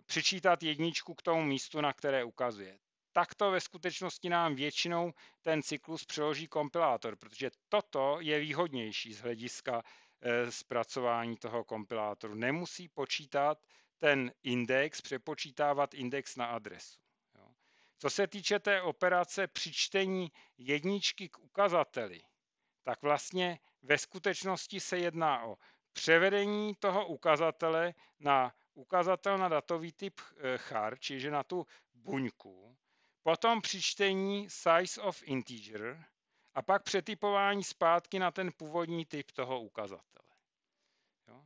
přičítat jedničku k tomu místu, na které ukazuje. Takto ve skutečnosti nám většinou ten cyklus přeloží kompilátor, protože toto je výhodnější z hlediska e, zpracování toho kompilátoru. Nemusí počítat ten index, přepočítávat index na adresu. Jo. Co se týče té operace přičtení jedničky k ukazateli, tak vlastně ve skutečnosti se jedná o převedení toho ukazatele na ukazatel na datový typ eh, char, čiže na tu buňku, potom přičtení size of integer a pak přetypování zpátky na ten původní typ toho ukazatele. Jo?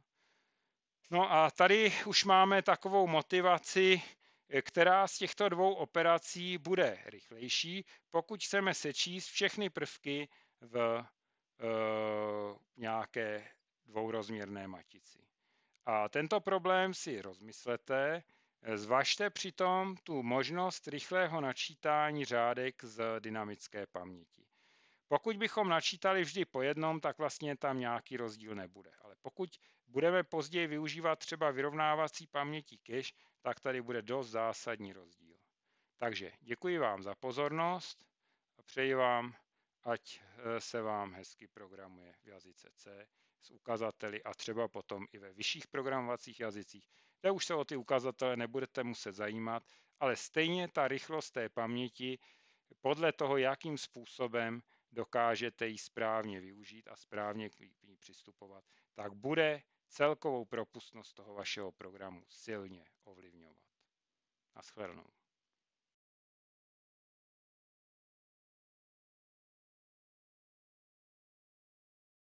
No a tady už máme takovou motivaci, eh, která z těchto dvou operací bude rychlejší, pokud chceme sečíst všechny prvky v Eh, nějaké dvourozměrné matici. A tento problém si rozmyslete, zvažte přitom tu možnost rychlého načítání řádek z dynamické paměti. Pokud bychom načítali vždy po jednom, tak vlastně tam nějaký rozdíl nebude. Ale pokud budeme později využívat třeba vyrovnávací paměti cache, tak tady bude dost zásadní rozdíl. Takže děkuji vám za pozornost a přeji vám ať eh, se vám hezky programuje v jazyce C s ukazateli a třeba potom i ve vyšších programovacích jazycích, kde už se o ty ukazatele nebudete muset zajímat, ale stejně ta rychlost té paměti podle toho, jakým způsobem dokážete ji správně využít a správně k ní přistupovat, tak bude celkovou propustnost toho vašeho programu silně ovlivňovat. Naschledanou.